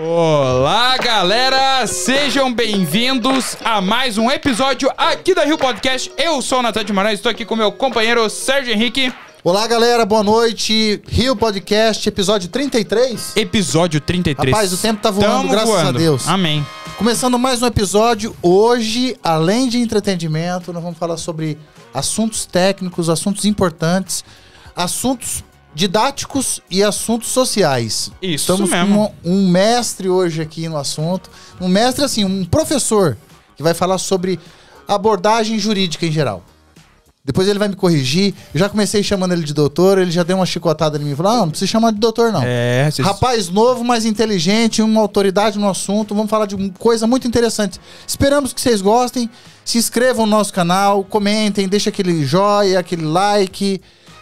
Olá, galera! Sejam bem-vindos a mais um episódio aqui da Rio Podcast. Eu sou o Natan de e estou aqui com meu companheiro Sérgio Henrique. Olá, galera, boa noite. Rio Podcast, episódio 33. Episódio 33. Rapaz, o tempo tá voando, Tamo graças voando. a Deus. Amém. Começando mais um episódio, hoje, além de entretenimento, nós vamos falar sobre assuntos técnicos, assuntos importantes, assuntos didáticos e assuntos sociais. Isso Estamos mesmo. com um, mestre hoje aqui no assunto. Um mestre, assim, um professor que vai falar sobre abordagem jurídica em geral. Depois ele vai me corrigir. Eu já comecei chamando ele de doutor, ele já deu uma chicotada em mim e falou: ah, não precisa chamar de doutor, não. É, Rapaz novo, mas inteligente, uma autoridade no assunto. Vamos falar de uma coisa muito interessante. Esperamos que vocês gostem. Se inscrevam no nosso canal, comentem, deixem aquele joia, aquele like.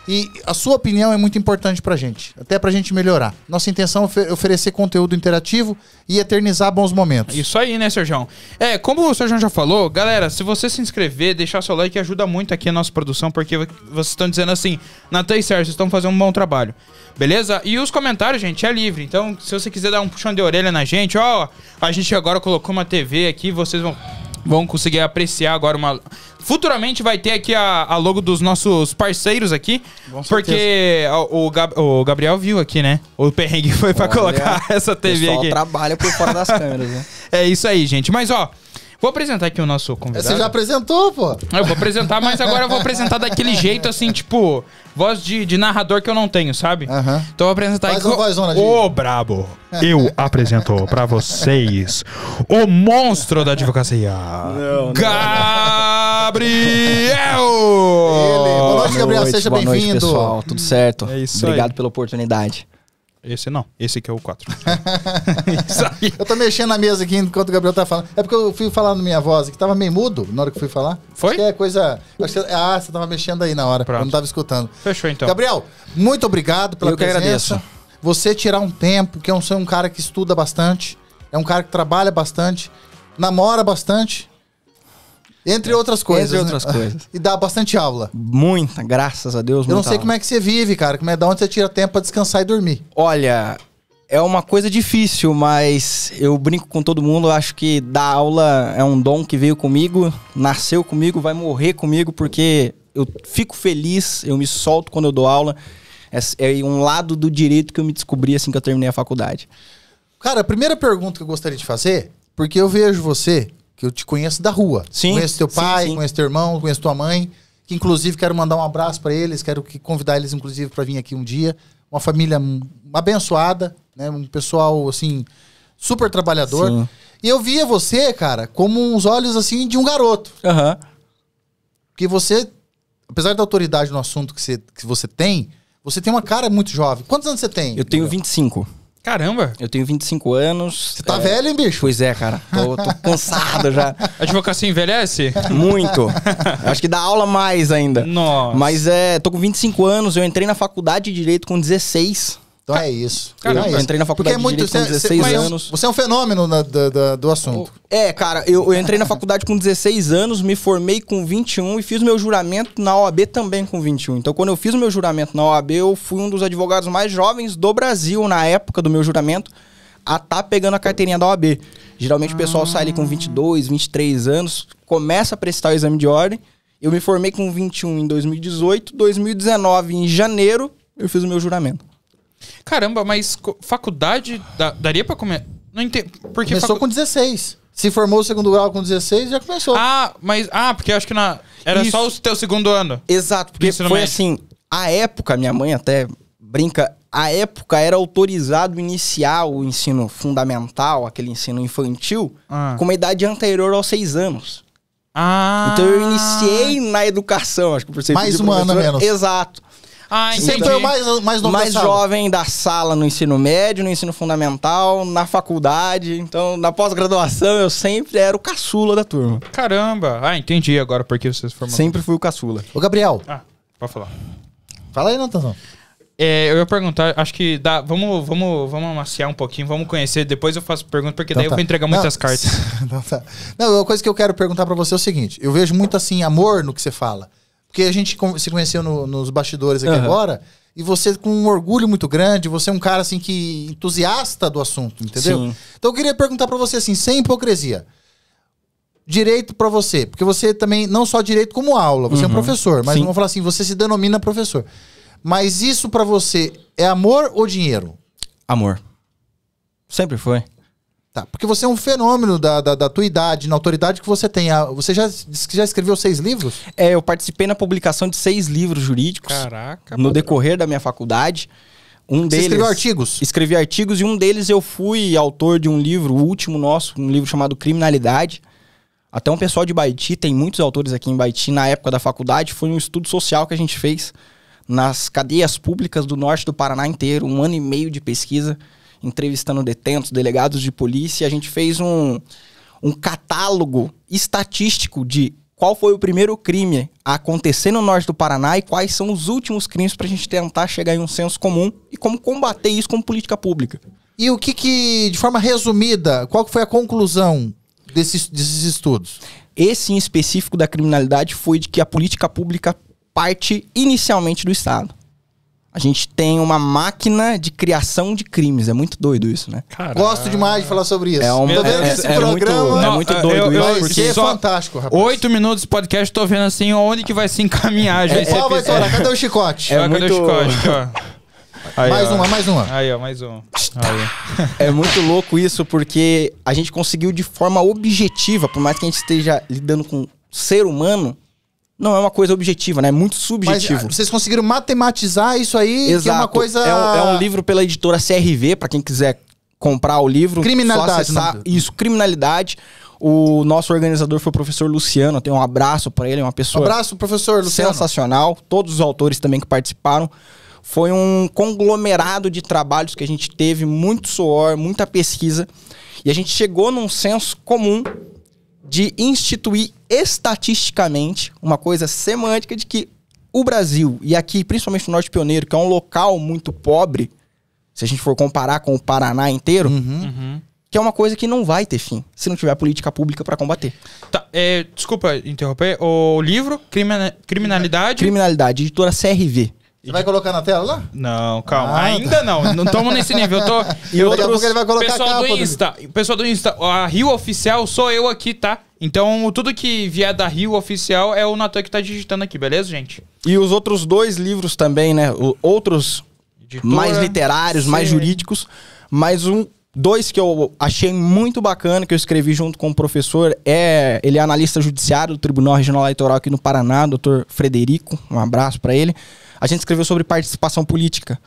E a sua opinião é muito importante pra gente, até pra gente melhorar. Nossa intenção é oferecer conteúdo interativo e eternizar bons momentos. Isso aí, né, Sérgio? É, como o Sérgio já falou, galera, se você se inscrever, deixar seu like ajuda muito aqui a nossa produção, porque vocês estão dizendo assim, Natan e Sérgio, vocês estão fazendo um bom trabalho. Beleza? E os comentários, gente, é livre. Então, se você quiser dar um puxão de orelha na gente, ó, a gente agora colocou uma TV aqui, vocês vão vão conseguir apreciar agora uma. Futuramente vai ter aqui a, a logo dos nossos parceiros aqui. Com porque o, o, o, Gabriel viu aqui, né? O perrengue foi para colocar essa TV aqui. trabalha por fora das câmeras, né? É isso aí, gente. Mas, ó. Vou apresentar aqui o nosso convidado. Você já apresentou, pô? Eu vou apresentar, mas agora eu vou apresentar daquele jeito, assim, tipo, voz de, de narrador que eu não tenho, sabe? Uhum. Então eu vou apresentar Faz aí. Ô, co... de... brabo! Eu apresento pra vocês o monstro da advocacia. Não, Gabriel! Ele. Boa noite, Gabriel. Boa noite, Seja bem-vindo. Tudo certo? É isso Obrigado aí. pela oportunidade. Esse não, esse que é o 4. eu tô mexendo na mesa aqui enquanto o Gabriel tá falando. É porque eu fui falar na minha voz que tava meio mudo na hora que fui falar. Foi? É acho que é coisa. Que... ah, você tava mexendo aí na hora. Pronto. Eu não tava escutando. Fechou então. Gabriel, muito obrigado pela eu presença. Eu que agradeço. Você tirar um tempo, que é um, é um cara que estuda bastante, é um cara que trabalha bastante, namora bastante entre outras coisas. Entre né? outras né? coisas. E dá bastante aula. Muita, graças a Deus. Eu não sei aula. como é que você vive, cara. Como é da onde você tira tempo pra descansar e dormir. Olha, é uma coisa difícil, mas eu brinco com todo mundo. Acho que dar aula é um dom que veio comigo, nasceu comigo, vai morrer comigo, porque eu fico feliz, eu me solto quando eu dou aula. É, é um lado do direito que eu me descobri assim que eu terminei a faculdade. Cara, a primeira pergunta que eu gostaria de fazer, porque eu vejo você que eu te conheço da rua. Sim, conheço teu pai, sim, sim. conheço teu irmão, conheço tua mãe, que inclusive quero mandar um abraço para eles, quero que convidar eles inclusive para vir aqui um dia. Uma família abençoada, né? Um pessoal assim super trabalhador. Sim. E eu via você, cara, como uns olhos assim de um garoto. que Uhum. Porque você, apesar da autoridade no assunto que você, que você tem, você tem uma cara muito jovem. Quantos anos você tem? Eu tenho Miguel? 25. Caramba! Eu tenho 25 anos. Você tá é... velho, hein, bicho? Pois é, cara. Tô, tô cansado já. A advocacia envelhece? Muito. Acho que dá aula mais ainda. Nossa. Mas é, tô com 25 anos, eu entrei na faculdade de Direito com 16. Então é isso. Cara, então é isso. entrei na faculdade Porque é muito, de Direito você, com 16 você, anos. Você é um fenômeno na, da, da, do assunto. É, cara, eu, eu entrei na faculdade com 16 anos, me formei com 21 e fiz meu juramento na OAB também com 21. Então, quando eu fiz meu juramento na OAB, eu fui um dos advogados mais jovens do Brasil na época do meu juramento a tá pegando a carteirinha da OAB. Geralmente ah. o pessoal sai ali com 22, 23 anos, começa a prestar o exame de ordem. Eu me formei com 21 em 2018, 2019 em janeiro eu fiz o meu juramento. Caramba, mas faculdade da, daria pra começar? Não entendo. Porque Começou facu... com 16. Se formou o segundo grau com 16, já começou. Ah, mas. Ah, porque acho que na. Era Isso. só o teu segundo ano. Exato, porque foi médio. assim. A época, minha mãe até brinca, a época era autorizado iniciar o ensino fundamental, aquele ensino infantil, ah. com uma idade anterior aos seis anos. Ah. Então eu iniciei na educação, acho que por Mais um ano menos. Exato. Ah, entendi. Sempre então é mais, mais novo Mais da jovem da sala no ensino médio, no ensino fundamental, na faculdade. Então, na pós-graduação, eu sempre era o caçula da turma. Caramba! Ah, entendi agora por que vocês formaram. Sempre fui o caçula. Ô, Gabriel. Ah, pode falar. Fala aí, Natanzão. É, eu ia perguntar, acho que dá. Vamos, vamos, vamos amaciar um pouquinho, vamos conhecer. Depois eu faço pergunta, porque então daí tá. eu vou entregar muitas não, cartas. não, tá. não, uma coisa que eu quero perguntar para você é o seguinte: eu vejo muito assim, amor no que você fala. Porque a gente se conheceu no, nos bastidores aqui uhum. agora. E você com um orgulho muito grande, você é um cara assim que entusiasta do assunto, entendeu? Sim. Então eu queria perguntar para você assim, sem hipocrisia. Direito para você, porque você também não só direito como aula, você uhum. é um uhum. professor, mas Sim. vamos falar assim, você se denomina professor. Mas isso para você é amor ou dinheiro? Amor. Sempre foi. Tá, porque você é um fenômeno da, da, da, tua idade, na autoridade que você tem. Você já já escreveu seis livros? É, eu participei na publicação de seis livros jurídicos. Caraca. No decorrer da minha faculdade. Um você deles, escreveu artigos? Escrevi artigos e um deles eu fui autor de um livro, o último nosso, um livro chamado Criminalidade. Até um pessoal de Baiti, tem muitos autores aqui em Baiti, na época da faculdade, foi um estudo social que a gente fez nas cadeias públicas do norte do Paraná inteiro, um ano e meio de pesquisa entrevistando detentos, delegados de polícia, e a gente fez um, um catálogo estatístico de qual foi o primeiro crime a acontecer no norte do Paraná e quais são os últimos crimes para a gente tentar chegar em um senso comum e como combater isso com política pública. E o que, que de forma resumida, qual foi a conclusão desses, desses estudos? Esse em específico da criminalidade foi de que a política pública parte inicialmente do Estado. A gente tem uma máquina de criação de crimes. É muito doido isso, né? Gosto demais de falar sobre isso. É um Tô é, esse é, programa. É muito, é muito doido eu, eu, isso. Porque é fantástico, rapaz. Oito minutos de podcast, tô vendo assim onde que vai se encaminhar. Já é, qual vai Cadê o chicote? É, é muito... Cadê o chicote? Aí, mais ó. uma, mais uma. Aí, ó, mais uma. Aí. É muito louco isso, porque a gente conseguiu de forma objetiva, por mais que a gente esteja lidando com ser humano, não é uma coisa objetiva, né? É muito subjetivo. Mas, ah, vocês conseguiram matematizar isso aí, Exato. que é uma coisa. É um, é um livro pela editora CRV, para quem quiser comprar o livro. Criminalidade. Isso, criminalidade. O nosso organizador foi o professor Luciano. Tem um abraço para ele, é uma pessoa. abraço, professor Luciano. Sensacional. Todos os autores também que participaram. Foi um conglomerado de trabalhos que a gente teve, muito suor, muita pesquisa. E a gente chegou num senso comum de instituir estatisticamente uma coisa semântica de que o Brasil, e aqui principalmente o Norte Pioneiro, que é um local muito pobre, se a gente for comparar com o Paraná inteiro, uhum. Uhum. que é uma coisa que não vai ter fim se não tiver política pública para combater. Tá, é, desculpa interromper. O livro, Criminalidade. Criminalidade, editora CRV. Você vai colocar na tela lá? Não, calma. Ah, tá. Ainda tá. não. Não estamos nesse nível. Eu tô. E outro outros... ele vai colocar pessoal capa, do Insta. Do... Pessoal do Insta, a Rio Oficial sou eu aqui, tá? Então, tudo que vier da Rio Oficial é o Natan que tá digitando aqui, beleza, gente? E os outros dois livros também, né? O, outros Editora, mais literários, sim. mais jurídicos. Mas um Dois que eu achei muito bacana, que eu escrevi junto com o professor, é ele é analista judiciário do Tribunal Regional Eleitoral aqui no Paraná, doutor Frederico, um abraço para ele. A gente escreveu sobre participação política.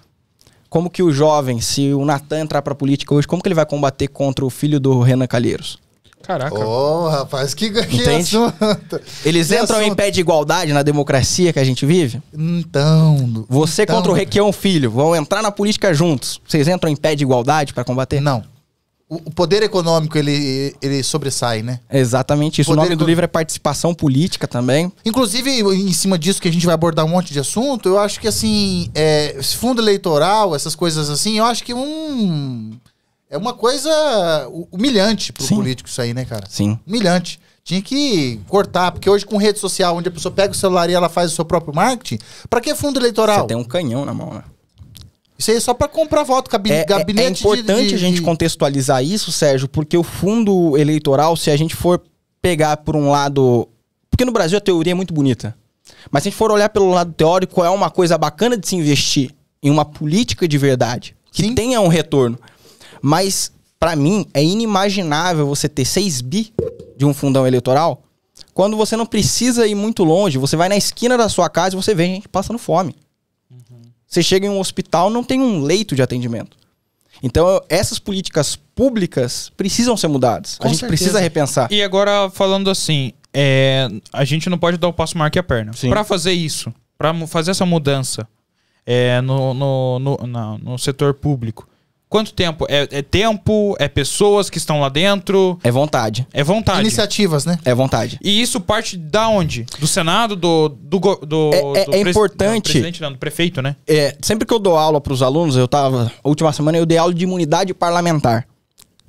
Como que o jovem, se o Natan entrar pra política hoje, como que ele vai combater contra o filho do Renan Calheiros? Caraca. Ô, oh, rapaz, que, que assunto. Eles que entram assunto. em pé de igualdade na democracia que a gente vive? Então. Você então, contra o Requião Filho, vão entrar na política juntos. Vocês entram em pé de igualdade para combater? Não. O poder econômico, ele, ele sobressai, né? exatamente isso. O, o nome do livro é Participação Política também. Inclusive, em cima disso, que a gente vai abordar um monte de assunto, eu acho que, assim, é, fundo eleitoral, essas coisas assim, eu acho que um... É uma coisa humilhante pro Sim. político isso aí, né, cara? Sim. Humilhante. Tinha que cortar, porque hoje com rede social, onde a pessoa pega o celular e ela faz o seu próprio marketing, para que fundo eleitoral? Você tem um canhão na mão, né? Isso aí é só para comprar voto, gabinete, é, é, gabinete é importante de, de, a gente contextualizar isso, Sérgio, porque o fundo eleitoral, se a gente for pegar por um lado. Porque no Brasil a teoria é muito bonita. Mas se a gente for olhar pelo lado teórico, é uma coisa bacana de se investir em uma política de verdade, que Sim. tenha um retorno. Mas, para mim, é inimaginável você ter 6 bi de um fundão eleitoral quando você não precisa ir muito longe. Você vai na esquina da sua casa e você vê gente passando fome. Uhum. Você chega em um hospital, não tem um leito de atendimento. Então, essas políticas públicas precisam ser mudadas. Com a gente certeza. precisa repensar. E agora, falando assim, é, a gente não pode dar o passo maior que a perna. Para fazer isso, para fazer essa mudança é, no, no, no, no setor público, Quanto tempo? É, é, tempo? É pessoas que estão lá dentro? É vontade. É vontade. Iniciativas, né? É vontade. E isso parte da onde? Do Senado? Do. do, do é, é, do é importante. presidente, não, do prefeito, né? É, sempre que eu dou aula para os alunos, eu tava. última semana eu dei aula de imunidade parlamentar.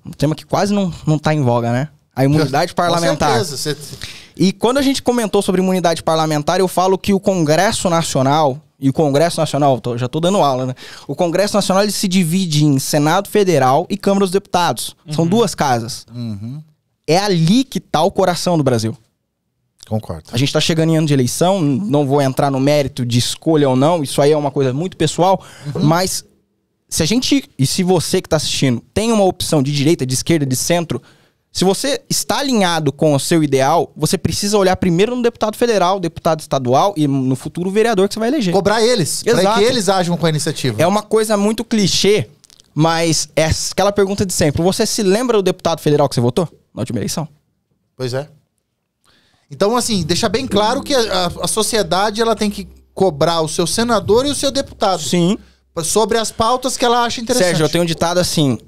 Um tema que quase não, não tá em voga, né? A imunidade parlamentar. Com certeza. Você... E quando a gente comentou sobre imunidade parlamentar, eu falo que o Congresso Nacional e o Congresso Nacional, tô, já estou dando aula, né? O Congresso Nacional ele se divide em Senado Federal e Câmara dos Deputados. Uhum. São duas casas. Uhum. É ali que está o coração do Brasil. Concordo. A gente está chegando em ano de eleição, não vou entrar no mérito de escolha ou não, isso aí é uma coisa muito pessoal, uhum. mas se a gente, e se você que está assistindo, tem uma opção de direita, de esquerda, de centro, se você está alinhado com o seu ideal, você precisa olhar primeiro no deputado federal, deputado estadual e no futuro vereador que você vai eleger. Cobrar eles, para que eles ajam com a iniciativa. É uma coisa muito clichê, mas é aquela pergunta de sempre. Você se lembra do deputado federal que você votou na última eleição? Pois é. Então, assim, deixar bem claro que a, a sociedade ela tem que cobrar o seu senador e o seu deputado. Sim. Sobre as pautas que ela acha interessante. Sérgio, eu tenho um ditado assim: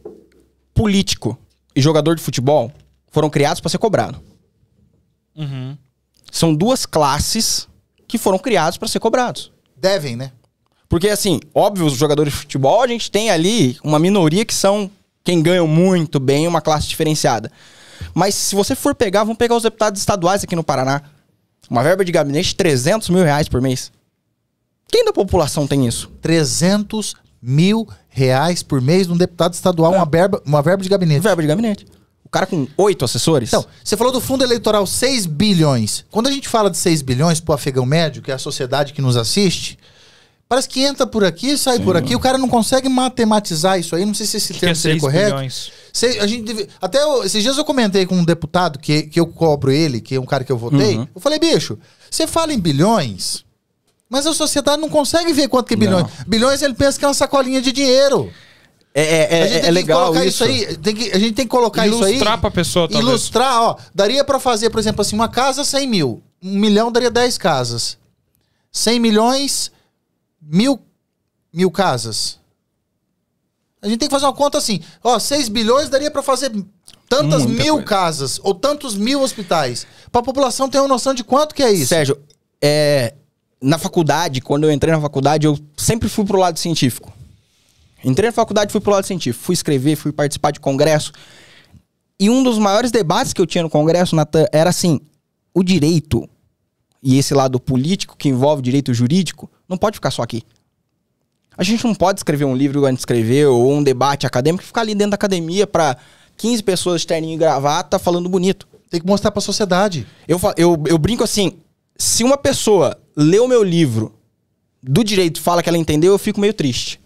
político e jogador de futebol foram criados para ser cobrado. Uhum. São duas classes que foram criados para ser cobrados. Devem, né? Porque, assim, óbvio, os jogadores de futebol, a gente tem ali uma minoria que são quem ganha muito bem, uma classe diferenciada. Mas se você for pegar, vamos pegar os deputados estaduais aqui no Paraná. Uma verba de gabinete, 300 mil reais por mês. Quem da população tem isso? 300 mil reais por mês de um deputado estadual, é. uma, verba, uma verba de gabinete. Verba de gabinete. O cara com oito assessores? Então, você falou do fundo eleitoral 6 bilhões. Quando a gente fala de 6 bilhões pro afegão médio, que é a sociedade que nos assiste, parece que entra por aqui, sai Sim, por aqui. O cara não consegue matematizar isso aí. Não sei se esse que termo que é seria correto. Bilhões? Se, a gente deve, até eu, esses dias eu comentei com um deputado que, que eu cobro ele, que é um cara que eu votei. Uhum. Eu falei, bicho, você fala em bilhões mas a sociedade não consegue ver quanto que é bilhões. Não. Bilhões ele pensa que é uma sacolinha de dinheiro. É, é, é, é legal isso. isso. aí, tem que, a gente tem que colocar ilustrar isso aí. Ilustrar pra pessoa também. Ilustrar, ó. Daria para fazer, por exemplo, assim, uma casa 100 mil. Um milhão daria 10 casas. 100 milhões, mil, mil casas. A gente tem que fazer uma conta assim. Ó, 6 bilhões daria para fazer tantas Muita mil coisa. casas ou tantos mil hospitais. Pra população ter uma noção de quanto que é isso. Sérgio, é, na faculdade, quando eu entrei na faculdade, eu sempre fui pro lado científico. Entrei na faculdade, fui pro lado científico, fui escrever, fui participar de congresso. E um dos maiores debates que eu tinha no congresso, Natan, era assim: o direito e esse lado político que envolve direito jurídico não pode ficar só aqui. A gente não pode escrever um livro antes de escrever ou um debate acadêmico e ficar ali dentro da academia para 15 pessoas de terninho e gravata falando bonito. Tem que mostrar para a sociedade. Eu, eu, eu brinco assim, se uma pessoa lê o meu livro do direito fala que ela entendeu, eu fico meio triste.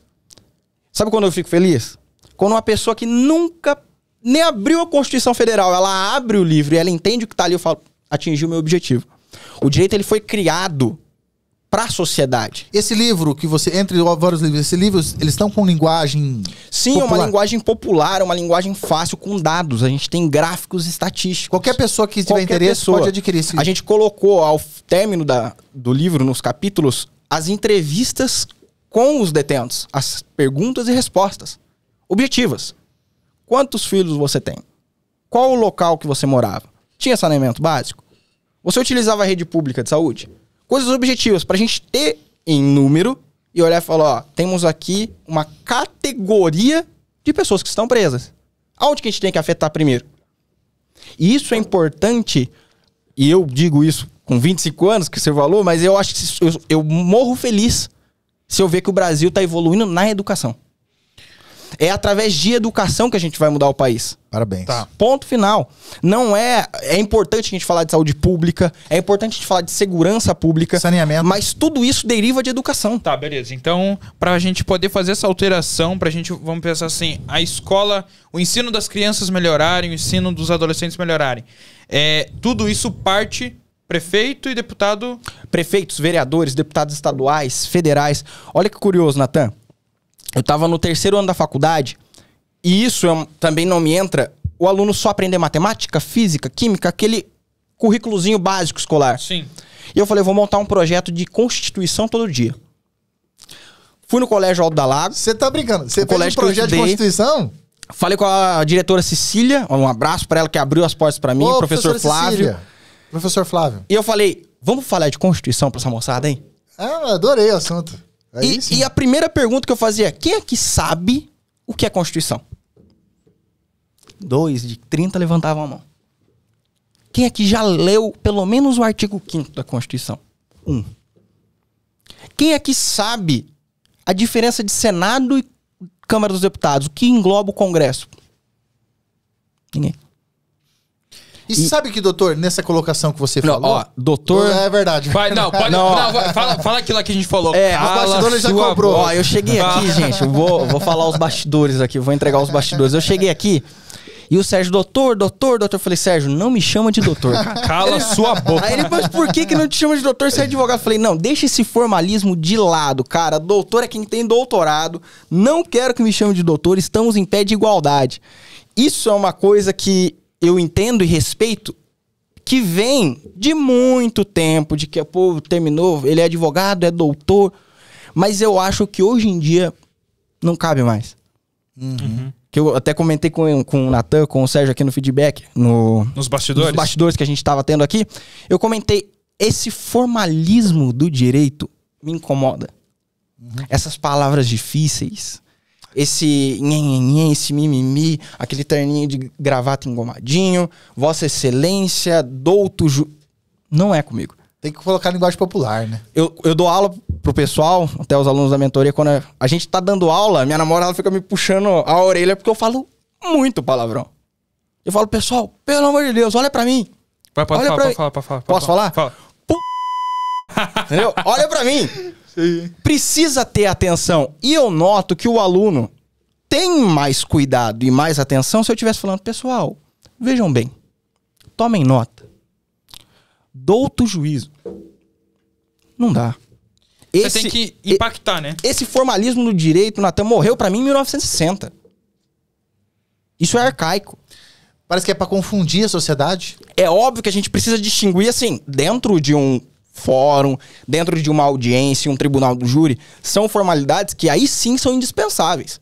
Sabe quando eu fico feliz? Quando uma pessoa que nunca nem abriu a Constituição Federal, ela abre o livro e ela entende o que está ali, eu falo, atingiu o meu objetivo. O direito ele foi criado para a sociedade. Esse livro que você entre vários livros, esse livros eles estão com linguagem Sim, é popular. uma linguagem popular, é uma linguagem fácil com dados. A gente tem gráficos estatísticos. Qualquer pessoa que tiver Qualquer interesse pessoa. pode adquirir esse livro. A gente colocou ao término da, do livro nos capítulos as entrevistas com os detentos, as perguntas e respostas objetivas. Quantos filhos você tem? Qual o local que você morava? Tinha saneamento básico? Você utilizava a rede pública de saúde? Coisas objetivas, para a gente ter em número e olhar e falar: ó, temos aqui uma categoria de pessoas que estão presas. Aonde que a gente tem que afetar primeiro? E isso é importante, e eu digo isso com 25 anos, que é você falou, mas eu acho que eu, eu morro feliz se eu ver que o Brasil está evoluindo na educação. É através de educação que a gente vai mudar o país. Parabéns. Tá. Ponto final. Não é. É importante a gente falar de saúde pública, é importante a gente falar de segurança pública. Saneamento. Mas tudo isso deriva de educação. Tá, beleza. Então, pra gente poder fazer essa alteração, pra gente, vamos pensar assim, a escola, o ensino das crianças melhorarem, o ensino dos adolescentes melhorarem. É, tudo isso parte Prefeito e deputado. Prefeitos, vereadores, deputados estaduais, federais. Olha que curioso, Natan eu estava no terceiro ano da faculdade, e isso eu, é também não me entra, o aluno só aprender matemática, física, química, aquele currículozinho básico escolar. Sim. E eu falei, vou montar um projeto de constituição todo dia. Fui no Colégio Aldo da Lago. Você tá brincando? Você fez um projeto de constituição? Falei com a diretora Cecília, um abraço para ela que abriu as portas para mim, Ô, professor Flávio. Cecília. Professor Flávio. E eu falei, vamos falar de constituição para essa moçada, hein? Ah, adorei o assunto. É e, e né? a primeira pergunta que eu fazia é: quem é que sabe o que é Constituição? Dois de 30 levantavam a mão. Quem é que já leu pelo menos o artigo 5 da Constituição? Um. Quem é que sabe a diferença de Senado e Câmara dos Deputados, o que engloba o Congresso? Ninguém. E, e, sabe que, doutor, nessa colocação que você falou. Não, ó, doutor. É verdade. Vai, não, pode, não, não vai, fala, fala aquilo que a gente falou. É, os bastidores já comprou. Ó, eu cheguei aqui, gente. Vou, vou falar os bastidores aqui, vou entregar os bastidores. Eu cheguei aqui. E o Sérgio, doutor, doutor, doutor. Eu falei, Sérgio, não me chama de doutor. Cala ele, sua boca. Aí ele, mas por que, que não te chama de doutor? Você é advogado. Eu falei, não, deixa esse formalismo de lado, cara. Doutor é quem tem doutorado. Não quero que me chame de doutor. Estamos em pé de igualdade. Isso é uma coisa que eu entendo e respeito que vem de muito tempo, de que o povo terminou, ele é advogado, é doutor, mas eu acho que hoje em dia não cabe mais. Uhum. Que eu até comentei com, com o Natan, com o Sérgio aqui no feedback, no, nos bastidores. Nos bastidores que a gente estava tendo aqui, eu comentei esse formalismo do direito me incomoda. Uhum. Essas palavras difíceis, esse nhenhenhen, esse mimimi, aquele terninho de gravata engomadinho, Vossa Excelência, douto. Ju... Não é comigo. Tem que colocar linguagem popular, né? Eu, eu dou aula pro pessoal, até os alunos da mentoria, quando a, gente tá dando aula, minha namorada fica me puxando a orelha porque eu falo muito palavrão. Eu falo, pessoal, pelo amor de Deus, olha pra mim. pode, olha falar, pra pode mim. falar, pode falar. Pode Posso falar? falar? Fala. P... Entendeu? Olha pra mim. Precisa ter atenção. E eu noto que o aluno tem mais cuidado e mais atenção se eu estivesse falando, pessoal, vejam bem, tomem nota. Douto juízo. Não dá. Você esse, tem que impactar, né? Esse formalismo do direito, Natan, morreu para mim em 1960. Isso é arcaico. Parece que é para confundir a sociedade. É óbvio que a gente precisa distinguir, assim, dentro de um fórum, dentro de uma audiência, um tribunal do júri, são formalidades que aí sim são indispensáveis.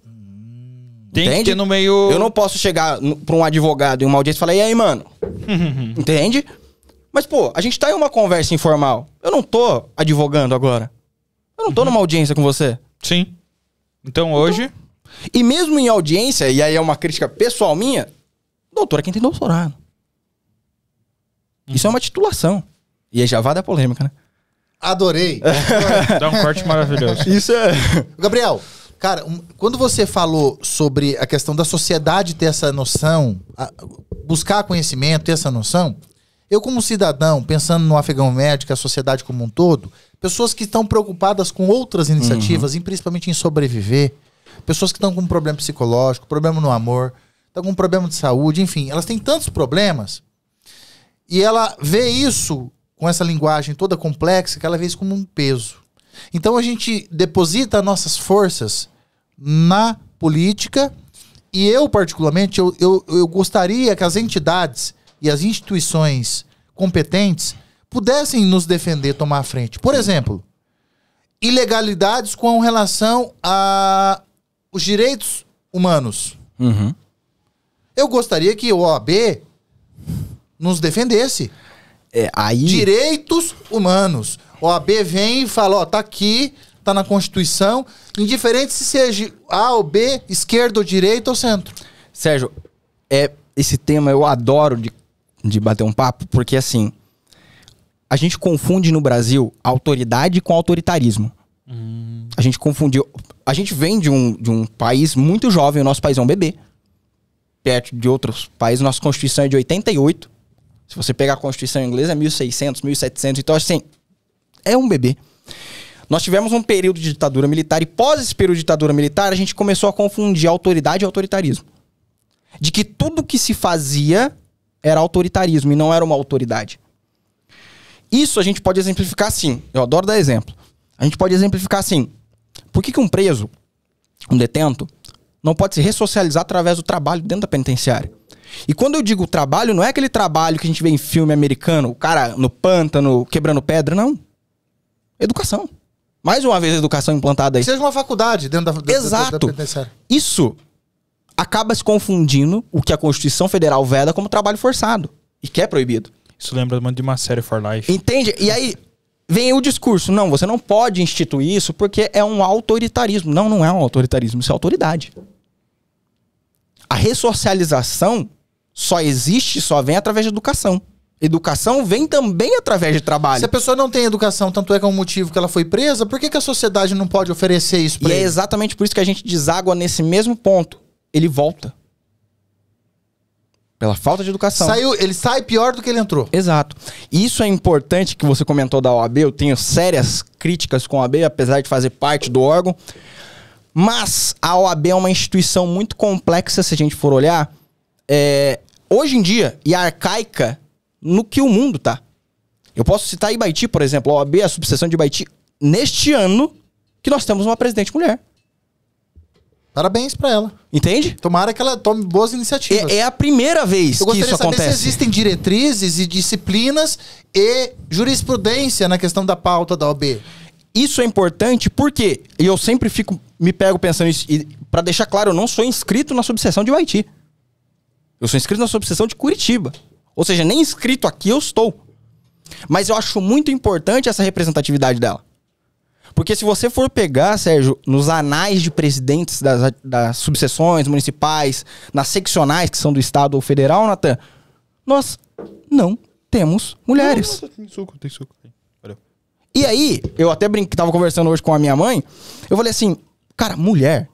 Tem Entende? que ter no meio. Eu não posso chegar para um advogado em uma audiência e falar, e aí, mano? Entende? Mas, pô, a gente tá em uma conversa informal. Eu não tô advogando agora. Eu não tô uhum. numa audiência com você. Sim. Então, então hoje. Então... E mesmo em audiência, e aí é uma crítica pessoal minha, doutor é quem tem doutorado. Isso é uma titulação. E já vá da polêmica, né? Adorei. Dá um corte maravilhoso. Isso é. Gabriel, cara, um, quando você falou sobre a questão da sociedade ter essa noção, a, buscar conhecimento, ter essa noção, eu, como cidadão, pensando no afegão médico, a sociedade como um todo, pessoas que estão preocupadas com outras iniciativas, uhum. principalmente em sobreviver, pessoas que estão com problema psicológico, problema no amor, estão com problema de saúde, enfim, elas têm tantos problemas. E ela vê isso com essa linguagem toda complexa que ela vê como um peso. Então a gente deposita nossas forças na política e eu, particularmente, eu, eu, eu gostaria que as entidades e as instituições competentes pudessem nos defender, tomar a frente. Por exemplo, ilegalidades com relação a os direitos humanos. Uhum. Eu gostaria que o OAB nos defendesse. É, aí... Direitos humanos. OAB vem e fala, ó, tá aqui, tá na Constituição, indiferente se seja A ou B, esquerda ou direita ou centro. Sérgio, é esse tema eu adoro de, de bater um papo, porque assim, a gente confunde no Brasil autoridade com autoritarismo. Hum. A gente confundiu. A gente vem de um, de um país muito jovem, o nosso país é um bebê. Perto de outros países, nossa Constituição é de 88. Se você pegar a Constituição inglesa, é 1600, 1700. Então, assim, é um bebê. Nós tivemos um período de ditadura militar e pós esse período de ditadura militar, a gente começou a confundir autoridade e autoritarismo. De que tudo que se fazia era autoritarismo e não era uma autoridade. Isso a gente pode exemplificar assim. Eu adoro dar exemplo. A gente pode exemplificar assim. Por que, que um preso, um detento, não pode se ressocializar através do trabalho dentro da penitenciária? E quando eu digo trabalho, não é aquele trabalho que a gente vê em filme americano, o cara no pântano, quebrando pedra, não. Educação. Mais uma vez a educação implantada aí. Seja uma faculdade dentro da, Exato. Da, da, da Isso acaba se confundindo o que a Constituição Federal veda como trabalho forçado. E que é proibido. Isso lembra de uma série For Life. Entende? E aí vem o discurso: não, você não pode instituir isso porque é um autoritarismo. Não, não é um autoritarismo, isso é autoridade. A ressocialização só existe, só vem através de educação. Educação vem também através de trabalho. Se a pessoa não tem educação, tanto é que é um motivo que ela foi presa, por que, que a sociedade não pode oferecer isso pra e é exatamente por isso que a gente deságua nesse mesmo ponto. Ele volta. Pela falta de educação. Saiu, ele sai pior do que ele entrou. Exato. Isso é importante que você comentou da OAB. Eu tenho sérias críticas com a OAB, apesar de fazer parte do órgão. Mas a OAB é uma instituição muito complexa, se a gente for olhar, é, hoje em dia, e arcaica no que o mundo tá. Eu posso citar Ibaiti, por exemplo, a OAB, a subseção de Ibaiti, neste ano que nós temos uma presidente mulher. Parabéns para ela. Entende? Tomara que ela tome boas iniciativas. É, é a primeira vez Eu que isso acontece. Eu gostaria de saber se existem diretrizes e disciplinas e jurisprudência na questão da pauta da OAB isso é importante porque e eu sempre fico me pego pensando isso e para deixar claro, eu não sou inscrito na subseção de Haiti. Eu sou inscrito na subseção de Curitiba. Ou seja, nem inscrito aqui eu estou. Mas eu acho muito importante essa representatividade dela. Porque se você for pegar, Sérgio, nos anais de presidentes das, das subseções municipais, nas seccionais que são do estado ou federal, Natan, nós não temos mulheres. Não, não, tem suco, tem suco. E aí, eu até brinquei, tava conversando hoje com a minha mãe, eu falei assim, cara, mulher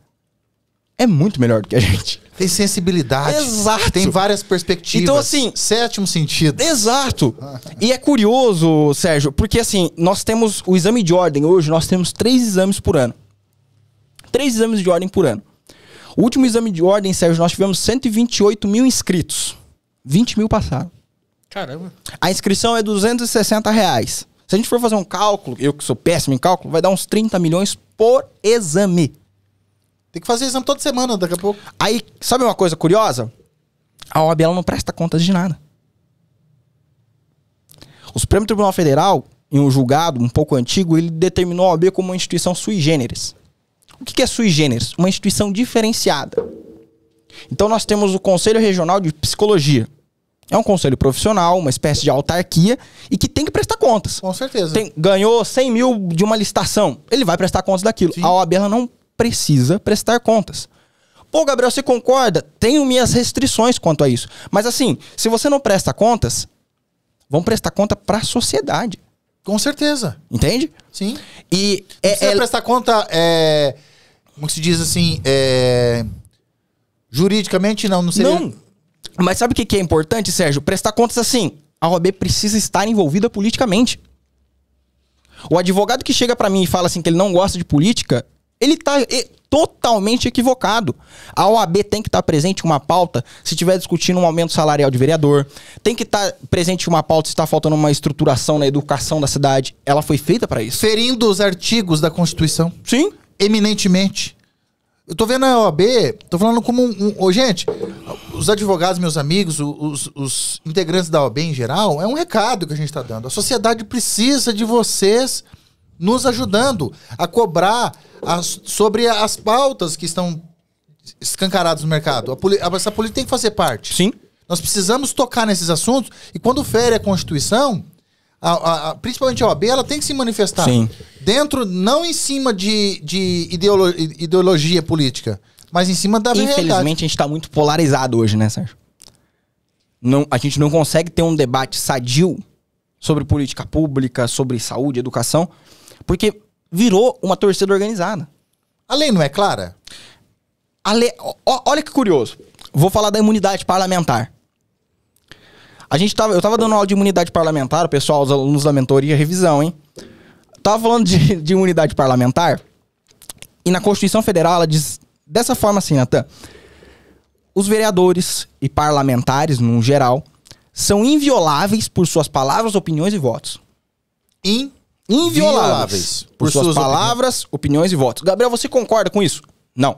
é muito melhor do que a gente. Tem sensibilidade. Exato. Tem várias perspectivas. Então, assim. Sétimo sentido. Exato. Ah. e é curioso, Sérgio, porque assim, nós temos o exame de ordem hoje, nós temos três exames por ano. Três exames de ordem por ano. O último exame de ordem, Sérgio, nós tivemos 128 mil inscritos. 20 mil passaram. Caramba. A inscrição é 260 reais. Se a gente for fazer um cálculo, eu que sou péssimo em cálculo, vai dar uns 30 milhões por exame. Tem que fazer exame toda semana, daqui a pouco. Aí, sabe uma coisa curiosa? A OAB ela não presta contas de nada. O Supremo Tribunal Federal, em um julgado um pouco antigo, ele determinou a OAB como uma instituição sui generis. O que é sui generis? Uma instituição diferenciada. Então nós temos o Conselho Regional de Psicologia, é um conselho profissional, uma espécie de autarquia e que tem que prestar contas. Com certeza. Tem, ganhou 100 mil de uma licitação, ele vai prestar contas daquilo. Sim. A OAB não precisa prestar contas. Pô, Gabriel, você concorda? Tenho minhas restrições quanto a isso. Mas assim, se você não presta contas, vão prestar conta para a sociedade. Com certeza. Entende? Sim. E é, é, é... prestar conta, é... como se diz assim, é... juridicamente não, não seria... Não mas sabe o que, que é importante, Sérgio? Prestar contas assim. A OAB precisa estar envolvida politicamente. O advogado que chega para mim e fala assim que ele não gosta de política, ele tá é, totalmente equivocado. A OAB tem que estar tá presente uma pauta se estiver discutindo um aumento salarial de vereador, tem que estar tá presente uma pauta se está faltando uma estruturação na educação da cidade. Ela foi feita para isso. Ferindo os artigos da Constituição. Sim. Eminentemente. Eu tô vendo a OAB, tô falando como um. um oh, gente, os advogados, meus amigos, os, os, integrantes da OAB em geral, é um recado que a gente tá dando. A sociedade precisa de vocês nos ajudando a cobrar as, sobre as pautas que estão escancaradas no mercado. A, essa política tem que fazer parte. Sim. Nós precisamos tocar nesses assuntos e quando fere a Constituição, a, a, a, principalmente a OAB, ela tem que se manifestar. Sim. Dentro, não em cima de, de ideolo, ideologia política, mas em cima da Infelizmente, realidade. a gente está muito polarizado hoje, né, Sérgio? Não, a gente não consegue ter um debate sadio sobre política pública, sobre saúde, educação, porque virou uma torcida organizada. A lei não é clara? A lei, olha que curioso. Vou falar da imunidade parlamentar. A gente tava, eu tava dando aula de imunidade parlamentar, o pessoal, os alunos da mentoria, revisão, hein? Tava falando de, de imunidade parlamentar. E na Constituição Federal ela diz dessa forma assim, Natan. Os vereadores e parlamentares, no geral, são invioláveis por suas palavras, opiniões e votos. In... Invioláveis. Por, por suas, suas, palavras, opiniões. opiniões. e votos. Gabriel, você concorda com isso? Não.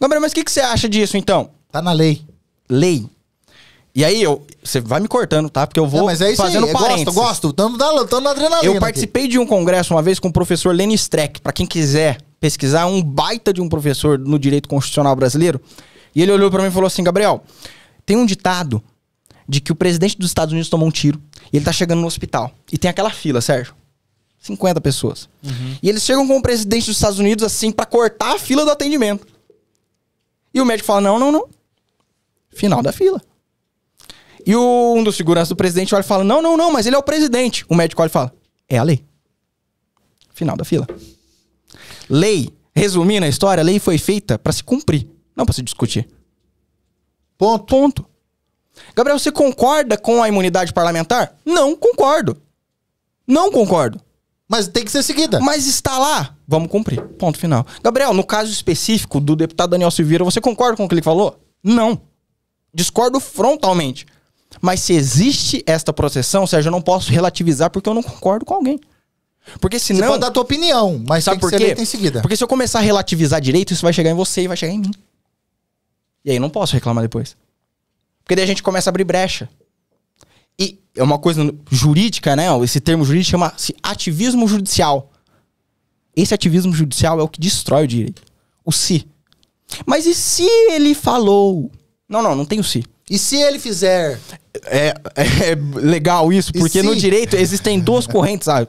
Gabriel, mas o que, que você acha disso então? Tá na lei. Lei. E aí, eu, você vai me cortando, tá? Porque eu vou não, mas é isso fazendo aí. É parênteses. Gosto, gosto. Tamo na, adrenalina. Eu participei aqui. de um congresso uma vez com o professor Lenny Streck. Pra quem quiser pesquisar, é um baita de um professor no direito constitucional brasileiro. E ele olhou para mim e falou assim: Gabriel, tem um ditado de que o presidente dos Estados Unidos tomou um tiro e ele tá chegando no hospital. E tem aquela fila, Sérgio. 50 pessoas. Uhum. E eles chegam com o presidente dos Estados Unidos assim para cortar a fila do atendimento. E o médico fala: não, não, não. Final da fila. E o, um dos seguranças do presidente olha e fala: Não, não, não, mas ele é o presidente. O médico olha e fala: É a lei. Final da fila. Lei. Resumindo a história, a lei foi feita para se cumprir, não para se discutir. Ponto. Ponto. Gabriel, você concorda com a imunidade parlamentar? Não concordo. Não concordo. Mas tem que ser seguida. Mas está lá. Vamos cumprir. Ponto final. Gabriel, no caso específico do deputado Daniel Silveira, você concorda com o que ele falou? Não. Discordo frontalmente. Mas se existe esta proteção, Sérgio, eu não posso relativizar porque eu não concordo com alguém. Porque senão. Você pode dar a tua opinião, mas sabe por quê? em seguida. Porque se eu começar a relativizar direito, isso vai chegar em você e vai chegar em mim. E aí não posso reclamar depois. Porque daí a gente começa a abrir brecha. E é uma coisa jurídica, né? Esse termo jurídico chama-se ativismo judicial. Esse ativismo judicial é o que destrói o direito. O se. Mas e se ele falou? Não, não, não tem o se. E se ele fizer? é, é legal isso, porque se... no direito existem duas correntes a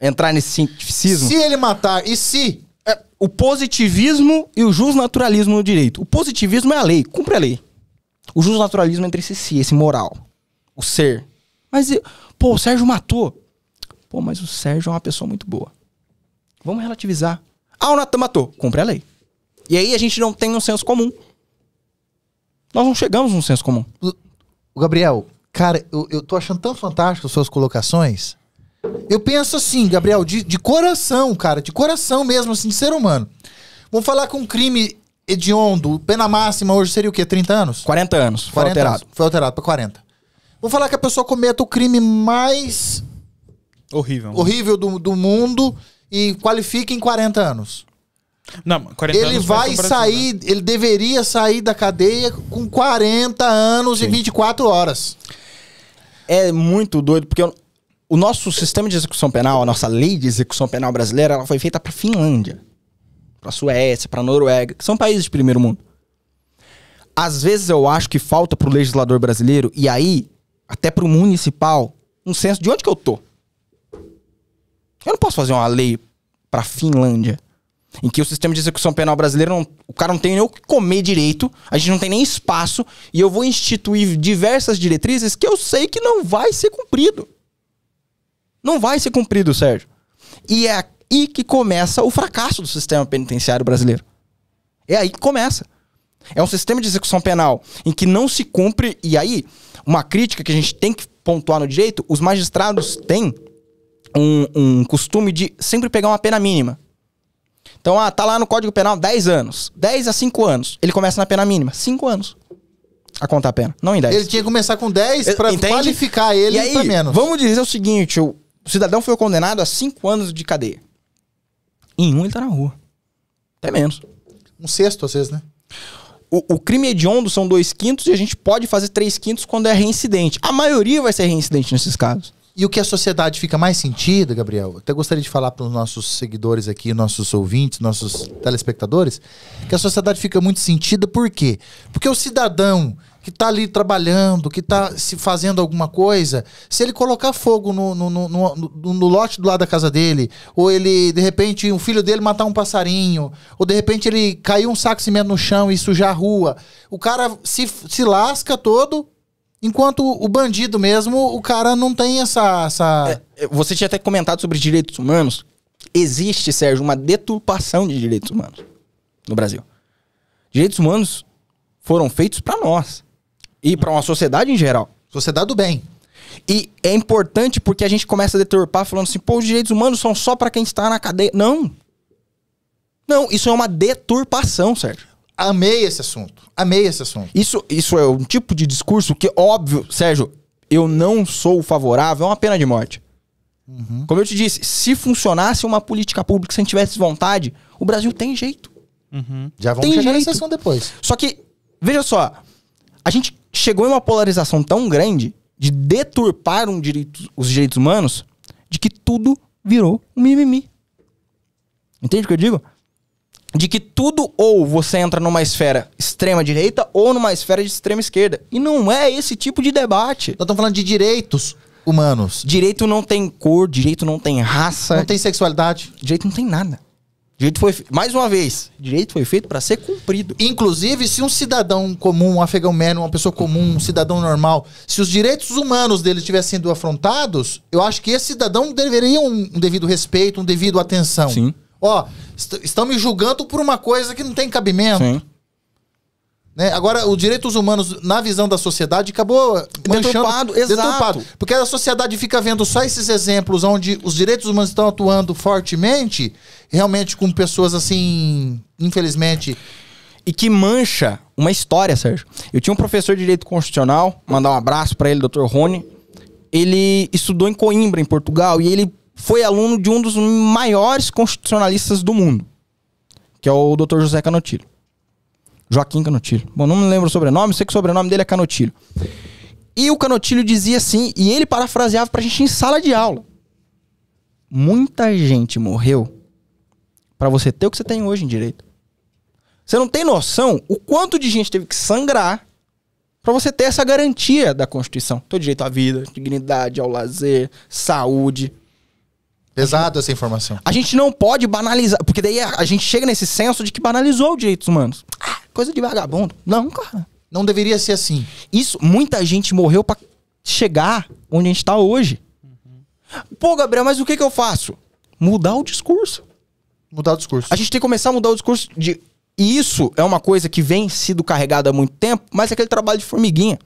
entrar nesse cientificismo. Se ele matar, e se? É, o positivismo e o justnaturalismo no direito. O positivismo é a lei, cumpre a lei. O justnaturalismo é entre si, si, esse moral. O ser. Mas, pô, o Sérgio matou. Pô, mas o Sérgio é uma pessoa muito boa. Vamos relativizar. Ah, o Natan matou. Cumpre a lei. E aí a gente não tem um senso comum. Nós não chegamos num senso comum. O Gabriel, cara, eu, eu tô achando tão fantástico suas colocações. Eu penso assim, Gabriel, de, de coração, cara, de coração mesmo, assim, de ser humano. Vamos falar com um crime hediondo, pena máxima hoje seria o quê? 30 anos? 40 anos. Foi 40 alterado. Anos, foi alterado pra 40. Vamos falar que a pessoa cometa o crime mais. Horrível. Horrível do, do mundo e qualifica em 40 anos. Não, 40 ele anos vai sair, né? ele deveria sair da cadeia com 40 anos Sim. e 24 horas. É muito doido, porque o nosso sistema de execução penal, a nossa lei de execução penal brasileira, ela foi feita para Finlândia, para Suécia, para Noruega, que são países de primeiro mundo. Às vezes eu acho que falta pro legislador brasileiro e aí até pro municipal um senso de onde que eu tô. Eu não posso fazer uma lei para Finlândia. Em que o sistema de execução penal brasileiro, não, o cara não tem nem o que comer direito, a gente não tem nem espaço, e eu vou instituir diversas diretrizes que eu sei que não vai ser cumprido. Não vai ser cumprido, Sérgio. E é aí que começa o fracasso do sistema penitenciário brasileiro. É aí que começa. É um sistema de execução penal em que não se cumpre, e aí, uma crítica que a gente tem que pontuar no direito, os magistrados têm um, um costume de sempre pegar uma pena mínima. Então, ah, tá lá no Código Penal 10 anos. 10 a 5 anos. Ele começa na pena mínima. 5 anos. A contar a pena. Não em 10. Ele tinha que começar com 10 para qualificar ele e aí, pra menos. Vamos dizer o seguinte: o cidadão foi condenado a 5 anos de cadeia. Em um ele tá na rua. Até menos. Um sexto, às vezes, né? O, o, crime hediondo são dois quintos e a gente pode fazer três quintos quando é reincidente. A maioria vai ser reincidente nesses casos. E o que a sociedade fica mais sentida, Gabriel, até gostaria de falar para os nossos seguidores aqui, nossos ouvintes, nossos telespectadores, que a sociedade fica muito sentida por quê? Porque o cidadão que está ali trabalhando, que está se fazendo alguma coisa, se ele colocar fogo no, no, no, no, no lote do lado da casa dele, ou ele, de repente, o filho dele matar um passarinho, ou de repente ele cair um saco de cimento no chão e sujar a rua, o cara se, se lasca todo Enquanto o bandido mesmo, o cara não tem essa. essa... É, é, você tinha até comentado sobre direitos humanos. Existe, Sérgio, uma deturpação de direitos humanos no Brasil. Direitos humanos foram feitos para nós e para uma sociedade em geral. Sociedade do bem. E é importante porque a gente começa a deturpar falando assim, pô, os direitos humanos são só para quem está na cadeia. Não. Não, isso é uma deturpação, Sérgio amei esse assunto. Amei esse assunto. Isso, isso é um tipo de discurso que, óbvio, Sérgio, eu não sou favorável a é uma pena de morte. Uhum. Como eu te disse, se funcionasse uma política pública, se a gente tivesse vontade, o Brasil tem jeito. Uhum. Já vamos tem chegar jeito. sessão depois. Só que, veja só, a gente chegou em uma polarização tão grande de deturpar um direito, os direitos humanos de que tudo virou um mimimi. Entende o que eu digo? de que tudo ou você entra numa esfera extrema direita ou numa esfera de extrema esquerda. E não é esse tipo de debate. Nós estamos falando de direitos humanos. Direito não tem cor, direito não tem raça. Não tem sexualidade. Direito não tem nada. Direito foi mais uma vez, direito foi feito para ser cumprido. Inclusive, se um cidadão comum, um afegão médio, uma pessoa comum, um cidadão normal, se os direitos humanos dele tivessem sido afrontados, eu acho que esse cidadão deveria um, um devido respeito, um devido atenção. Sim. Ó, est estão me julgando por uma coisa que não tem cabimento. Sim. Né? Agora, os direitos humanos, na visão da sociedade, acabou manchando, deturpado, deturpado. Porque a sociedade fica vendo só esses exemplos onde os direitos humanos estão atuando fortemente, realmente com pessoas assim, infelizmente. E que mancha uma história, Sérgio. Eu tinha um professor de direito constitucional, mandar um abraço para ele, doutor Rony. Ele estudou em Coimbra, em Portugal, e ele foi aluno de um dos maiores constitucionalistas do mundo, que é o Dr. José Canotilho. Joaquim Canotilho. Bom, não me lembro o sobrenome, sei que o sobrenome dele é Canotilho. E o Canotilho dizia assim, e ele parafraseava pra gente em sala de aula. Muita gente morreu para você ter o que você tem hoje em direito. Você não tem noção o quanto de gente teve que sangrar para você ter essa garantia da Constituição. Teu direito à vida, dignidade, ao lazer, saúde. Pesado essa informação. A gente não pode banalizar, porque daí a, gente chega nesse senso de que banalizou os direitos humanos. Ah, coisa de vagabundo. Não, cara. Não deveria ser assim. Isso, muita gente morreu para chegar onde a gente tá hoje. Uhum. Pô, Gabriel, mas o que que eu faço? Mudar o discurso. Mudar o discurso. A gente tem que começar a mudar o discurso de e isso é uma coisa que vem sido carregada há muito tempo, mas é aquele trabalho de formiguinha.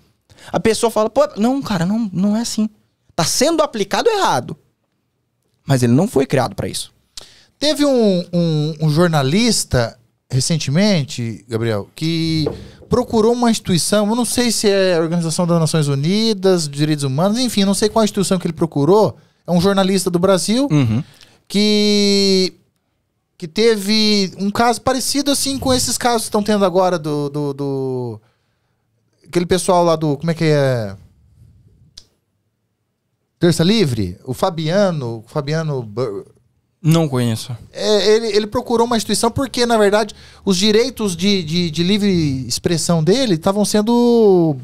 A pessoa fala, pô, não, cara, não, não é assim. Tá sendo aplicado errado. Mas ele não foi criado para isso. Teve um, um, um jornalista recentemente, Gabriel, que procurou uma instituição, eu não sei se é a Organização das Nações Unidas, Direitos Humanos, enfim, não sei qual instituição que ele procurou. É um jornalista do Brasil uhum. que que teve um caso parecido assim com esses casos que estão tendo agora do, do, do aquele pessoal lá do como é que é Terça Livre, o Fabiano, o Fabiano não conheço. É, ele, ele procurou uma instituição porque, na verdade, os direitos de, de, de livre expressão dele estavam sendo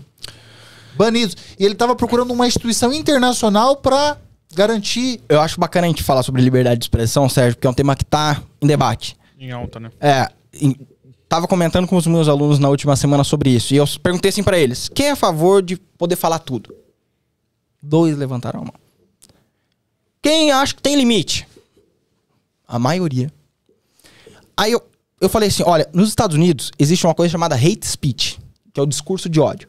banidos. E ele estava procurando uma instituição internacional para garantir. Eu acho bacana a gente falar sobre liberdade de expressão, Sérgio, porque é um tema que está em debate. Em alta, né? É. Em, tava comentando com os meus alunos na última semana sobre isso. E eu perguntei assim para eles: quem é a favor de poder falar tudo? Dois levantaram a mão. Quem acha que tem limite? A maioria. Aí eu, eu falei assim: olha, nos Estados Unidos existe uma coisa chamada hate speech, que é o discurso de ódio.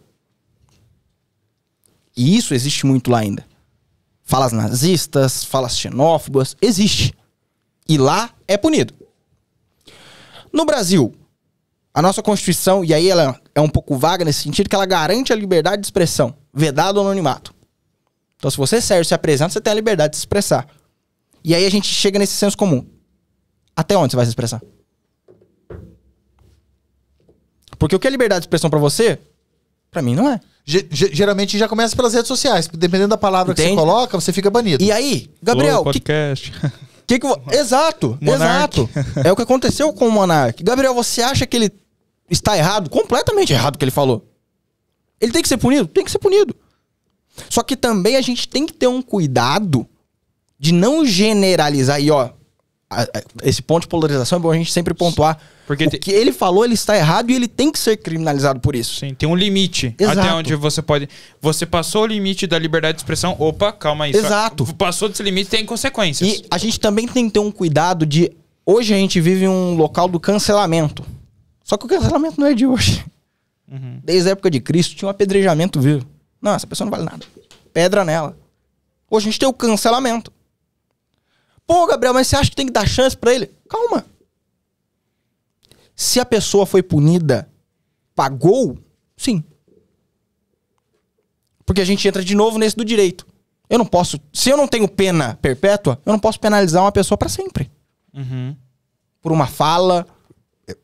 E isso existe muito lá ainda. Falas nazistas, falas xenófobas, existe. E lá é punido. No Brasil, a nossa Constituição, e aí ela é um pouco vaga nesse sentido, que ela garante a liberdade de expressão, vedado o anonimato. Então, se você é sério, se apresenta, você tem a liberdade de se expressar. E aí a gente chega nesse senso comum. Até onde você vai se expressar? Porque o que é liberdade de expressão para você, para mim não é. G geralmente já começa pelas redes sociais. Dependendo da palavra Entende? que você coloca, você fica banido. E aí, Gabriel. Lô, podcast. Que... que que vo... Exato, Monarque. exato. É o que aconteceu com o Monark. Gabriel, você acha que ele está errado? Completamente errado o que ele falou. Ele tem que ser punido? Tem que ser punido. Só que também a gente tem que ter um cuidado de não generalizar. E ó, a, a, esse ponto de polarização é bom a gente sempre pontuar. Porque o te... que ele falou, ele está errado e ele tem que ser criminalizado por isso. Sim, tem um limite. Exato. Até onde você pode. Você passou o limite da liberdade de expressão. Opa, calma aí. Exato. Só... Passou desse limite, tem consequências. E a gente também tem que ter um cuidado de. Hoje a gente vive um local do cancelamento. Só que o cancelamento não é de hoje. Uhum. Desde a época de Cristo tinha um apedrejamento vivo. Não, essa pessoa não vale nada. Pedra nela. Hoje a gente tem o cancelamento. Pô, Gabriel, mas você acha que tem que dar chance para ele? Calma. Se a pessoa foi punida, pagou? Sim. Porque a gente entra de novo nesse do direito. Eu não posso. Se eu não tenho pena perpétua, eu não posso penalizar uma pessoa para sempre. Uhum. Por uma fala,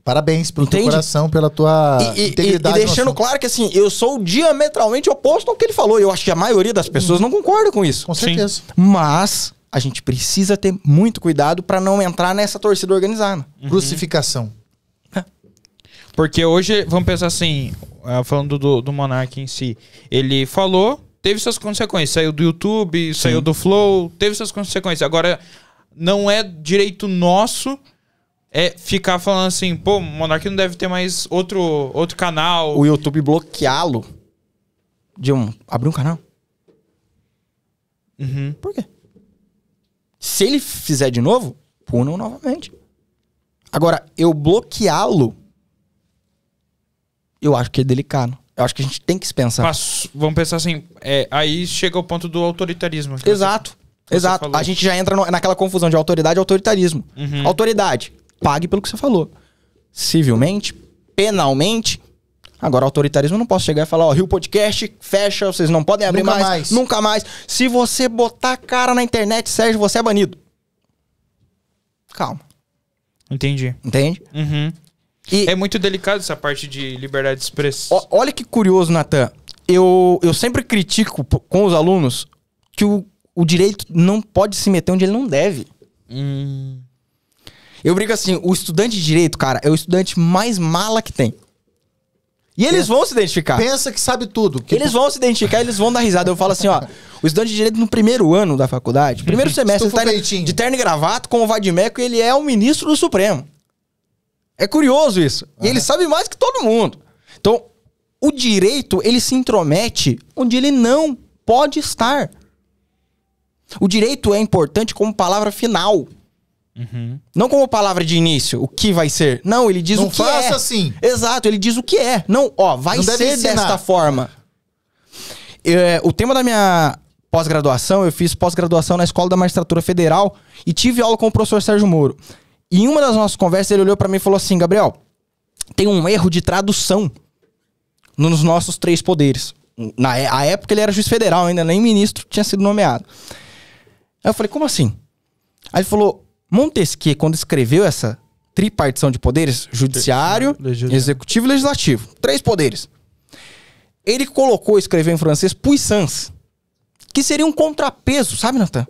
Parabéns pelo Entende? teu coração, pela tua e, integridade. E, e deixando claro que assim, eu sou diametralmente oposto ao que ele falou. Eu acho que a maioria das pessoas uhum. não concorda com isso. Com certeza. Sim. Mas a gente precisa ter muito cuidado para não entrar nessa torcida organizada. Uhum. Crucificação. É. Porque hoje, vamos pensar assim, eh, falando do, do Monark em si, ele falou, teve suas consequências. Saiu do YouTube, Sim. saiu do Flow, teve suas consequências. Agora, não é direito nosso é ficar falando assim, pô, Monark não deve ter mais outro, outro canal. O YouTube bloqueá-lo de um, abrir um canal. Uhum. Por quê? Se ele fizer de novo, punam novamente. Agora, eu bloqueá-lo, eu acho que é delicado. Eu acho que a gente tem que pensar. Mas, vamos pensar assim, é, aí chega o ponto do autoritarismo. Exato. Você, Exato. A gente já entra no, naquela confusão de autoridade e autoritarismo. Uhum. Autoridade pague pelo que você falou. Civilmente, penalmente. Agora, autoritarismo, não posso chegar e falar, ó, Rio Podcast, fecha, vocês não podem abrir nunca mais, mais, Nunca mais. Se você botar a cara na internet, Sérgio, você é banido. Calma. Entendi. Entende? Uhum. E, é muito delicado essa parte de liberdade de expressão. olha que curioso, Natan. Eu, eu sempre critico com os alunos que o, o direito não pode se meter onde ele não deve. Hum. Eu brinco assim, o estudante de direito, cara, é o estudante mais mala que tem. E eles pensa, é. vão se identificar. Pensa que sabe tudo. Que eles vão se identificar, eles vão dar risada. Eu falo assim, ó, o estudante de direito no primeiro ano da faculdade, primeiro semestre, tá de terno e gravata com o Vadimeco, ele é o ministro do Supremo. É curioso isso. Ah. E ele é. sabe mais que todo mundo. Então, o direito, ele se intromete onde ele não pode estar. O direito é importante como palavra final. Uhum. Não como palavra de início, o que vai ser. Não, ele diz não o que é. Não faça assim. Exato, ele diz o que é. Não, ó, vai não ser desta forma. É, o tema da minha pós-graduação, eu fiz pós-graduação na Escola da Magistratura Federal e tive aula com o professor Sérgio Moro. E em uma das nossas conversas, ele olhou para mim e falou assim: Gabriel, tem um erro de tradução nos nossos três poderes. Na é, a época ele era juiz federal, ainda nem ministro tinha sido nomeado. Aí eu falei: como assim? Aí ele falou: Montesquieu, quando escreveu essa tripartição de poderes, judiciário, legislativo. executivo e legislativo, três poderes, ele colocou, escreveu em francês, puissance, que seria um contrapeso, sabe, Natan?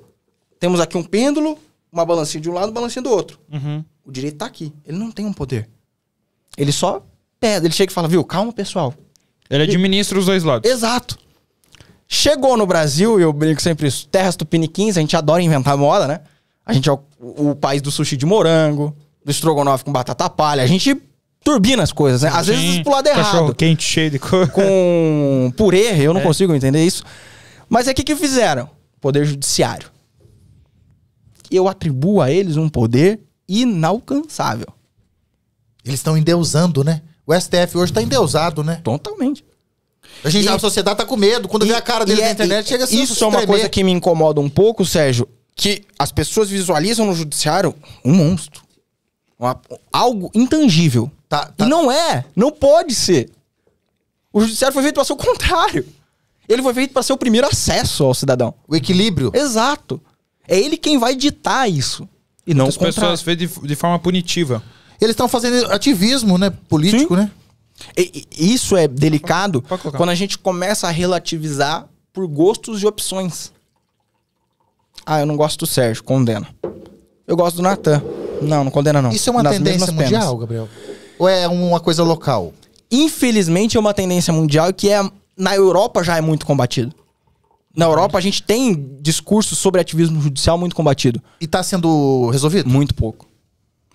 Temos aqui um pêndulo, uma balancinha de um lado, uma balancinha do outro. Uhum. O direito está aqui. Ele não tem um poder. Ele só pede. Ele chega e fala, viu, calma, pessoal. Ele administra os dois lados. Exato. Chegou no Brasil, eu brinco sempre isso, terras tupiniquins, a gente adora inventar moda, né? A gente é o, o país do sushi de morango, do estrogonofe com batata palha. A gente turbina as coisas, né? Às Sim, vezes pro lado errado. quente cheio de cor. Com purê, eu não é. consigo entender isso. Mas é o que, que fizeram? Poder judiciário. Eu atribuo a eles um poder inalcançável. Eles estão endeusando, né? O STF hoje está endeusado, né? Totalmente. A gente, e, a sociedade tá com medo. Quando e, vê a cara dele é na internet, e, chega assim. Isso é uma coisa que me incomoda um pouco, Sérgio que as pessoas visualizam no judiciário um monstro. Uma, algo intangível. Tá, tá. E não é, não pode ser. O judiciário foi feito para ser o contrário. Ele foi feito para ser o primeiro acesso ao cidadão. O equilíbrio. Exato. É ele quem vai ditar isso. E não As pessoas veem de, de, forma punitiva. Eles estão fazendo ativismo, né? Político, Sim. né? E, e isso é delicado pode, pode quando a gente começa a relativizar por gostos e opções. Ah, eu não gosto do Sérgio, condena. Eu gosto do Natan. Não, não condena não. Isso é uma Nas tendência mundial, penas. Gabriel? Ou é uma coisa local? Infelizmente é uma tendência mundial que é na Europa já é muito combatido. Na Europa a gente tem discurso sobre ativismo judicial muito combatido. E está sendo resolvido? Muito pouco.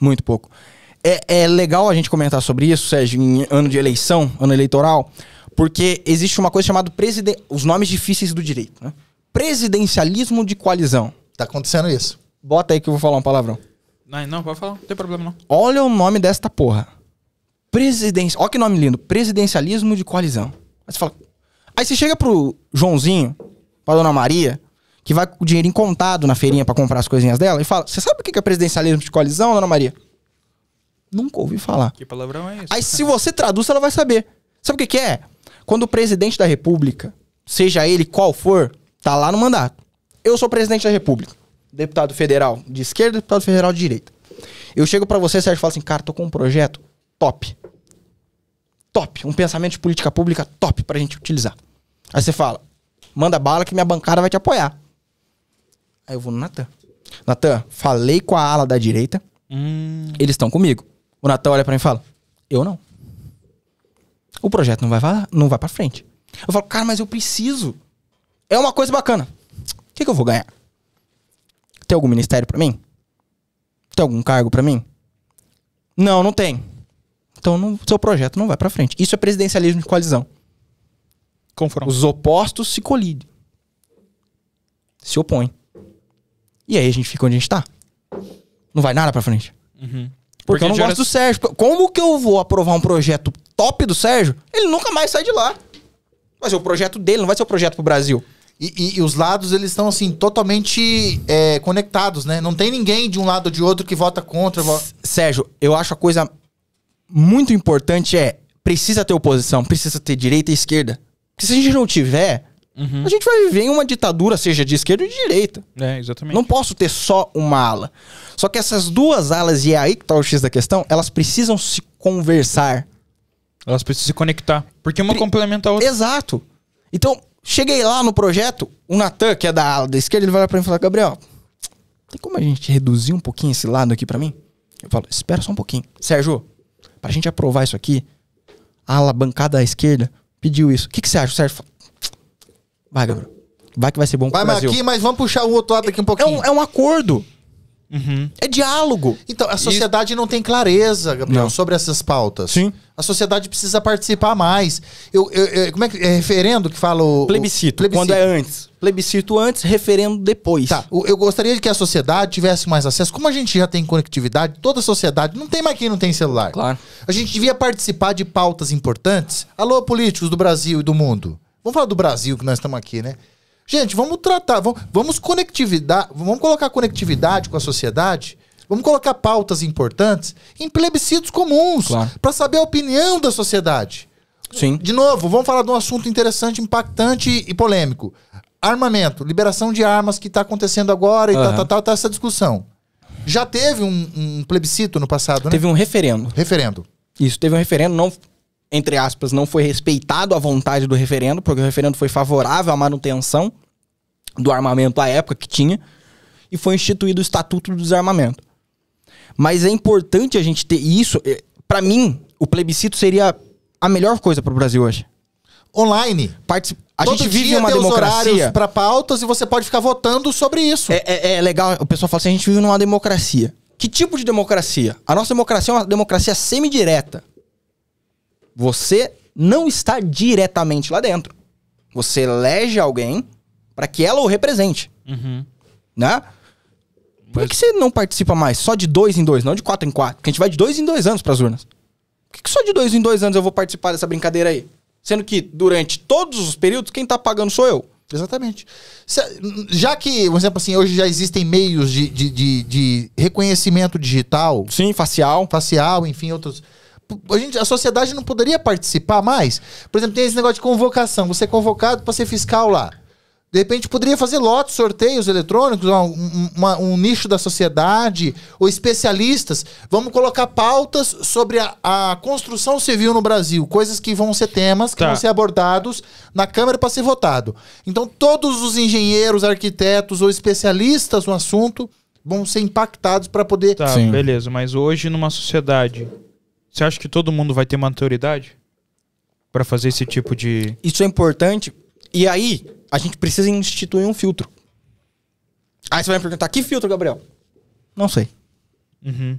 Muito pouco. É, é legal a gente comentar sobre isso, Sérgio, em ano de eleição, ano eleitoral, porque existe uma coisa chamada presidente, os nomes difíceis do direito, né? presidencialismo de coalizão. Tá acontecendo isso. Bota aí que eu vou falar um palavrão. Não, não, pode falar, não tem problema não. Olha o nome desta porra. Presidência. Olha que nome lindo. Presidencialismo de coalizão. Aí você fala. Aí você chega pro Joãozinho, pra Dona Maria, que vai com o dinheiro contado na feirinha para comprar as coisinhas dela, e fala: Você sabe o que é presidencialismo de coalizão, Dona Maria? Nunca ouvi falar. Que palavrão é isso? Aí se você traduz, ela vai saber. Sabe o que, que é? Quando o presidente da república, seja ele qual for, Tá lá no mandato. Eu sou presidente da República, deputado federal de esquerda, deputado federal de direita. Eu chego para você, Sérgio, e falo assim: "Cara, tô com um projeto top. Top, um pensamento de política pública top pra gente utilizar". Aí você fala: "Manda bala que minha bancada vai te apoiar". Aí eu vou no Natan. Natan, falei com a ala da direita. Hum. Eles estão comigo. O Natan olha para mim e fala: "Eu não". O projeto não vai não vai para frente. Eu falo: "Cara, mas eu preciso" é uma coisa bacana. O que, que eu vou ganhar? Tem algum ministério para mim? Tem algum cargo para mim? Não, não tem. Então não, seu projeto não vai para frente. Isso é presidencialismo de coalizão. Confronto. Os opostos se colidem. Se opõem. E aí a gente fica onde a gente tá. Não vai nada para frente. Uhum. Porque, Porque, eu não gosto era... do Sérgio. Como que eu vou aprovar um projeto top do Sérgio? Ele nunca mais sai de lá. Vai ser o projeto dele, não vai ser o projeto pro Brasil. E, e, e, os lados, eles estão, assim, totalmente é, conectados, né? Não tem ninguém de um lado ou de outro que vota contra. Vota... Sérgio, eu acho a coisa muito importante é... Precisa ter oposição, precisa ter direita e esquerda. Porque se a gente não tiver... Uhum. A gente vai viver em uma ditadura, seja de esquerda ou de direita. É, exatamente. Não posso ter só uma ala. Só que essas duas alas, e é aí que tá o X da questão, elas precisam se conversar. Elas precisam se conectar. Porque uma Pre... complementa a outra. Exato. Então, Cheguei lá no projeto, o Natan, que é da ala da esquerda, ele vai lá pra mim e fala, Gabriel, tem como a gente reduzir um pouquinho esse lado aqui para mim? Eu falo, espera só um pouquinho. Sérgio, pra gente aprovar isso aqui, a ala bancada à esquerda pediu isso. O que, que você acha? O Sérgio fala, vai, Gabriel. Vai que vai ser bom pro vai, Brasil. Vai aqui, mas vamos puxar o outro lado daqui é um pouquinho. É um, é um acordo. Uhum. É diálogo. Então, a sociedade não tem clareza, Gabriel, não. sobre essas pautas. Sim. A sociedade precisa participar mais. Eu, eu, eu, como é que é referendo que fala o, plebiscito, o, plebiscito, quando é antes. Plebiscito antes, referendo depois. Tá. Eu gostaria de que a sociedade tivesse mais acesso. Como a gente já tem conectividade, toda a sociedade não tem mais quem não tem celular. Claro. A gente devia participar de pautas importantes. Alô, políticos do Brasil e do mundo. Vamos falar do Brasil que nós estamos aqui, né? Gente, vamos tratar, vamos, vamos conectividade, vamos colocar conectividade com a sociedade Vamos colocar pautas importantes em plebiscitos comuns claro. para saber a opinião da sociedade. Sim. De novo, vamos falar de um assunto interessante, impactante e polêmico. Armamento, liberação de armas que está acontecendo agora e uhum. tal, tá, tá, tá, essa discussão. Já teve um, um plebiscito no passado, né? Teve um referendo. Referendo. Isso, teve um referendo, não, entre aspas, não foi respeitado a vontade do referendo, porque o referendo foi favorável à manutenção do armamento à época que tinha, e foi instituído o Estatuto do Desarmamento. Mas é importante a gente ter isso. É, para mim, o plebiscito seria a melhor coisa para o Brasil hoje. Online. Particip... A gente vive uma democracia. para pautas e você pode ficar votando sobre isso. É, é, é legal. O pessoal fala assim: a gente vive numa democracia. Que tipo de democracia? A nossa democracia é uma democracia semidireta. Você não está diretamente lá dentro. Você elege alguém para que ela o represente. Uhum. Né? Por Mas... que você não participa mais só de dois em dois, não de quatro em quatro? Porque a gente vai de dois em dois anos para as urnas. Por que, que só de dois em dois anos eu vou participar dessa brincadeira aí? Sendo que durante todos os períodos, quem tá pagando sou eu. Exatamente. Já que, por exemplo, assim, hoje já existem meios de, de, de, de reconhecimento digital. Sim, facial. Facial, enfim, outros a, gente, a sociedade não poderia participar mais? Por exemplo, tem esse negócio de convocação. Você é convocado para ser fiscal lá. De repente poderia fazer lotes, sorteios eletrônicos, um, uma, um, nicho da sociedade, ou especialistas. Vamos colocar pautas sobre a, a construção civil no Brasil, coisas que vão ser temas que tá. vão ser abordados na Câmara para ser votado. Então, todos os engenheiros, arquitetos ou especialistas no assunto vão ser impactados para poder. Tá, Sim. beleza, mas hoje numa sociedade você acha que todo mundo vai ter maturidade para fazer esse tipo de. Isso é importante. E aí, a gente precisa instituir um filtro. Aí você vai me perguntar: que filtro, Gabriel? Não sei. Uhum.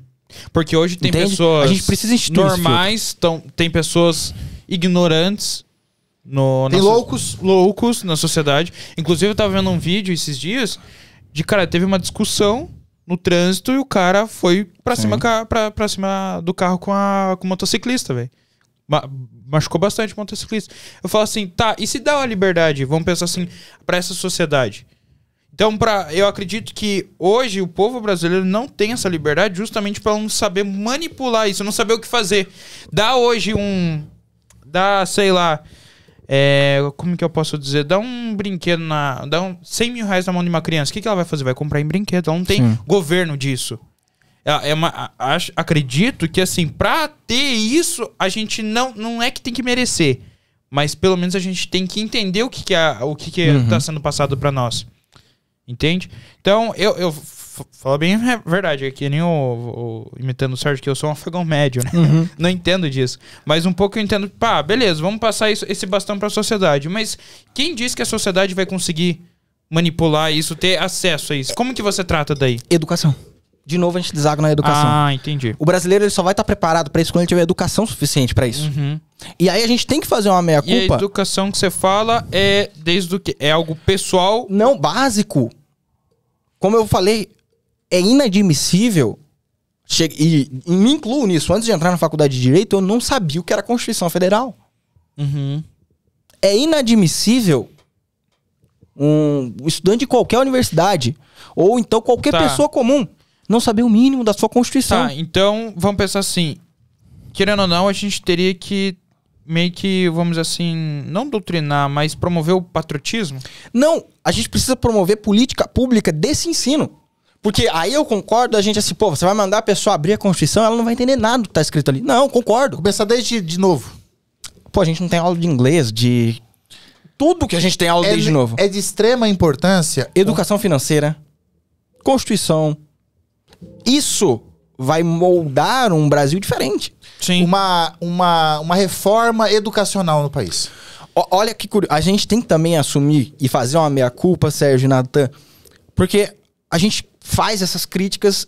Porque hoje tem Entende? pessoas. A gente precisa instituir normais, tão, tem pessoas ignorantes no, Tem loucos. So, loucos na sociedade. Inclusive, eu tava vendo um vídeo esses dias de, cara, teve uma discussão no trânsito e o cara foi pra cima, pra, pra cima do carro com, a, com o motociclista, velho. Ma machucou bastante o motociclista. Eu falo assim, tá, e se dá a liberdade? Vamos pensar assim, para essa sociedade. Então, pra, eu acredito que hoje o povo brasileiro não tem essa liberdade justamente para não saber manipular isso, não saber o que fazer. Dá hoje um. Dá, sei lá, é, como que eu posso dizer? Dá um brinquedo na. Dá um 100 mil reais na mão de uma criança. O que, que ela vai fazer? Vai comprar em brinquedo. Ela não tem Sim. governo disso. É, é uma, acredito que, assim, pra ter isso, a gente não. Não é que tem que merecer. Mas pelo menos a gente tem que entender o que, que, é, o que, que uhum. tá sendo passado para nós. Entende? Então, eu, eu falar bem a verdade, é que nem o, o, imitando o Sérgio, que eu sou um afegão médio, né? Uhum. Não entendo disso. Mas um pouco eu entendo, pá, beleza, vamos passar isso, esse bastão para a sociedade. Mas quem diz que a sociedade vai conseguir manipular isso, ter acesso a isso? Como que você trata daí? Educação. De novo, a gente deságua na educação. Ah, entendi. O brasileiro ele só vai estar tá preparado para isso quando ele tiver educação suficiente para isso. Uhum. E aí a gente tem que fazer uma meia culpa. E a educação que você fala é desde o que é algo pessoal? Não, básico. Como eu falei, é inadmissível. E, e me incluo nisso. Antes de entrar na faculdade de Direito, eu não sabia o que era a Constituição Federal. Uhum. É inadmissível um estudante de qualquer universidade, ou então qualquer tá. pessoa comum, não saber o mínimo da sua Constituição. Tá, então vamos pensar assim. Querendo ou não, a gente teria que meio que, vamos assim, não doutrinar, mas promover o patriotismo? Não, a gente precisa promover política pública desse ensino. Porque aí eu concordo, a gente assim, pô, você vai mandar a pessoa abrir a Constituição, ela não vai entender nada do que tá escrito ali. Não, concordo. Começar desde de novo. Pô, a gente não tem aula de inglês, de. Tudo que a gente tem aula é desde de novo. É de extrema importância. Educação financeira, Constituição. Isso vai moldar um Brasil diferente. Sim. Uma, uma, uma reforma educacional no país. O, olha que curioso. A gente tem que também assumir e fazer uma meia-culpa, Sérgio e Natan, porque a gente faz essas críticas,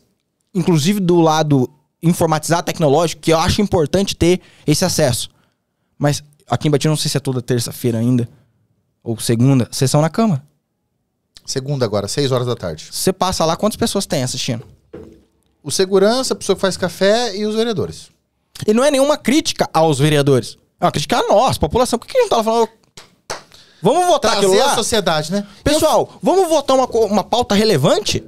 inclusive do lado informatizado, tecnológico, que eu acho importante ter esse acesso. Mas aqui em Batista, não sei se é toda terça-feira ainda, ou segunda, sessão na Câmara. Segunda agora, seis horas da tarde. Você passa lá, quantas pessoas tem assistindo? O segurança, a pessoa que faz café e os vereadores. E não é nenhuma crítica aos vereadores. É uma crítica a nós, população. Por que a gente não tá falando... Vamos votar Trazer aquilo lá? a sociedade, né? Pessoal, eu... vamos votar uma, uma pauta relevante?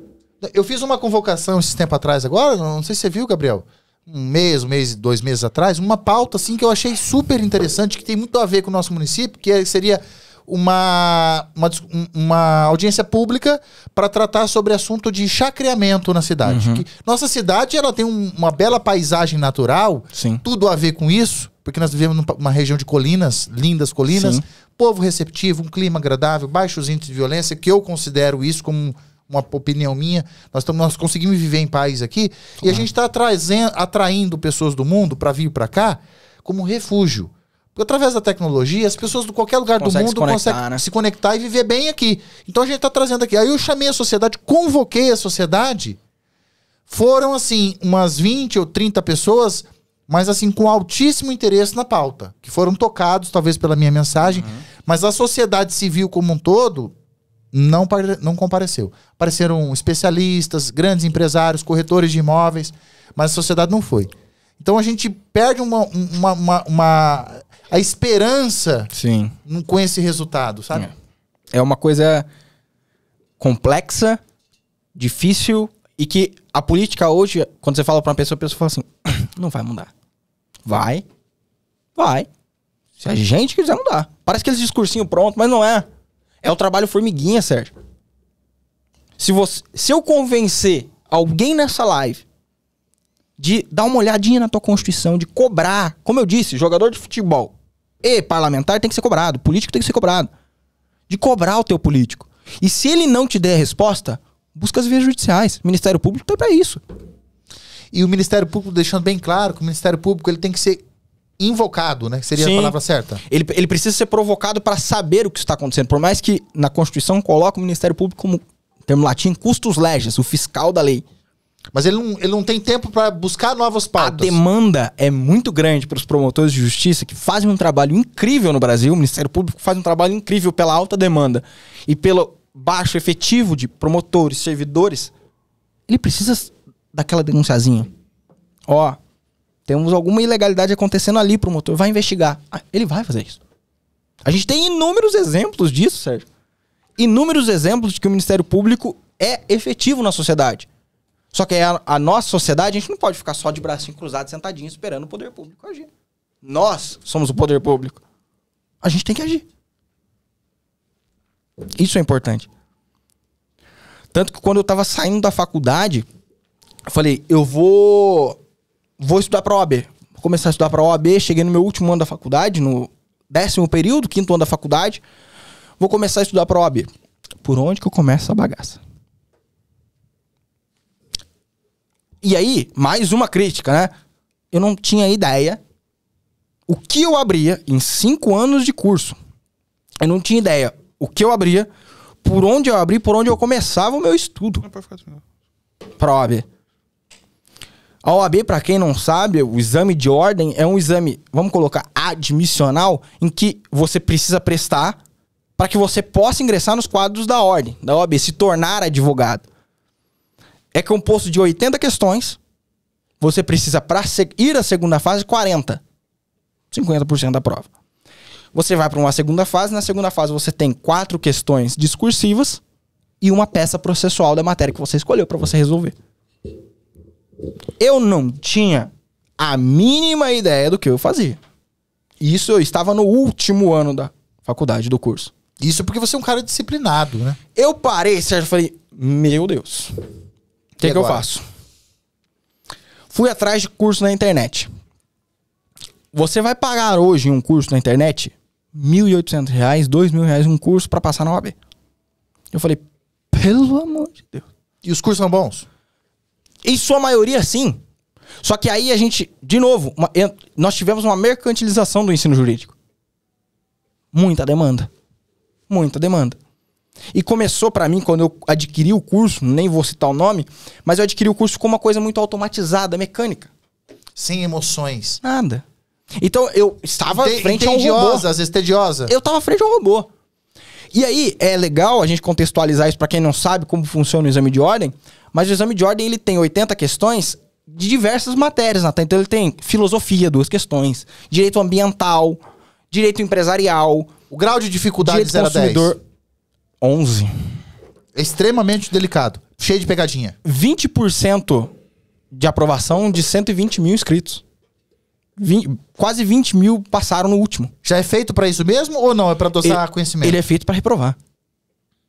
Eu fiz uma convocação esse tempo atrás agora, não sei se você viu, Gabriel. Um mês, um mês, dois meses atrás, uma pauta assim que eu achei super interessante, que tem muito a ver com o nosso município, que é, seria uma, uma, uma audiência pública para tratar sobre assunto de chacreamento na cidade. Uhum. Que, nossa cidade ela tem um, uma bela paisagem natural, Sim. tudo a ver com isso, porque nós vivemos numa região de colinas, lindas colinas, Sim. povo receptivo, um clima agradável, baixos índices de violência, que eu considero isso como uma opinião minha, nós, tamo, nós conseguimos viver em paz aqui, claro. e a gente está atraindo pessoas do mundo para vir para cá como refúgio. Porque através da tecnologia, as pessoas de qualquer lugar Consegue do mundo conectar, conseguem né? se conectar e viver bem aqui. Então a gente está trazendo aqui. Aí eu chamei a sociedade, convoquei a sociedade. Foram, assim, umas 20 ou 30 pessoas, mas, assim, com altíssimo interesse na pauta. Que foram tocados, talvez, pela minha mensagem. Uhum. Mas a sociedade civil como um todo não, não compareceu. Apareceram especialistas, grandes empresários, corretores de imóveis, mas a sociedade não foi. Então a gente perde uma, uma, uma, uma a esperança Sim. com esse resultado, sabe? É. é. uma coisa complexa, difícil e que a política hoje, quando você fala para uma pessoa, a pessoa fala assim: não vai mudar. Vai, vai. Se a gente quiser mudar. Parece que eles discursinho pronto, mas não é. É o trabalho formiguinha, Sérgio. Se, você, se eu convencer alguém nessa live de dar uma olhadinha na tua Constituição, de cobrar, como eu disse, jogador de futebol e parlamentar tem que ser cobrado, político tem que ser cobrado. De cobrar o teu político. E se ele não te der a resposta, busca as vias judiciais. O Ministério Público tá para isso. E o Ministério Público deixando bem claro que o Ministério Público ele tem que ser invocado, né? Seria Sim. a palavra certa. Ele, ele precisa ser provocado para saber o que está acontecendo. Por mais que na Constituição coloque o Ministério Público como, termo latim, custos leges, o fiscal da lei. Mas ele não, ele não tem tempo para buscar novas pautas. A demanda é muito grande para os promotores de justiça que fazem um trabalho incrível no Brasil. O Ministério Público faz um trabalho incrível pela alta demanda e pelo baixo efetivo de promotores, servidores. Ele precisa daquela denunciazinha. Ó, temos alguma ilegalidade acontecendo ali, motor Vai investigar. Ah, ele vai fazer isso. A gente tem inúmeros exemplos disso, Sérgio. Inúmeros exemplos de que o Ministério Público é efetivo na sociedade. Só que é a, a nossa sociedade, a gente não pode ficar só de bracinho cruzado, sentadinho, esperando o poder público agir. Nós somos o poder público. A gente tem que agir. Isso é importante. Tanto que quando eu tava saindo da faculdade, eu falei, eu vou vou estudar para OAB. Vou começar a estudar para OAB, cheguei no meu último ano da faculdade, no décimo período, quinto ano da faculdade. Vou começar a estudar para OAB. Por onde que eu começo essa bagaça? E aí, mais uma crítica, né? Eu não tinha ideia o que eu abria em cinco anos de curso. Eu não tinha ideia o que eu abria, por onde eu abri, por onde eu começava o meu estudo. Não, pode ficar assim, não. Pra OAB. A OAB, para quem não sabe, o exame de ordem é um exame, vamos colocar, admissional, em que você precisa prestar para que você possa ingressar nos quadros da ordem, da OAB, se tornar advogado. É composto de 80 questões. Você precisa, para ir à segunda fase, 40. 50% da prova. Você vai para uma segunda fase. Na segunda fase, você tem quatro questões discursivas e uma peça processual da matéria que você escolheu para você resolver. Eu não tinha a mínima ideia do que eu fazia. Isso eu estava no último ano da faculdade do curso. Isso porque você é um cara disciplinado, né? Eu parei, Sérgio, falei, meu Deus. O que, que eu faço? Fui atrás de curso na internet. Você vai pagar hoje um curso na internet R$ 1.800, R$ 2.000 um curso para passar na OAB. Eu falei, pelo amor de Deus. E os cursos são bons? Em sua maioria, sim. Só que aí a gente, de novo, uma, nós tivemos uma mercantilização do ensino jurídico. Muita demanda. Muita demanda. E começou para mim quando eu adquiri o curso, nem vou citar o nome, mas eu adquiri o curso com uma coisa muito automatizada, mecânica. Sem emoções. Nada. Então eu estava Ente, frente a um robô. às vezes tediosa. Eu estava frente a um robô. E aí é legal a gente contextualizar isso para quem não sabe como funciona o exame de ordem, mas o exame de ordem ele tem 80 questões de diversas matérias, Natan. Então ele tem filosofia, duas questões, direito ambiental, direito empresarial. O grau de dificuldade direito 0 consumidor, 10? 11. É extremamente delicado, cheio de pegadinha. 20% de aprovação de 120 mil inscritos. 20, quase 20 mil passaram no último. Já é feito para isso mesmo ou não? É para dosar ele, conhecimento? Ele é feito para reprovar.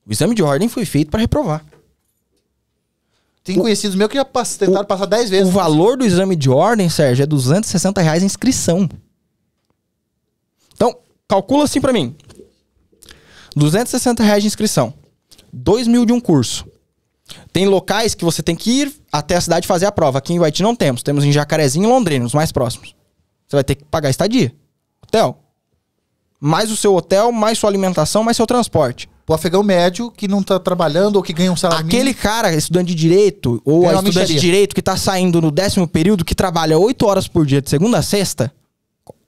O exame de ordem foi feito para reprovar. Tem conhecidos meus que já pass tentaram o, passar 10 vezes. O valor do exame de ordem, Sérgio, é 260 reais a inscrição. Então, calcula assim para mim. 260 reais de inscrição. 2 mil de um curso. Tem locais que você tem que ir até a cidade fazer a prova. Aqui em Haiti não temos. Temos em Jacarezinho e Londrina, os mais próximos. Você vai ter que pagar estadia, hotel. Mais o seu hotel, mais sua alimentação, mais seu transporte. O afegão médio que não tá trabalhando ou que ganha um salário Aquele mínimo. cara, estudante de direito, ou estudante de direito que tá saindo no décimo período, que trabalha oito horas por dia de segunda a sexta,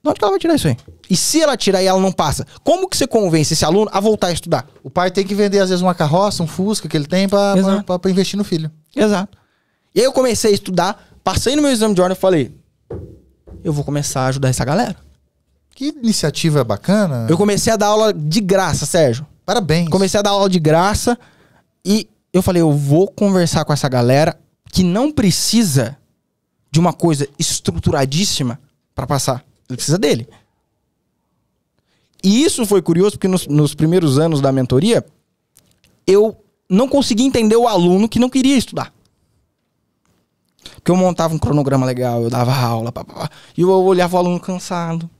de onde que ela vai tirar isso aí? E se ela tirar e ela não passa, como que você convence esse aluno a voltar a estudar? O pai tem que vender, às vezes, uma carroça, um Fusca que ele tem pra, pra, pra investir no filho. Exato. E aí eu comecei a estudar, passei no meu exame de ordem e falei: eu vou começar a ajudar essa galera. Que iniciativa bacana. Eu comecei a dar aula de graça, Sérgio. Parabéns. Comecei a dar aula de graça e eu falei, eu vou conversar com essa galera que não precisa de uma coisa estruturadíssima para passar. Ele precisa dele. E isso foi curioso porque nos, nos primeiros anos da mentoria, eu não consegui entender o aluno que não queria estudar. Porque eu montava um cronograma legal, eu dava aula, pá, pá, pá, e eu olhava o aluno cansado,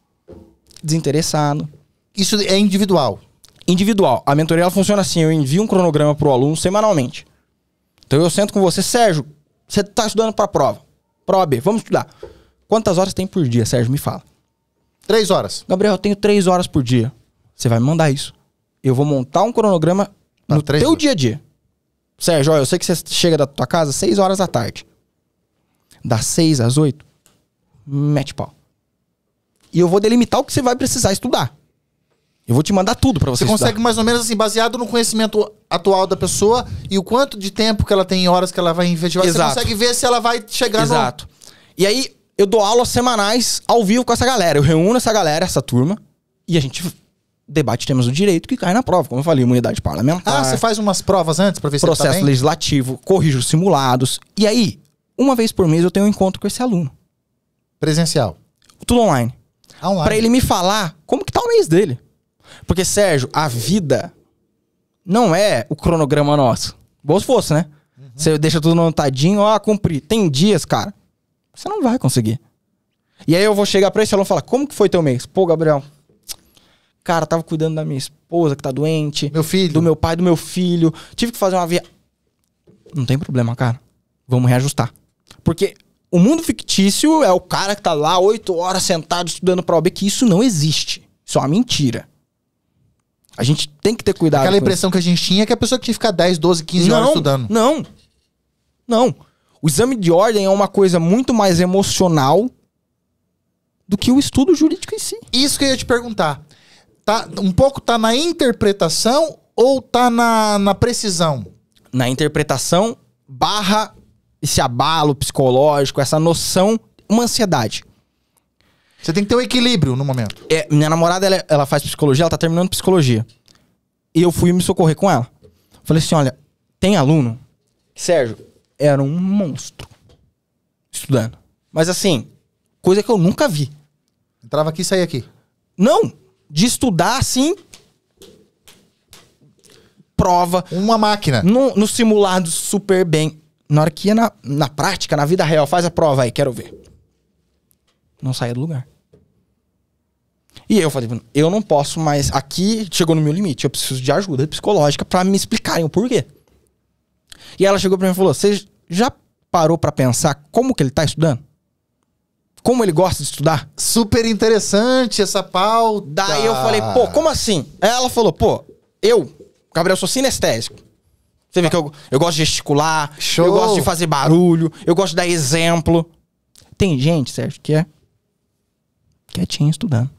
desinteressado. Isso é individual individual. A mentoria ela funciona assim: eu envio um cronograma pro aluno semanalmente. Então eu sento com você, Sérgio, você está estudando para a prova. Prova B, vamos estudar. Quantas horas tem por dia, Sérgio? Me fala. Três horas. Gabriel, eu tenho três horas por dia. Você vai me mandar isso. Eu vou montar um cronograma pra tá, no teu horas. dia a dia. Sérgio, ó, eu sei que você chega da tua casa seis horas da tarde. Das seis às oito, mete pau. E eu vou delimitar o que você vai precisar estudar. Eu vou te mandar tudo para você. Você estudar. consegue mais ou menos assim, baseado no conhecimento atual da pessoa e o quanto de tempo que ela tem, horas que ela vai investir, você consegue ver se ela vai chegar Exato. No... E aí eu dou aulas semanais ao vivo com essa galera. Eu reúno essa galera, essa turma, e a gente debate temas do direito que cai na prova, como eu falei, imunidade parlamentar. Ah, você faz umas provas antes para ver se tá processo tá legislativo, corrijo os simulados. E aí, uma vez por mês eu tenho um encontro com esse aluno. Presencial. Tudo online. Online. Para ele me falar como que tá o mês dele. Porque, Sérgio, a vida não é o cronograma nosso. Bom se fosse, né? Uhum. Você deixa tudo anotadinho, ó, cumprir. cumpri. Tem dias, cara, você não vai conseguir. E aí eu vou chegar pra esse aluno e falar, como que foi teu mês? Pô, Gabriel, cara, tava cuidando da minha esposa que tá doente. Meu filho. Do meu pai, do meu filho. Tive que fazer uma via... Não tem problema, cara. Vamos reajustar. Porque o mundo fictício é o cara que tá lá oito horas sentado estudando pra OB, que isso não existe. Isso é uma mentira. A gente tem que ter cuidado. Aquela impressão isso. que a gente tinha é que a pessoa tinha que ficar 10, 12, 15 não, horas estudando. Não. Não. O exame de ordem é uma coisa muito mais emocional do que o estudo jurídico em si. Isso que eu ia te perguntar. Tá, um pouco tá na interpretação ou tá na, na precisão? Na interpretação barra esse abalo psicológico, essa noção, uma ansiedade. Você tem que ter um equilíbrio no momento. É, minha namorada, ela, ela faz psicologia, ela tá terminando psicologia. E eu fui me socorrer com ela. Falei assim: olha, tem aluno que, Sérgio, era um monstro estudando. Mas assim, coisa que eu nunca vi. Entrava aqui e saía aqui. Não! De estudar assim. Prova. Uma máquina. No, no simulado super bem. Na hora que ia na, na prática, na vida real, faz a prova aí, quero ver. Não saía do lugar. E eu falei, eu não posso mais. Aqui chegou no meu limite. Eu preciso de ajuda psicológica para me explicarem o porquê. E ela chegou para mim e falou: Você já parou para pensar como que ele tá estudando? Como ele gosta de estudar? Super interessante essa pauta. Daí eu falei: Pô, como assim? Ela falou: Pô, eu, Gabriel, sou sinestésico. Você vê que eu, eu gosto de gesticular, Show. eu gosto de fazer barulho, eu gosto de dar exemplo. Tem gente, Sérgio, que é quietinho estudando.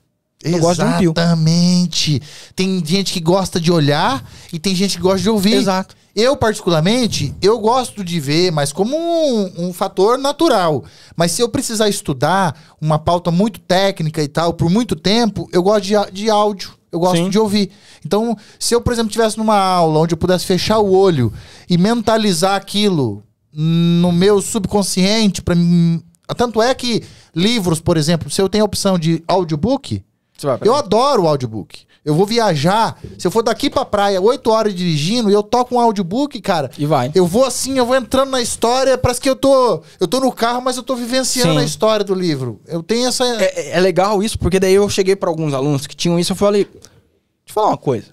Exatamente. Tem gente que gosta de olhar e tem gente que gosta de ouvir. Exato. Eu, particularmente, eu gosto de ver, mas como um, um, fator natural. Mas se eu precisar estudar uma pauta muito técnica e tal, por muito tempo, eu gosto de, de áudio. Eu gosto Sim. de ouvir. Então, se eu, por exemplo, tivesse numa aula onde eu pudesse fechar o olho e mentalizar aquilo no meu subconsciente para ah, tanto é que livros, por exemplo, se eu tenho a opção de audiobook, eu adoro o audiobook. Eu vou viajar. Se eu for daqui pra praia, 8 horas dirigindo, e eu toco um audiobook, cara. E vai. Eu vou assim, eu vou entrando na história. Parece que eu tô. Eu tô no carro, mas eu tô vivenciando Sim. a história do livro. Eu tenho essa. É, é, é legal isso, porque daí eu cheguei para alguns alunos que tinham isso, eu falei. Deixa eu falar uma coisa.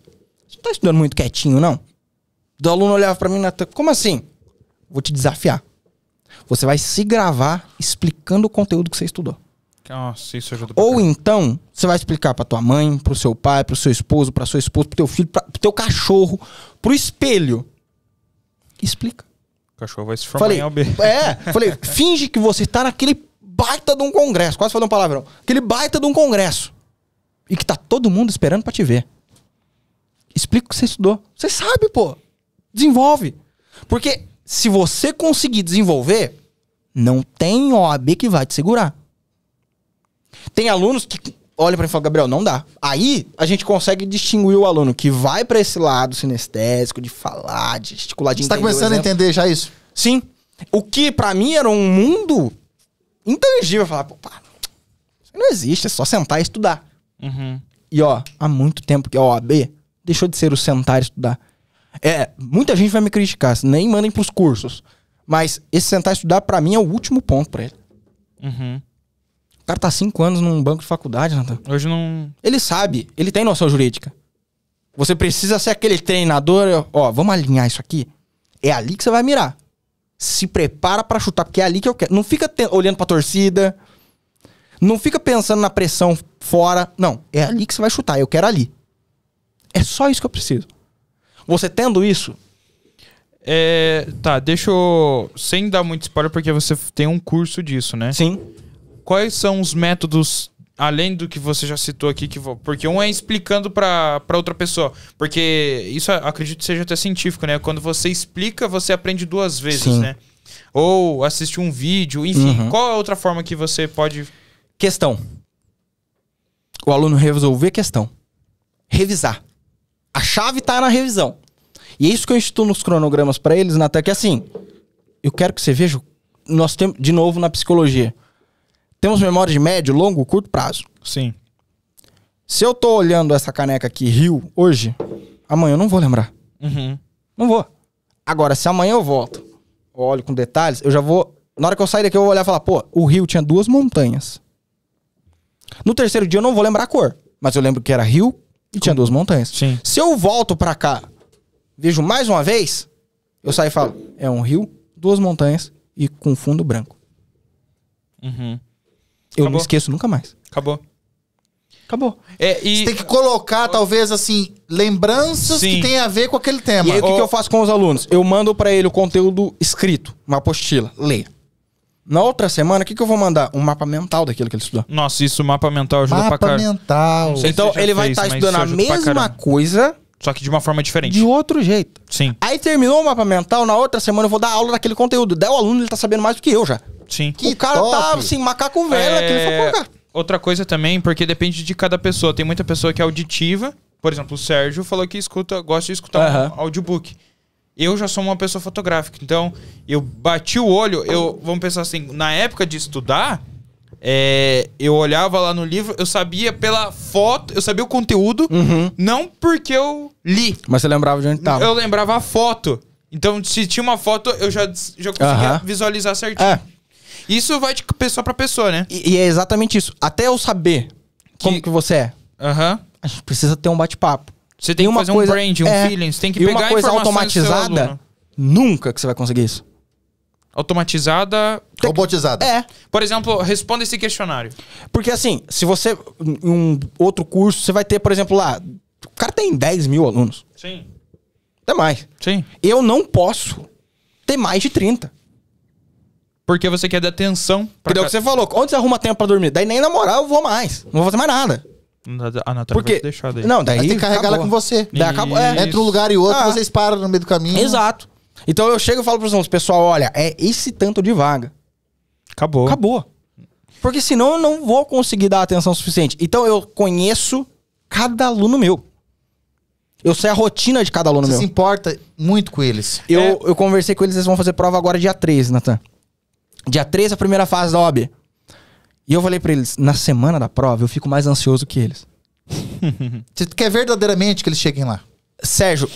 Você não tá estudando muito quietinho, não? Do aluno olhava para mim na. Como assim? Vou te desafiar. Você vai se gravar explicando o conteúdo que você estudou. Nossa, isso ajuda Ou cara. então, você vai explicar pra tua mãe, pro seu pai, pro seu esposo, pra sua esposa, pro teu filho, pra, pro teu cachorro, pro espelho. Explica. O cachorro vai se formar em É, falei, finge que você tá naquele baita de um congresso. Quase falei um palavrão. Aquele baita de um congresso. E que tá todo mundo esperando pra te ver. Explica o que você estudou. Você sabe, pô. Desenvolve. Porque se você conseguir desenvolver, não tem OAB que vai te segurar. Tem alunos que olham para mim e falam, Gabriel, não dá. Aí a gente consegue distinguir o aluno que vai para esse lado sinestésico, de falar, de gesticular, de Você tá começando a entender já isso? Sim. O que para mim era um mundo intangível. Falar, pá, isso não existe, é só sentar e estudar. Uhum. E ó, há muito tempo que a OAB deixou de ser o sentar e estudar é, muita gente vai me criticar, nem mandem pros cursos. Mas esse sentar e estudar, para mim, é o último ponto para ele. Uhum. O cara tá cinco anos num banco de faculdade, Natan. Hoje não. Ele sabe, ele tem noção jurídica. Você precisa ser aquele treinador, ó, vamos alinhar isso aqui. É ali que você vai mirar. Se prepara para chutar, porque é ali que eu quero. Não fica olhando pra torcida. Não fica pensando na pressão fora. Não, é ali que você vai chutar. Eu quero ali. É só isso que eu preciso. Você tendo isso. É, tá, deixa eu. Sem dar muito spoiler, porque você tem um curso disso, né? Sim. Quais são os métodos além do que você já citou aqui, que vou, porque um é explicando para outra pessoa, porque isso acredito seja até científico, né? Quando você explica, você aprende duas vezes, Sim. né? Ou assiste um vídeo, enfim, uhum. qual é a outra forma que você pode questão? O aluno resolver questão, revisar. A chave tá na revisão. E é isso que eu instituo nos cronogramas para eles, Natan, que é assim, eu quero que você veja, nós temos, de novo, na psicologia, temos memória de médio, longo, curto prazo. Sim. Se eu tô olhando essa caneca aqui, Rio, hoje, amanhã eu não vou lembrar. Uhum. Não vou. Agora, se amanhã eu volto, olho com detalhes, eu já vou. Na hora que eu sair daqui, eu vou olhar e falar, pô, o rio tinha duas montanhas. No terceiro dia eu não vou lembrar a cor, mas eu lembro que era rio, e tinha duas montanhas. Sim. Se eu volto pra cá, vejo mais uma vez, eu saio e falo: é um rio, duas montanhas e com fundo branco. Uhum. Eu não esqueço nunca mais. Acabou. Acabou. É, e... Você tem que colocar, talvez, assim, lembranças Sim. que tem a ver com aquele tema. E aí, o que, que eu faço com os alunos? Eu mando para ele o conteúdo escrito, uma apostila. Leia. Na outra semana, o que, que eu vou mandar? Um mapa mental daquilo que ele estudou. Nossa, isso, mapa mental ajuda mapa pra caramba. Mapa mental. Então, ele vai estar tá estudando a mesma coisa... Só que de uma forma diferente. De outro jeito. Sim. Aí terminou o mapa mental, na outra semana eu vou dar aula daquele conteúdo. Daí o aluno, ele tá sabendo mais do que eu já. Sim. Que o cara top. tá, assim, macaco velho. É... Aquele, falou, cara. Outra coisa também, porque depende de cada pessoa. Tem muita pessoa que é auditiva. Por exemplo, o Sérgio falou que escuta, gosta de escutar uh -huh. um audiobook. Eu já sou uma pessoa fotográfica. Então, eu bati o olho, eu vamos pensar assim, na época de estudar, é, eu olhava lá no livro, eu sabia pela foto, eu sabia o conteúdo, uhum. não porque eu li. Mas você lembrava de onde estava. Eu lembrava a foto. Então, se tinha uma foto, eu já, já conseguia uhum. visualizar certinho. É. Isso vai de pessoa para pessoa, né? E, e, é exatamente isso. Até eu saber que... como que você é, uhum. a gente precisa ter um bate-papo. Você tem, uma que fazer coisa, um brand, um é, feeling. Você tem que e pegar uma coisa automatizada. Nunca que você vai conseguir isso. Automatizada. Robotizada. É. Por exemplo, responda esse questionário. Porque assim, se você. Em um outro curso, você vai ter, por exemplo, lá. O cara tem 10 mil alunos. Sim. Até mais. Sim. Eu não posso ter mais de 30. Porque você quer dar atenção. Pra Entendeu? Ca... Que você falou, onde você arruma tempo pra dormir? Daí nem namorar eu vou mais. Não vou fazer mais nada. Ah, tá Porque, Não, daí tem que carregar ela com você. Daí acabou. É, entre um lugar e outro, ah. vocês param no meio do caminho. Exato. Então eu chego e falo para os pessoal, olha, é esse tanto de vaga. Acabou. Acabou. Porque senão eu não vou conseguir dar atenção suficiente. Então eu conheço cada aluno meu. Eu sei a rotina de cada aluno Você meu. Você se importa muito com eles. Eu, é. eu conversei com eles, eles vão fazer prova agora dia 13, Natan. Dia 13, a primeira fase da OB. E eu falei para eles, na semana da prova, eu fico mais ansioso que eles. Você quer verdadeiramente que eles cheguem lá? Sérgio,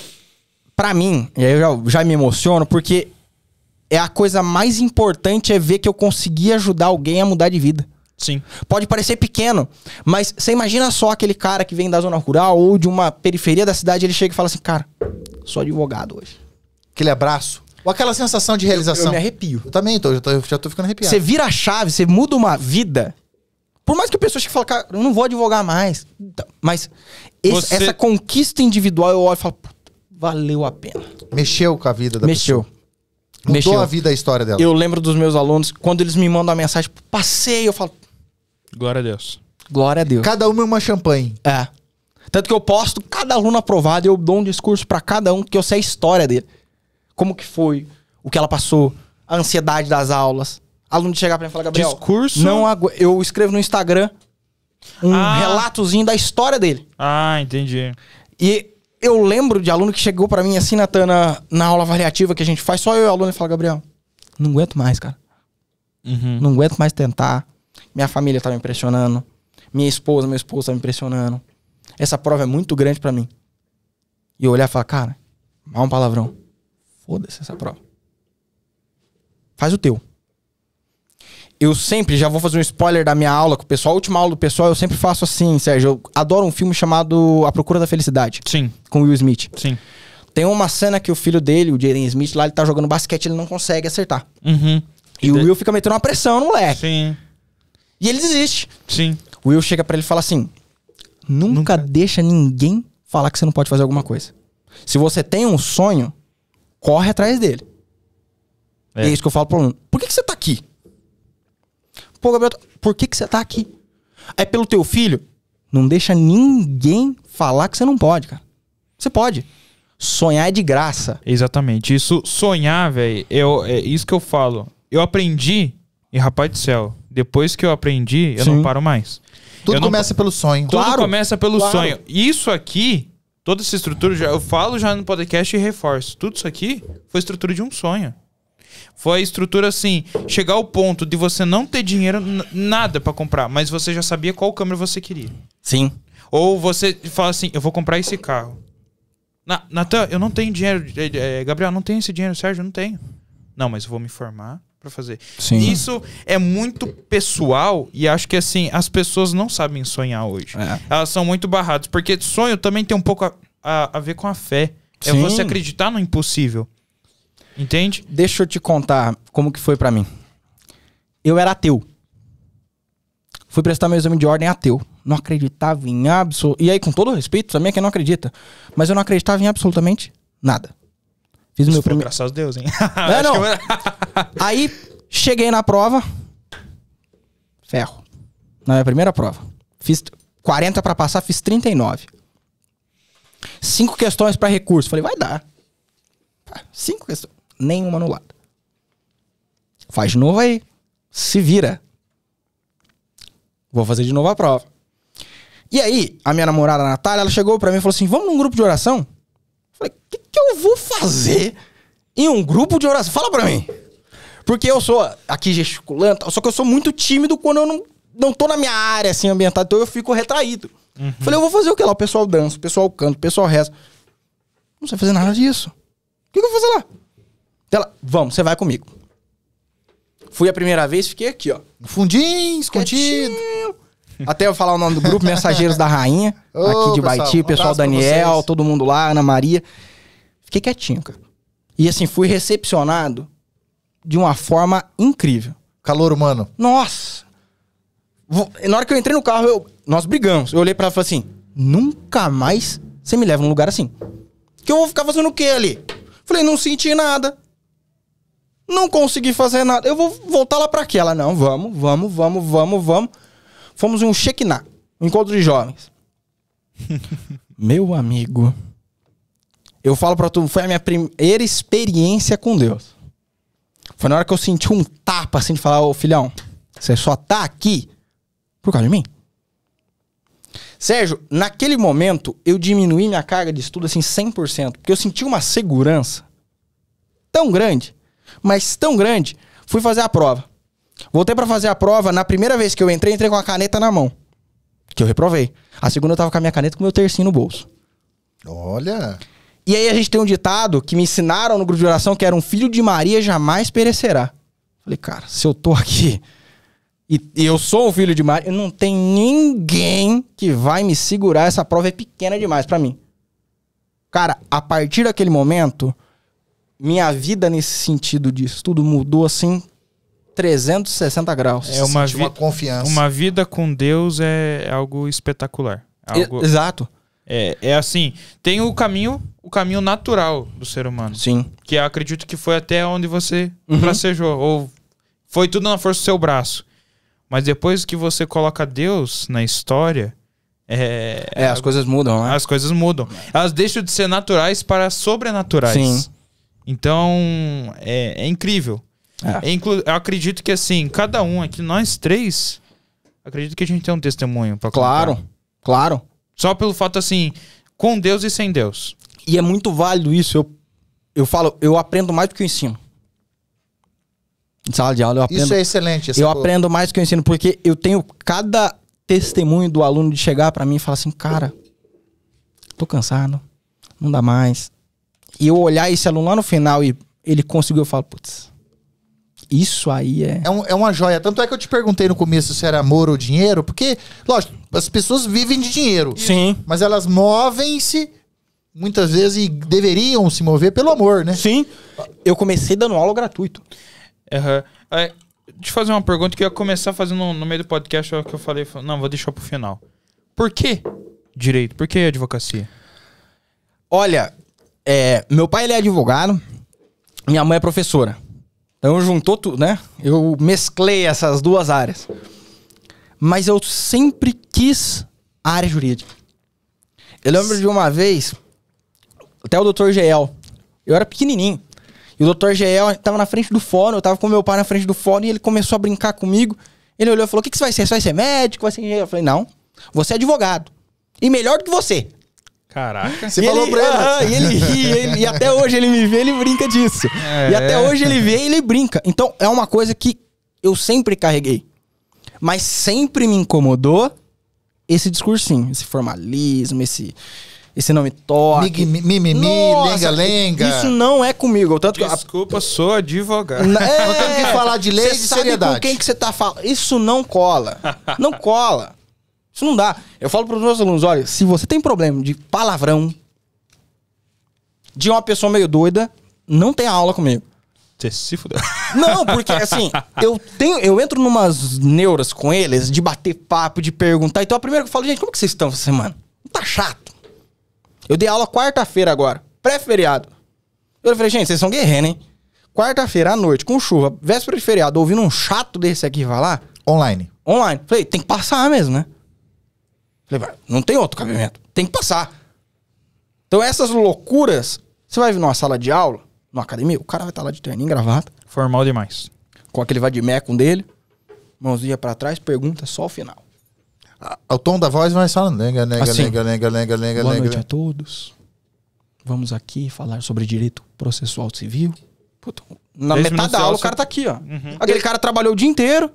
para mim, e aí eu já, já me emociono, porque é a coisa mais importante é ver que eu consegui ajudar alguém a mudar de vida. Sim. Pode parecer pequeno, mas você imagina só aquele cara que vem da zona rural ou de uma periferia da cidade, ele chega e fala assim, cara, sou advogado hoje. Aquele abraço. Ou aquela sensação de realização. Eu, eu me arrepio. Eu também tô, já tô, já tô ficando arrepiado. Você vira a chave, você muda uma vida. Por mais que a pessoa chegue e fale, cara, eu não vou advogar mais. Então, mas esse, você... essa conquista individual, eu olho e falo, valeu a pena. Mexeu com a vida da Mexeu. pessoa. Mudou Mexeu. a vida, a história dela. Eu lembro dos meus alunos, quando eles me mandam a mensagem, passei, eu falo... Glória a Deus. Glória a Deus. Cada uma é uma champanhe. É. Tanto que eu posto cada aluno aprovado, eu dou um discurso para cada um, que eu sei a história dele. Como que foi? O que ela passou? A ansiedade das aulas. Aluno de chegar pra mim e falar, Gabriel. Discurso? Não agu... Eu escrevo no Instagram um ah. relatozinho da história dele. Ah, entendi. E eu lembro de aluno que chegou para mim assim, Natana, na aula variativa que a gente faz, só eu e o aluno e fala, Gabriel, não aguento mais, cara. Uhum. Não aguento mais tentar. Minha família tá me impressionando. Minha esposa, meu esposo tá me impressionando. Essa prova é muito grande para mim. E eu olhar e falar, cara, mal é um palavrão. Foda-se essa prova. Faz o teu. Eu sempre, já vou fazer um spoiler da minha aula com o pessoal, a última aula do pessoal, eu sempre faço assim, Sérgio. Eu adoro um filme chamado A Procura da Felicidade. Sim. Com Will Smith. Sim. Tem uma cena que o filho dele, o Jaden Smith, lá ele tá jogando basquete ele não consegue acertar. Uhum. E, o Will fica metendo uma pressão no moleque. Sim. E ele desiste. Sim. O Will chega para ele e fala assim: nunca, nunca deixa ninguém falar que você não pode fazer alguma coisa. Se você tem um sonho, corre atrás dele. É. é isso que eu falo pro aluno. Por que, que você tá aqui? Pô, Gabriel, por que, que você tá aqui? É pelo teu filho? Não deixa ninguém falar que você não pode, cara. Você pode. Sonhar é de graça. Exatamente. Isso, sonhar, velho, é isso que eu falo. Eu aprendi, e rapaz do céu, depois que eu aprendi, eu Sim. não paro mais. Tudo eu começa não... pelo sonho. Tudo claro, começa pelo claro. sonho. Isso aqui Toda essa estrutura, já, eu falo já no podcast e reforço. Tudo isso aqui foi estrutura de um sonho. Foi estrutura assim, chegar ao ponto de você não ter dinheiro, nada para comprar, mas você já sabia qual câmera você queria. Sim. Ou você fala assim, eu vou comprar esse carro. Na, Natan, eu não tenho dinheiro. É, é Gabriel, não tenho esse dinheiro. Sérgio, eu não tenho. Não, mas eu vou me formar para fazer. Sim. Isso é muito pessoal e acho que assim, as pessoas não sabem sonhar hoje. É. Elas são muito barradas, porque sonho também tem um pouco a, a, a ver com a fé. É Sim. É você acreditar no impossível. Entende? Deixa eu te contar como que foi para mim. Eu era ateu. Fui prestar meu exame de ordem ateu. Não acreditava em absoluto. E aí, com todo respeito, também é quem não acredita. Mas eu não acreditava em absolutamente nada. Fiz o meu primeiro. Graças a Deus, hein? É, não. Aí cheguei na prova. Ferro. Na minha primeira prova. Fiz 40 para passar, fiz 39. Cinco questões para recurso. Falei, vai dar. Cinco questões. Nenhuma no lado. Faz de novo aí. Se vira. Vou fazer de novo a prova. E aí, a minha namorada Natália, ela chegou para mim e falou assim: vamos num grupo de oração? Falei, que que eu vou fazer em um grupo de oração? Fala pra mim. Porque eu sou aqui gesticulando, só que eu sou muito tímido quando eu não, não tô na minha área assim ambientada. então eu fico retraído. Uhum. Falei, eu vou fazer o que lá? O pessoal dança, o pessoal canta, o pessoal reza. Não sei fazer nada disso. O que, que eu vou fazer lá? Ela, vamos, você vai comigo. Fui a primeira vez, fiquei aqui, ó. Fundinho, escondido. Até eu falar o nome do grupo, Mensageiros da Rainha, Ô, aqui de pessoal, Baiti, um pessoal Daniel, todo mundo lá, Ana Maria. Fiquei quietinho, cara. E assim, fui recepcionado de uma forma incrível. Calor humano. Nossa! Na hora que eu entrei no carro, eu... nós brigamos. Eu olhei pra ela e falei assim: nunca mais você me leva num lugar assim. Que eu vou ficar fazendo o quê ali? Falei, não senti nada. Não consegui fazer nada. Eu vou voltar lá pra aquela. Não, vamos, vamos, vamos, vamos, vamos. Fomos um check-in Um encontro de jovens. Meu amigo. Eu falo pra tu, foi a minha primeira experiência com Deus. Foi na hora que eu senti um tapa assim de falar, ô filhão, você só tá aqui por causa de mim. Sérgio, naquele momento eu diminuí minha carga de estudo assim 100%, porque eu senti uma segurança tão grande, mas tão grande. Fui fazer a prova. Voltei para fazer a prova, na primeira vez que eu entrei, entrei com a caneta na mão, que eu reprovei. A segunda eu tava com a minha caneta com o meu tercinho no bolso. Olha. E aí a gente tem um ditado que me ensinaram no grupo de oração que era um filho de Maria jamais perecerá. Falei, cara, se eu tô aqui e, e eu sou o filho de Maria, não tem ninguém que vai me segurar. Essa prova é pequena demais para mim. Cara, a partir daquele momento, minha vida nesse sentido de estudo mudou assim 360 graus. É uma, uma confiança. Uma vida com Deus é, é algo espetacular. É algo... Exato. É, é assim, tem o caminho, o caminho natural do ser humano. Sim. Que eu acredito que foi até onde você uhum. tracejou. Ou foi tudo na força do seu braço. Mas depois que você coloca Deus na história. É, é as coisas mudam, né? As coisas mudam. Elas deixam de ser naturais para sobrenaturais. Sim. Então, é, é incrível. É. é inclu eu acredito que, assim, cada um aqui, nós três, acredito que a gente tem um testemunho para Claro, claro. Só pelo fato assim, com Deus e sem Deus. E é muito válido isso. Eu, eu falo, eu aprendo mais do que eu ensino. Em sala de aula, eu aprendo. Isso é excelente. Eu coisa. aprendo mais do que eu ensino, porque eu tenho cada testemunho do aluno de chegar para mim e falar assim, cara, tô cansado, não dá mais. E eu olhar esse aluno lá no final e ele conseguiu, eu falo, putz, isso aí é. É, um, é, uma joia. Tanto é que eu te perguntei no começo se era amor ou dinheiro, porque, lógico, as pessoas vivem de dinheiro. Sim. Mas elas movem-se muitas vezes e deveriam se mover pelo amor, né? Sim. Eu comecei dando aula gratuito. Uhum. É, deixa eu fazer uma pergunta que eu ia começar fazendo no meio do podcast, é que eu falei, não, vou deixar pro final. Por que direito? Por que advocacia? Olha, é, meu pai ele é advogado, minha mãe é professora. Então juntou tudo, né? Eu mesclei essas duas áreas. Mas eu sempre quis a área jurídica. Eu lembro de uma vez, até o doutor Geel. Eu era pequenininho. E o doutor Geel estava na frente do fórum, eu estava com meu pai na frente do fórum e ele começou a brincar comigo. Ele olhou e falou: O que, que você vai ser? Você vai ser médico? Vai ser engenheiro? Eu falei: Não, você é advogado. E melhor do que você. Caraca. Você e falou ele, pra ele. Ah, e ele ri, ele, e até hoje ele me vê, ele brinca disso. É, e até hoje ele vê, ele brinca. Então, é uma coisa que eu sempre carreguei. Mas sempre me incomodou esse discursinho, esse formalismo, esse esse nome toque. Mimimi, lenga-lenga. É, isso não é comigo. Tanto Desculpa, que, a... sou advogado. É, eu tenho que falar de lei e de seriedade. com quem que você tá falando. Isso não cola. Não cola. Isso não dá. Eu falo para os meus alunos, olha, se você tem problema de palavrão, de uma pessoa meio doida, não tem aula comigo. Você se fudeu. Não, porque assim, eu tenho, eu entro numas neuras com eles de bater papo, de perguntar. Então a primeira que eu falo, gente, como que vocês estão essa semana? Não tá chato. Eu dei aula quarta-feira agora, pré-feriado. Eu falei, gente, vocês são guerreiros, hein? Quarta-feira à noite, com chuva, véspera de feriado, ouvindo um chato desse aqui falar. Online. Online. Falei, tem que passar mesmo, né? Não tem outro cabimento. Tem que passar. Então essas loucuras, você vai vir numa sala de aula, numa academia, o cara vai estar tá lá de treininho, gravata. Formal demais. Com aquele vadimecum dele, mãozinha para trás, pergunta só o final. o tom da voz vai falando. Lenga, lenga, assim, lenga, lenga, lenga, lenga, boa lenga. noite a todos. Vamos aqui falar sobre direito processual civil. Puta, na Desde metade da aula, o cara tá aqui, ó. Uhum. Aquele cara trabalhou o dia inteiro,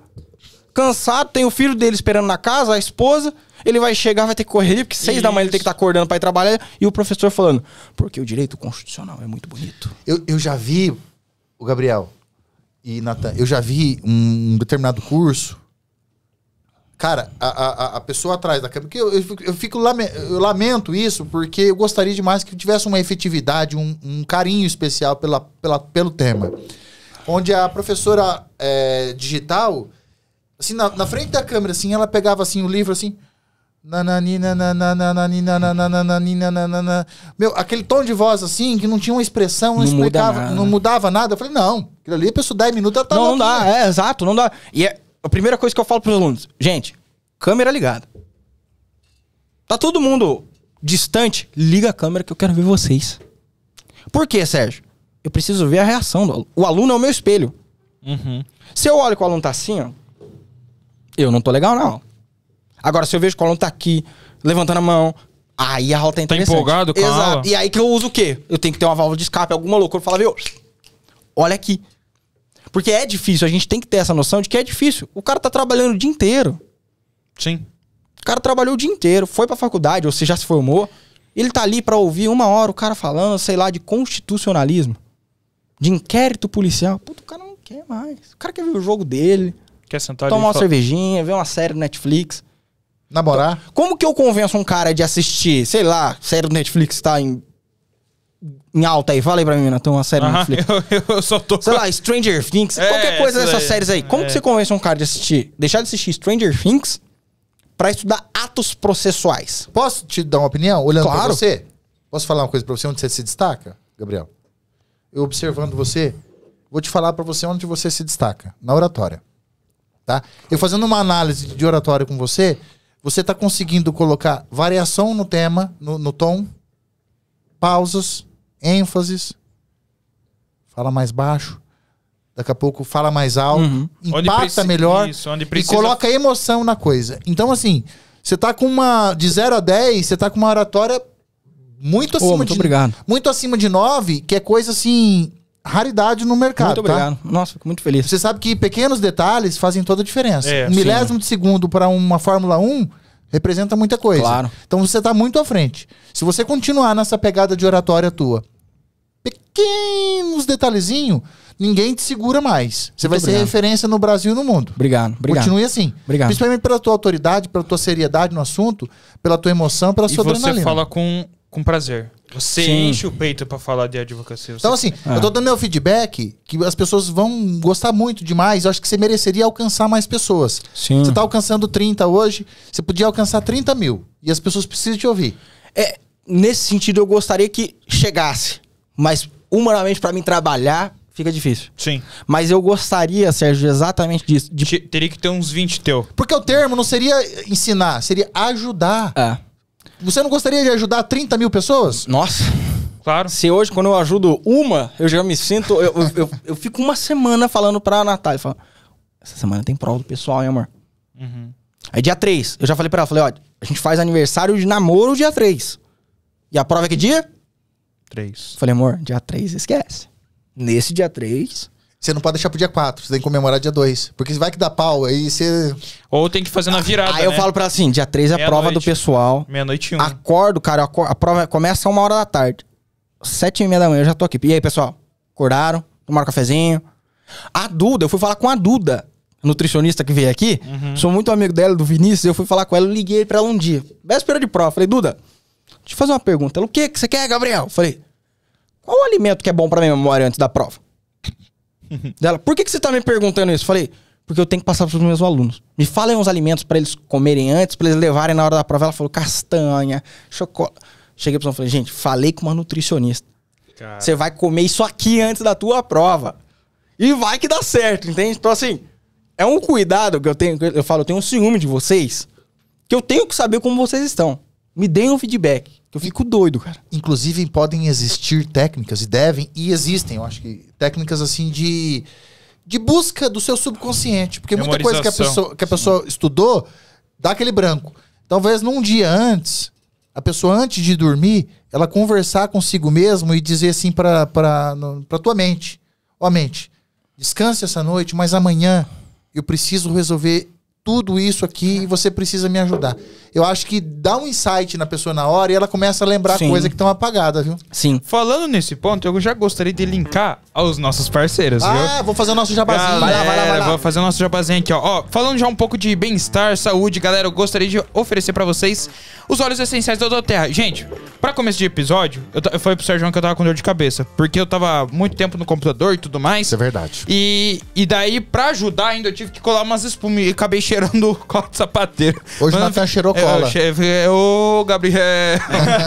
cansado, tem o filho dele esperando na casa, a esposa ele vai chegar, vai ter que correr, porque seis Isso. da manhã ele tem que estar tá acordando para ir trabalhar, e o professor falando, porque o direito constitucional é muito bonito. Eu, eu já vi, o Gabriel e Natan, eu já vi um determinado curso. Cara, a, a, a pessoa atrás da câmera. Porque eu, eu, fico, eu, fico eu lamento isso, porque eu gostaria demais que tivesse uma efetividade, um, um carinho especial pela, pela, pelo tema onde a professora é, digital, assim, na, na, frente da câmera, assim, ela pegava assim o livro assim nananina, Meu, aquele tom de voz assim, que não tinha uma expressão, não, não explicava, muda não mudava nada. Eu falei, não, aquilo ali, a pessoa 10 minutos, ela tá Não, não dá, é, exato, não dá. E é a primeira coisa que eu falo pros alunos, gente, câmera ligada. Tá todo mundo distante, liga a câmera que eu quero ver vocês. Por quê, Sérgio? Eu preciso ver a reação do aluno. O aluno é o meu espelho. Uhum. Se eu olho que o aluno tá assim, ó, eu não tô legal não Agora, se eu vejo que o aluno tá aqui, levantando a mão, aí a aula tá, tá interessante. Tá empolgado com Exato. Aula. E aí que eu uso o quê? Eu tenho que ter uma válvula de escape, alguma loucura. Falar, viu, olha aqui. Porque é difícil, a gente tem que ter essa noção de que é difícil. O cara tá trabalhando o dia inteiro. Sim. O cara trabalhou o dia inteiro, foi pra faculdade, ou se já se formou. Ele tá ali para ouvir uma hora o cara falando, sei lá, de constitucionalismo, de inquérito policial. Puta, o cara não quer mais. O cara quer ver o jogo dele. Quer sentar Tomar uma fala... cervejinha, ver uma série no Netflix. Namorar? Então, como que eu convenço um cara de assistir, sei lá, série do Netflix tá em em alta aí. Fala aí pra mim, Nathan, uma série uh -huh. Netflix. Eu, eu, eu só tô... Sei lá, Stranger Things, é, qualquer coisa dessas aí. séries aí. Como é. que você convence um cara de assistir, deixar de assistir Stranger Things pra estudar atos processuais? Posso te dar uma opinião? Olhando claro. pra você? Posso falar uma coisa pra você onde você se destaca, Gabriel? Eu observando você, vou te falar pra você onde você se destaca. Na oratória. Tá? Eu fazendo uma análise de oratória com você, você está conseguindo colocar variação no tema, no, no tom, pausas, ênfases, fala mais baixo, daqui a pouco fala mais alto, uhum. impacta melhor isso, precisa... e coloca emoção na coisa. Então, assim, você está com uma. De 0 a 10, você está com uma oratória muito acima oh, muito de. Obrigado. Muito acima de 9, que é coisa assim raridade no mercado. Muito tá? obrigado. Tá? Nossa, fico muito feliz. Você sabe que pequenos detalhes fazem toda a diferença. É, um milésimo sim. de segundo para uma Fórmula 1 representa muita coisa. Claro. Então você está muito à frente. Se você continuar nessa pegada de oratória tua, pequenos detalhezinhos, ninguém te segura mais. Você muito vai obrigado. ser referência no Brasil e no mundo. Obrigado, obrigado. Continue assim. Obrigado. Principalmente pela tua autoridade, pela tua seriedade no assunto, pela tua emoção, pela sua e adrenalina. você fala com, com prazer. Você Sim. enche o peito para falar de advocacia. Então, assim, é. eu tô é. dando meu feedback que as pessoas vão gostar muito demais. Eu acho que você mereceria alcançar mais pessoas. Sim. Você tá alcançando 30 hoje, você podia alcançar 30 mil. E as pessoas precisam te ouvir. É, nesse sentido, eu gostaria que chegasse. Mas, humanamente, para mim trabalhar, fica difícil. Sim. Mas eu gostaria, Sérgio, exatamente disso. De... Teria que ter uns 20 teu. Porque o termo não seria ensinar, seria ajudar. É. Você não gostaria de ajudar 30 mil pessoas? Nossa. Claro. Se hoje, quando eu ajudo uma, eu já me sinto. Eu, eu, eu, eu fico uma semana falando pra Natália. Falando, Essa semana tem prova do pessoal, hein, amor? Uhum. Aí dia 3, eu já falei pra ela, falei, ó, a gente faz aniversário de namoro dia 3. E a prova é que dia? 3. Falei, amor, dia 3, esquece. Nesse dia 3, você não pode deixar pro dia 4, você tem que comemorar dia 2. Porque vai que dá pau, aí você. Ou tem que fazer na virada. Aí né? eu falo pra ela assim: dia 3 é a prova noite. do pessoal. Meia-noite um. Acordo, cara, a prova começa uma hora da tarde. Sete e meia da manhã eu já tô aqui. E aí, pessoal? Acordaram? Tomaram um cafezinho? A Duda, eu fui falar com a Duda, nutricionista que veio aqui. Uhum. Sou muito amigo dela, do Vinícius. Eu fui falar com ela, liguei pra ela um dia. Véspera de prova. Falei, Duda, deixa eu fazer uma pergunta. Ela, o que, que você quer, Gabriel? Falei, qual o alimento que é bom pra minha memória antes da prova? Dela, por que, que você tá me perguntando isso? Falei, porque eu tenho que passar para os meus alunos. Me falem uns alimentos para eles comerem antes, para eles levarem na hora da prova. Ela falou castanha, chocolate. Cheguei para falei, gente, falei com uma nutricionista. Você vai comer isso aqui antes da tua prova. E vai que dá certo, entende? Então, assim, é um cuidado que eu tenho. Eu falo, eu tenho um ciúme de vocês, que eu tenho que saber como vocês estão. Me deem um feedback eu fico doido, cara. Inclusive, podem existir técnicas, e devem, e existem, eu acho que, técnicas assim de, de busca do seu subconsciente. Porque muita coisa que a pessoa, que a pessoa estudou dá aquele branco. Talvez num dia antes, a pessoa antes de dormir, ela conversar consigo mesmo e dizer assim para tua mente: Ó, oh, mente, descanse essa noite, mas amanhã eu preciso resolver tudo isso aqui e você precisa me ajudar. Eu acho que dá um insight na pessoa na hora e ela começa a lembrar coisas que estão apagadas, viu? Sim. Falando nesse ponto, eu já gostaria de linkar aos nossos parceiros, ah, viu? Ah, vou fazer o nosso jabazinho. Galera, vai lá, vai lá, vai lá. Vou fazer o nosso jabazinho aqui, ó. ó falando já um pouco de bem-estar, saúde, galera, eu gostaria de oferecer para vocês os óleos essenciais da Odoterra. Gente, para começo de episódio, eu, eu falei pro Sérgio que eu tava com dor de cabeça, porque eu tava muito tempo no computador e tudo mais. Isso é verdade. E, e daí, pra ajudar ainda, eu tive que colar umas espumas e acabei cheirando o cola de sapateiro. Hoje o Natan cheirou cola. Ô, Gabriel...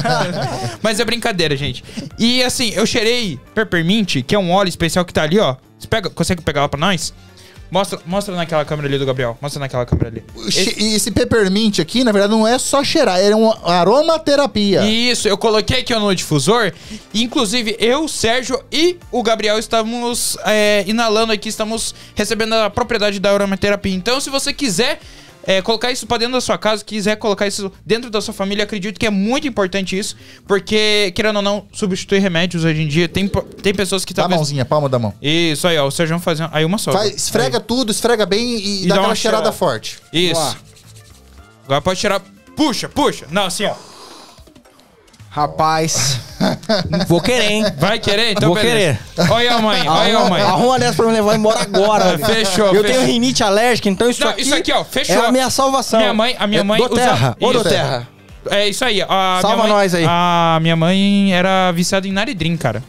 Mas é brincadeira, gente. E assim, eu cheirei Peppermint, que é um óleo mole especial que tá ali, ó. Você pega, consegue pegar ela pra nós? Mostra, mostra naquela câmera ali do Gabriel. Mostra naquela câmera ali. Esse, esse peppermint aqui, na verdade, não é só cheirar, é uma aromaterapia. Isso, eu coloquei aqui no difusor. Inclusive, eu, Sérgio e o Gabriel estamos é, inalando aqui, estamos recebendo a propriedade da aromaterapia. Então, se você quiser é, colocar isso para dentro da sua casa, quiser colocar isso dentro da sua família, acredito que é muito importante isso, porque, querendo ou não, substituir remédios hoje em dia, tem, tem pessoas que... Dá talvez... a mãozinha, palma da mão. Isso aí, ó, o Sérgio fazer Aí uma só. Faz, esfrega aí. tudo, esfrega bem e, e dá, dá, aquela cheirada, cheirada forte. Isso. Agora pode tirar... Puxa, puxa. Não, assim, ó. Rapaz. Vou querer, hein? Vai querer? Então Vou beleza. querer. Olha a mãe, olha a mãe. Arruma dessa pra me levar embora agora. Ah, fechou, Eu fechou. tenho rinite alérgica, então isso Não, aqui... isso aqui, ó, fechou. É a minha salvação. Minha mãe, a minha é mãe... Do usa- terra, do terra. É isso aí. A Salva mãe, nós aí. A minha mãe era viciada em Naridrim, cara.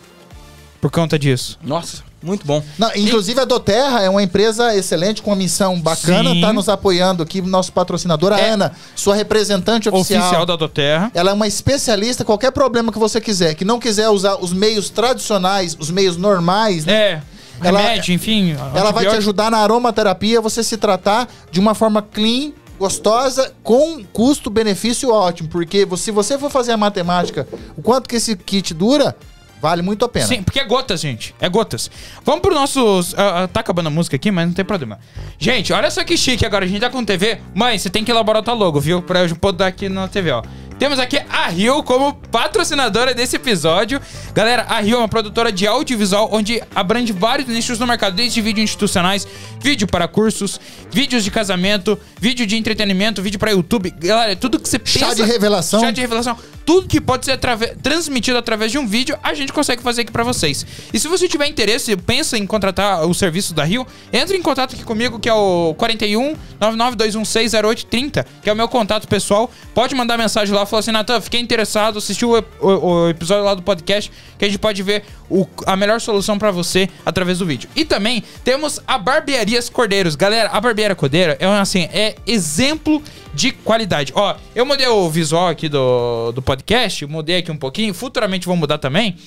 Por conta disso. Nossa. Muito bom. Não, inclusive e... a Doterra é uma empresa excelente, com uma missão bacana, está nos apoiando aqui. Nosso patrocinador, a é Ana, sua representante oficial. Oficial da Doterra. Ela é uma especialista, qualquer problema que você quiser, que não quiser usar os meios tradicionais, os meios normais, né? É. Ela, remédio, enfim. Ela vai te ajudar na aromaterapia, você se tratar de uma forma clean, gostosa, com custo-benefício ótimo. Porque se você for fazer a matemática, o quanto que esse kit dura, Vale muito a pena. Sim, porque é gotas, gente. É gotas. Vamos pro nossos. Uh, uh, tá acabando a música aqui, mas não tem problema. Gente, olha só que chique agora. A gente tá com TV. Mãe, você tem que elaborar o teu logo, viu? Pra eu poder dar aqui na TV, ó. Temos aqui a Rio como patrocinadora desse episódio. Galera, a Rio é uma produtora de audiovisual onde abrange vários nichos no mercado, desde vídeos institucionais, vídeo para cursos, vídeos de casamento, vídeo de entretenimento, vídeo para YouTube. Galera, tudo que você pensa... Chá de revelação. Chá de revelação. Tudo que pode ser atrave... transmitido através de um vídeo, a gente consegue fazer aqui para vocês. E se você tiver interesse, pensa em contratar o serviço da Rio, entre em contato aqui comigo, que é o 41 992160830, que é o meu contato pessoal. Pode mandar mensagem lá falou assim, Natan, fiquei interessado, assisti o, o, o, episódio lá do podcast, que a gente pode ver o, a melhor solução para você através do vídeo. E também temos a Barbearias Cordeiros. Galera, a Barbearia Cordeira é assim, é exemplo de qualidade. Ó, eu mudei o visual aqui do, do podcast, mudei aqui um pouquinho, futuramente vou mudar também.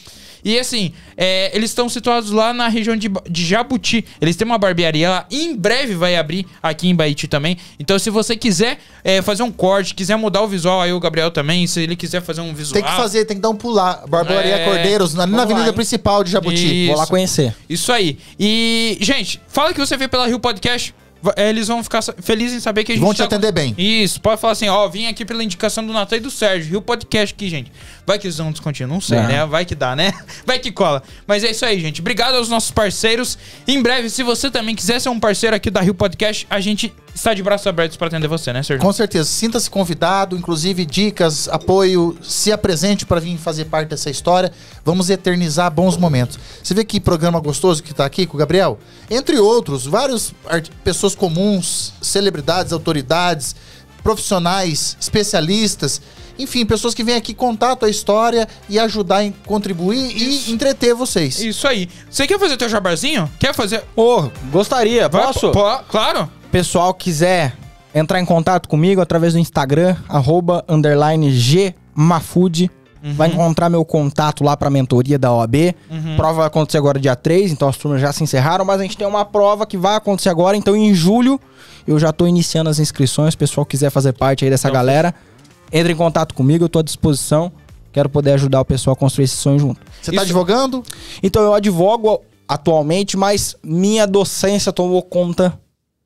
E assim, é, eles estão situados lá na região de, de, Jabuti. Eles têm uma barbearia lá. Em breve vai abrir aqui em Baiti também. Então, se você quiser é, fazer um corte, quiser mudar o visual, aí o Gabriel também, se ele quiser fazer um visual. Tem que fazer, tem que dar um pular. Barbearia é... Cordeiros, na, na avenida lá, principal de Jabuti. Isso. Vou lá conhecer. Isso aí. E, gente, fala que você veio pela Rio Podcast. É, eles vão ficar felizes em saber que a gente. Vão te tá... atender bem. Isso, pode falar assim, ó, vim aqui pela indicação do Natan e do Sérgio. Rio o podcast aqui, gente. Vai que eles vão descontinuar, não sei, é. né? Vai que dá, né? Vai que cola. Mas é isso aí, gente. Obrigado aos nossos parceiros. Em breve, se você também quiser ser um parceiro aqui da Rio Podcast, a gente está de braços abertos para atender você, né, Sérgio? Com certeza. Sinta-se convidado, inclusive dicas, apoio, se apresente para vir fazer parte dessa história. Vamos eternizar bons momentos. Você vê que programa gostoso que está aqui com o Gabriel? Entre outros, várias pessoas comuns, celebridades, autoridades, profissionais, especialistas enfim, pessoas que vêm aqui contar a tua história e ajudar em contribuir Isso. e entreter vocês. Isso aí. Você quer fazer teu jabarzinho? Quer fazer? Ô, oh, gostaria. Posso? claro pessoal quiser entrar em contato comigo através do Instagram, arroba, underline, gmafood, uhum. vai encontrar meu contato lá pra mentoria da OAB. Uhum. Prova vai acontecer agora dia 3, então as turmas já se encerraram, mas a gente tem uma prova que vai acontecer agora, então em julho eu já tô iniciando as inscrições, o pessoal quiser fazer parte aí dessa então, galera, entre em contato comigo, eu tô à disposição. Quero poder ajudar o pessoal a construir esse sonho junto. Você tá Isso. tá advogando? Então, eu advogo atualmente, mas minha docência tomou conta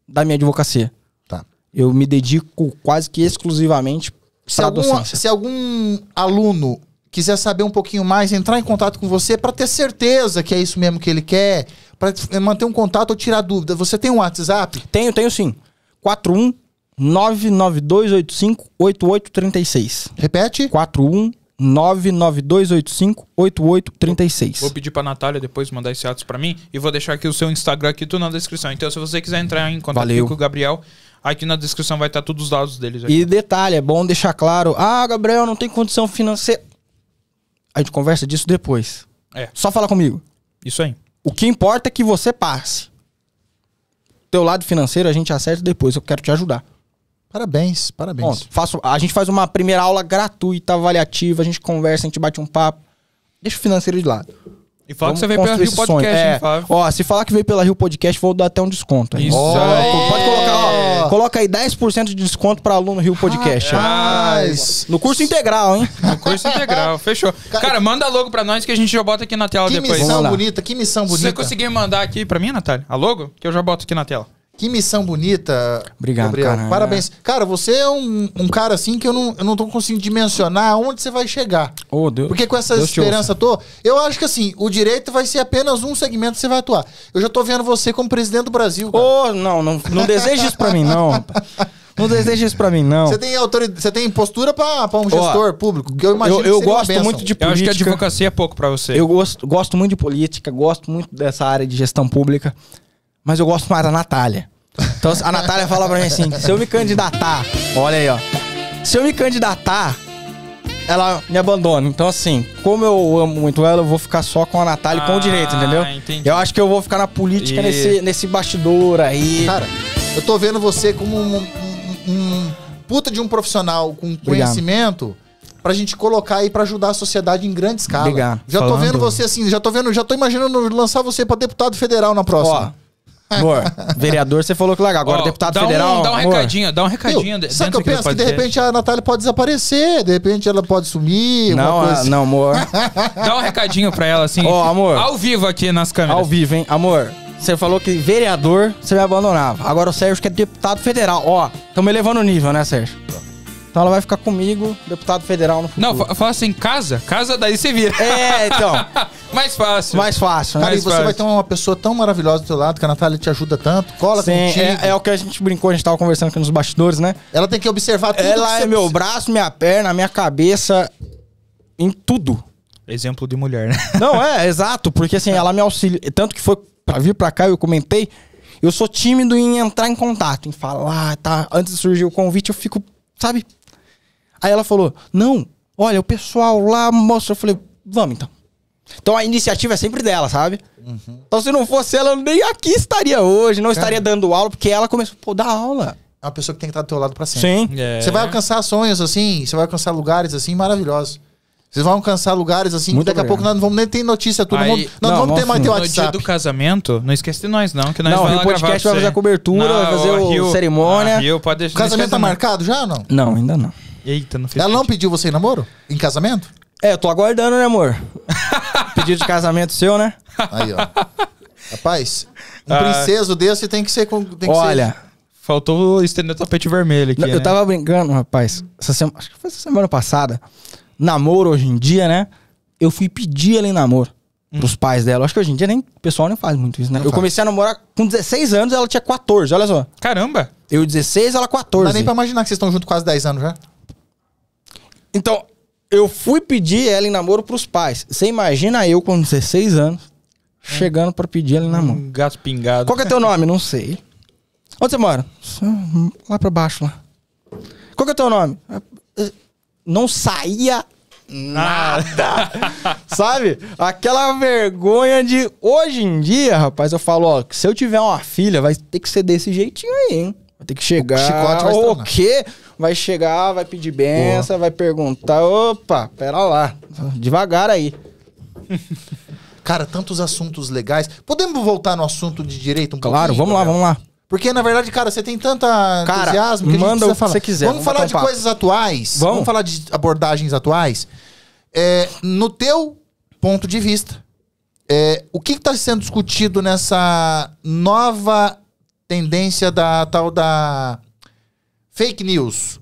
da minha advocacia. Tá. Eu me dedico quase que exclusivamente se algum, docência. Se algum aluno quiser saber um pouquinho mais, entrar em contato com você para ter certeza que é isso mesmo que ele quer, para eh, manter um contato ou tirar dúvida, você tem um WhatsApp? Tenho, tenho sim. 41 992858836. Repete? 41 992858836. Vou pedir pra Natália depois mandar esse ato para mim e vou deixar aqui o seu Instagram aqui tudo na descrição. Então, se você quiser entrar em contato Valeu. com o Gabriel, aqui na descrição vai estar tá todos os dados deles. Aqui. E detalhe, é bom deixar claro. Ah, Gabriel, não tem condição financeira. A gente conversa disso depois. É. Só fala comigo. Isso aí. O que importa é que você passe. Teu lado financeiro a gente acerta depois. Eu quero te ajudar. Parabéns, parabéns. Bom, faço, a gente faz uma primeira aula gratuita, avaliativa, a gente conversa, a gente bate um papo. Deixa o financeiro de lado. E fala Vamos que você veio pela Rio Podcast, hein, é, Fábio? Ó, se falar que veio pela Rio Podcast, vou dar até um desconto. Hein? Isso oh, Pode colocar, ó. Coloca aí 10% de desconto para aluno Rio Podcast. Rapaz. No curso integral, hein? No curso integral, fechou. Cara, Cara, manda logo para nós que a gente já bota aqui na tela que depois. Que missão bonita, que missão bonita. você conseguiu mandar aqui para mim, Natália, a logo, que eu já boto aqui na tela. Que missão bonita. Obrigado, Gabriel. Cara, Parabéns. É. Cara, você é um, um, cara assim que eu não, eu não tô conseguindo dimensionar onde você vai chegar. Oh, Deus, Porque com essa Deus esperança toda, eu acho que assim, o direito vai ser apenas um segmento que você vai atuar. Eu já tô vendo você como presidente do Brasil. Cara. Oh, não, não, não deseja isso pra mim, não. Não deseja isso pra mim, não. Você tem autoridade, você tem postura pra, pra um oh, gestor público, que eu imagino Eu, eu gosto muito de política. Eu acho que a advocacia é pouco pra você. Eu gosto, gosto muito de política, gosto muito dessa área de gestão pública mas eu gosto mais da Natália. Então a Natália fala pra mim assim: se eu me candidatar, olha aí, ó. Se eu me candidatar, ela me abandona. Então, assim, como eu amo muito ela, eu vou ficar só com a Natália ah, com o direito, ah, entendeu? Entendi. Eu acho que eu vou ficar na política e... nesse, nesse bastidor aí. Cara, eu tô vendo você como um, um, um puta de um profissional com conhecimento. Obrigado pra gente colocar aí para ajudar a sociedade em grande escala. Obrigado. Já Falando... tô vendo você assim, já tô vendo, já tô imaginando lançar você para deputado federal na próxima. Ó, Amor, vereador, você falou que larga. Agora, Ó, deputado dá um- federal. dá um amor. recadinho, dá um recadinho. Meu, sabe que eu penso? Que de repente a Natália pode desaparecer, de repente ela pode sumir, Não, uma coisa. assim. não, amor. Dá um recadinho pra ela, assim. Ó, amor. Ao vivo aqui nas câmeras. Ao vivo, hein? Amor, você falou que vereador você me abandonava. Agora o Sérgio que é deputado federal. Ó, estamos elevando o nível, né, Sérgio? Então ela vai ficar comigo, deputado federal no futuro. Não, faça em casa. Casa daí você vira. É, então. mais fácil. Mais fácil. Né? Cara, e você vai ter uma pessoa tão maravilhosa do seu lado, que a Natália te ajuda tanto, cola Sim, contigo. É, é o que a gente brincou, a gente tava conversando aqui nos bastidores, né? Ela tem que observar tudo. Ela é meu braço, minha perna, minha cabeça, em tudo. Exemplo de mulher, né? Não, é, exato. Porque assim, ela me auxilia. Tanto que foi pra vir pra cá, eu comentei. Eu sou tímido em entrar em contato, em falar, tá? Antes de surgir o convite, eu fico, sabe, Aí ela falou: Não, olha, o pessoal lá mostra. Eu falei: Vamos então. Então a iniciativa é sempre dela, sabe? Uhum. Então se não fosse ela, nem aqui estaria hoje, não é. estaria dando aula, porque ela começou a dar aula. É uma pessoa que tem que estar do teu lado para sempre. Sim. É. Você vai é. alcançar sonhos assim, você vai alcançar lugares assim maravilhosos. Vocês vão alcançar lugares assim, Muito daqui obrigado. a pouco nós não vamos nem ter notícia tudo. mundo, nós não, vamos ter mais teu WhatsApp. No dia do casamento, não esquece de nós, não, que nós não, vamos. O podcast vai fazer a cobertura, não, vai fazer a cerimônia. Rio, pode deixar, o casamento tá marcado já ou não? Não, ainda não. Eita, não fez Ela não pediu você em namoro? Em casamento? É, eu tô aguardando, né, amor? Pedido de casamento seu, né? Aí, ó. Rapaz, um ah. princeso desse tem que ser. Com, tem que Olha. Ser... Faltou estender o tapete vermelho aqui. Não, né? Eu tava brincando, rapaz. Essa semana, acho que foi essa semana passada. Namoro hoje em dia, né? Eu fui pedir ela em namoro hum. pros pais dela. Acho que hoje em dia nem o pessoal nem faz muito isso, né? Não eu faz. comecei a namorar com 16 anos, ela tinha 14, olha só. Caramba! Eu 16, ela 14. Não dá nem pra imaginar que vocês estão juntos quase 10 anos já. Então, eu fui pedir ela em namoro pros pais. Você imagina eu com 16 anos, chegando pra pedir ela em namoro. Um gato pingado. Qual que é teu nome? Não sei. Onde você mora? Lá pra baixo, lá. Qual que é teu nome? Não saía nada. Sabe? Aquela vergonha de. Hoje em dia, rapaz, eu falo, ó, se eu tiver uma filha, vai ter que ser desse jeitinho aí, hein? Vai ter que chegar. O chicote vai O quê? vai chegar, vai pedir benção, Boa. vai perguntar, opa, pera lá, devagar aí. Cara, tantos assuntos legais. Podemos voltar no assunto de direito um Claro, vamos lá, vamos lá. Porque, na verdade, cara, você tem tanta cara, entusiasmo que a manda gente o que você quiser. Vamos, vamos falar de um coisas atuais. Vamos. vamos. falar de abordagens atuais. É, no teu ponto de vista, é, o que está sendo discutido nessa nova tendência da tal da Fake news.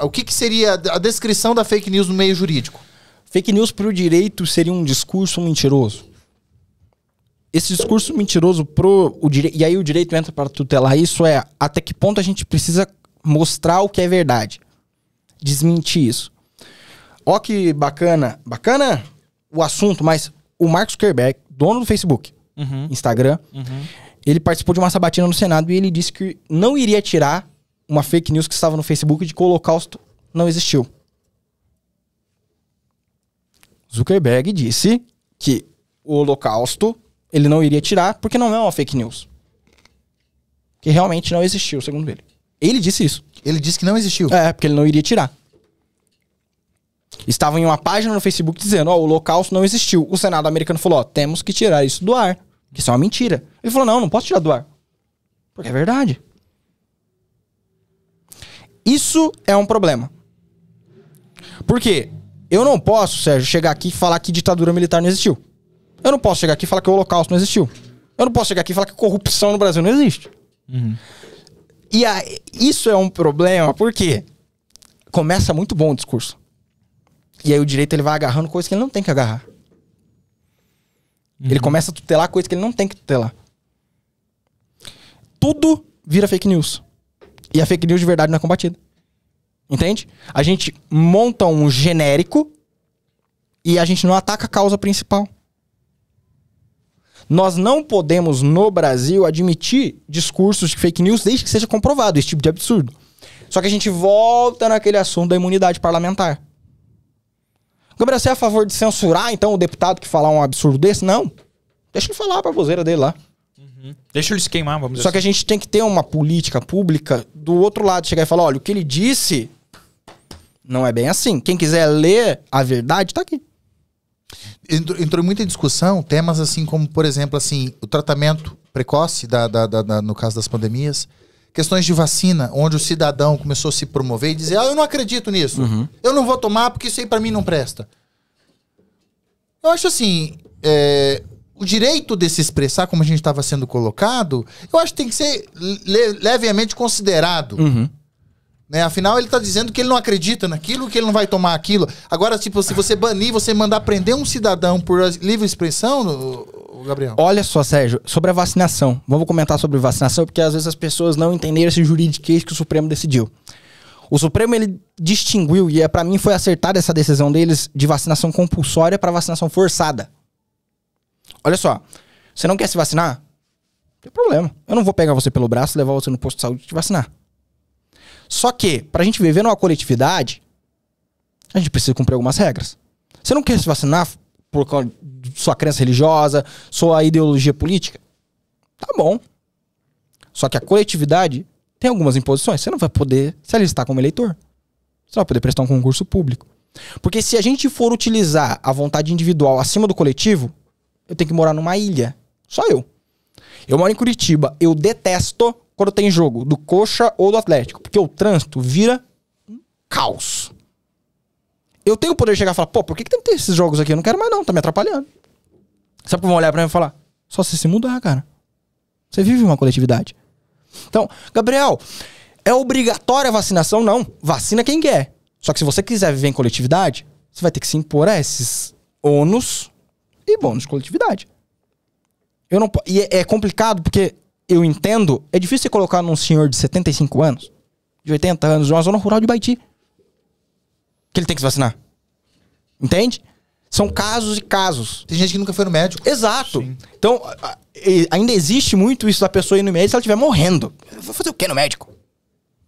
O que, que seria a descrição da fake news no meio jurídico? Fake news para o direito seria um discurso mentiroso. Esse discurso mentiroso pro o direito e aí o direito entra para tutelar isso é até que ponto a gente precisa mostrar o que é verdade, desmentir isso. Ó que bacana, bacana o assunto, mas o Mark Zuckerberg, dono do Facebook, uhum. Instagram, uhum. ele participou de uma sabatina no Senado e ele disse que não iria tirar uma fake news que estava no Facebook de que o Holocausto não existiu. Zuckerberg disse que o Holocausto ele não iria tirar porque não é uma fake news. Que realmente não existiu, segundo ele. Ele disse isso. Ele disse que não existiu. É, porque ele não iria tirar. Estava em uma página no Facebook dizendo, ó, oh, o holocausto não existiu. O Senado americano falou, ó, oh, temos que tirar isso do ar. Que isso é uma mentira. Ele falou, não, não posso tirar do ar. Porque é verdade. Isso é um problema. Por quê? Eu não posso, Sérgio, chegar aqui e falar que ditadura militar não existiu. Eu não posso chegar aqui e falar que o Holocausto não existiu. Eu não posso chegar aqui e falar que corrupção no Brasil não existe. Uhum. E a, isso é um problema, porque começa muito bom o discurso. E aí o direito ele vai agarrando coisas que ele não tem que agarrar. Uhum. Ele começa a tutelar coisas que ele não tem que tutelar. Tudo vira fake news. E a fake news de verdade não é combatida. Entende? A gente monta um genérico e a gente não ataca a causa principal. Nós não podemos, no Brasil, admitir discursos de fake news desde que seja comprovado esse tipo de absurdo. Só que a gente volta naquele assunto da imunidade parlamentar. Gabriel, você é a favor de censurar, então, o deputado que falar um absurdo desse? Não. Deixa ele falar a baboseira dele lá. Uhum. Deixa eles queimar, vamos Só dizer. Só que a gente tem que ter uma política pública do outro lado, chegar e falar, olha, o que ele disse não é bem assim. Quem quiser ler a verdade, tá aqui. Entrou, entrou muita discussão temas assim como, por exemplo, assim, o tratamento precoce da, da, da, da no caso das pandemias, questões de vacina, onde o cidadão começou a se promover e dizer: "Ah, eu não acredito nisso. Uhum. Eu não vou tomar porque isso aí para mim não presta". Eu acho assim, é, o direito de se expressar, como a gente estava sendo colocado, eu acho que tem que ser le levemente considerado. Uhum. Né? Afinal, ele está dizendo que ele não acredita naquilo, que ele não vai tomar aquilo. Agora, tipo, se você banir, você mandar prender um cidadão por livre expressão, Gabriel? Olha só, Sérgio, sobre a vacinação. Vamos comentar sobre vacinação, porque às vezes as pessoas não entenderam esse juridiquês que o Supremo decidiu. O Supremo ele distinguiu e é, para mim foi acertada essa decisão deles de vacinação compulsória para vacinação forçada. Olha só, você não quer se vacinar? Não tem problema. Eu não vou pegar você pelo braço, levar você no posto de saúde e te vacinar. Só que, pra gente viver numa coletividade, a gente precisa cumprir algumas regras. Você não quer se vacinar por causa de sua crença religiosa, sua ideologia política? Tá bom. Só que a coletividade tem algumas imposições. Você não vai poder se alistar como eleitor. Você não vai poder prestar um concurso público. Porque se a gente for utilizar a vontade individual acima do coletivo, eu tenho que morar numa ilha. Só eu. Eu moro em Curitiba. Eu detesto quando tem jogo do Coxa ou do Atlético, porque o trânsito vira um caos. Eu tenho o poder de chegar e falar, pô, por que, que tem que ter esses jogos aqui? Eu não quero mais não, tá me atrapalhando. Sabe que olhar pra mim e falar, só se se mudar, cara. Você vive uma coletividade. Então, Gabriel, é obrigatória a vacinação? Não. Vacina quem quer. Só que se você quiser viver em coletividade, você vai ter que se impor a esses ônus e bônus de coletividade. Eu não, e é, é complicado porque eu entendo, é difícil você colocar num senhor de 75 anos, de 80 anos, de uma zona rural de Baiti, que ele tem que se vacinar. Entende? São casos e casos. Tem gente que nunca foi no médico. Exato. Sim. Então, ainda existe muito isso da pessoa ir no médico se ela estiver morrendo. Vou fazer o quê no médico?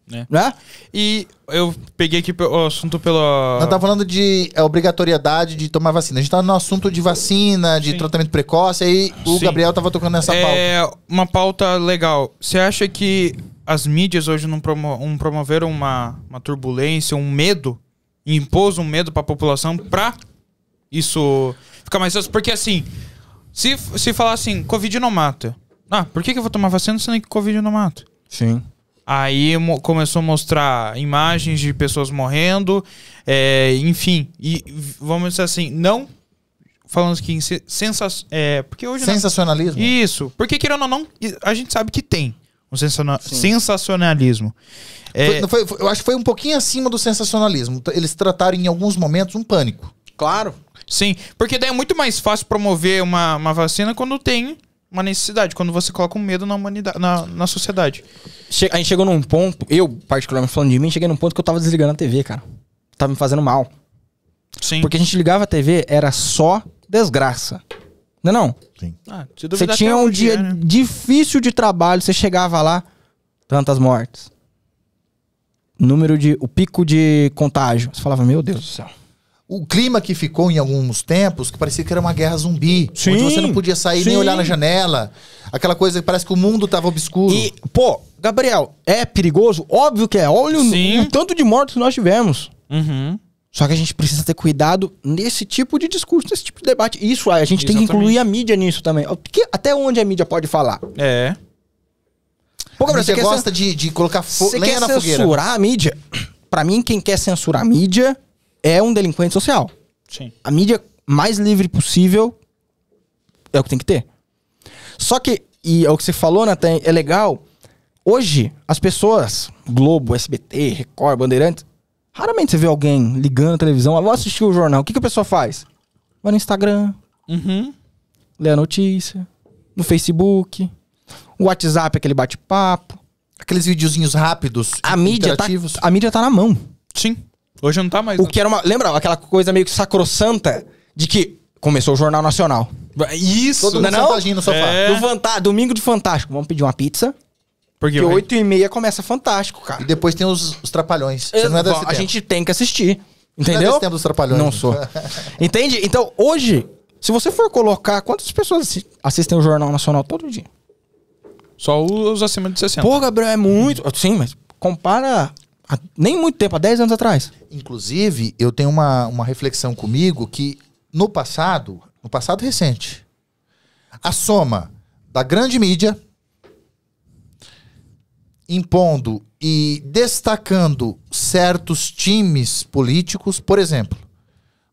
Né? né? E eu peguei aqui o assunto pela. Não, tá falando de é, obrigatoriedade de tomar vacina. A gente tá no assunto de vacina, de Sim. tratamento precoce, aí o Sim. Gabriel tava tocando nessa é pauta. É uma pauta legal. Você acha que as mídias hoje não, promo não promoveram uma, uma turbulência, um medo? Impôs um medo pra população pra isso ficar mais fácil? Porque assim, se, se falar assim, Covid não mata. Ah, por que, que eu vou tomar vacina sendo que Covid não mata? Sim. Aí começou a mostrar imagens de pessoas morrendo, é, enfim, e vamos dizer assim, não falando que sensa, é, porque hoje sensacionalismo. Não, isso, porque querendo ou não, a gente sabe que tem um Sim. sensacionalismo. É, foi, foi, eu acho que foi um pouquinho acima do sensacionalismo. Eles trataram em alguns momentos um pânico. Claro. Sim, porque daí é muito mais fácil promover uma, uma vacina quando tem uma necessidade, quando você coloca um medo na humanidade, na, na sociedade. A gente chegou num ponto, eu particularmente falando de mim, cheguei num ponto que eu tava desligando a TV, cara. Tava me fazendo mal. Sim. Porque a gente ligava a TV, era só desgraça. Não é não? Sim. Ah, você tinha um dia, dia né? difícil de trabalho, você chegava lá, tantas mortes. Número de. O pico de contágio. Você falava, meu Deus do céu o clima que ficou em alguns tempos, que parecia que era uma guerra zumbi. Sim, onde você não podia sair sim. nem olhar na janela. Aquela coisa que parece que o mundo estava obscuro. E, pô, Gabriel, é perigoso? Óbvio que é. Olha o, o tanto de mortos que nós tivemos. Uhum. Só que a gente precisa ter cuidado nesse tipo de discurso, nesse tipo de debate. Isso, a gente Exatamente. tem que incluir a mídia nisso também. até onde a mídia pode falar? É. Pô, Gabriel, você gosta ser... de, de colocar fo... lenha na fogueira. Você quer censurar a mídia? Pra mim, quem quer censurar a mídia é um delinquente social. Sim. A mídia mais livre possível é o que tem que ter. Só que, e é o que você falou, Nathan, é legal. Hoje, as pessoas, Globo, SBT, Record, Bandeirantes, raramente você vê alguém ligando a televisão, ah, vou assistir o jornal. O que, que a pessoa faz? Vai no Instagram, uhum. lê a notícia, no Facebook, o WhatsApp, aquele bate-papo. Aqueles videozinhos rápidos, a mídia tá, A mídia tá na mão. Sim. Hoje não tá mais. O né? que era uma. Lembra aquela coisa meio que sacrossanta de que começou o Jornal Nacional. Isso, Todo mundo não, é não? no sofá. É. Do Domingo de Fantástico. Vamos pedir uma pizza. Porque oito e meia começa Fantástico, cara. E depois tem os, os Trapalhões. Você não é desse a tempo. gente tem que assistir. Entendeu? Não é tempo dos Trapalhões. Não sou. Entende? Então, hoje, se você for colocar, quantas pessoas assistem o Jornal Nacional todo dia? Só os acima de 60. Pô, Gabriel, é muito. Sim, mas compara Há nem muito tempo, há 10 anos atrás. Inclusive, eu tenho uma, uma reflexão comigo que no passado, no passado recente, a soma da grande mídia impondo e destacando certos times políticos, por exemplo,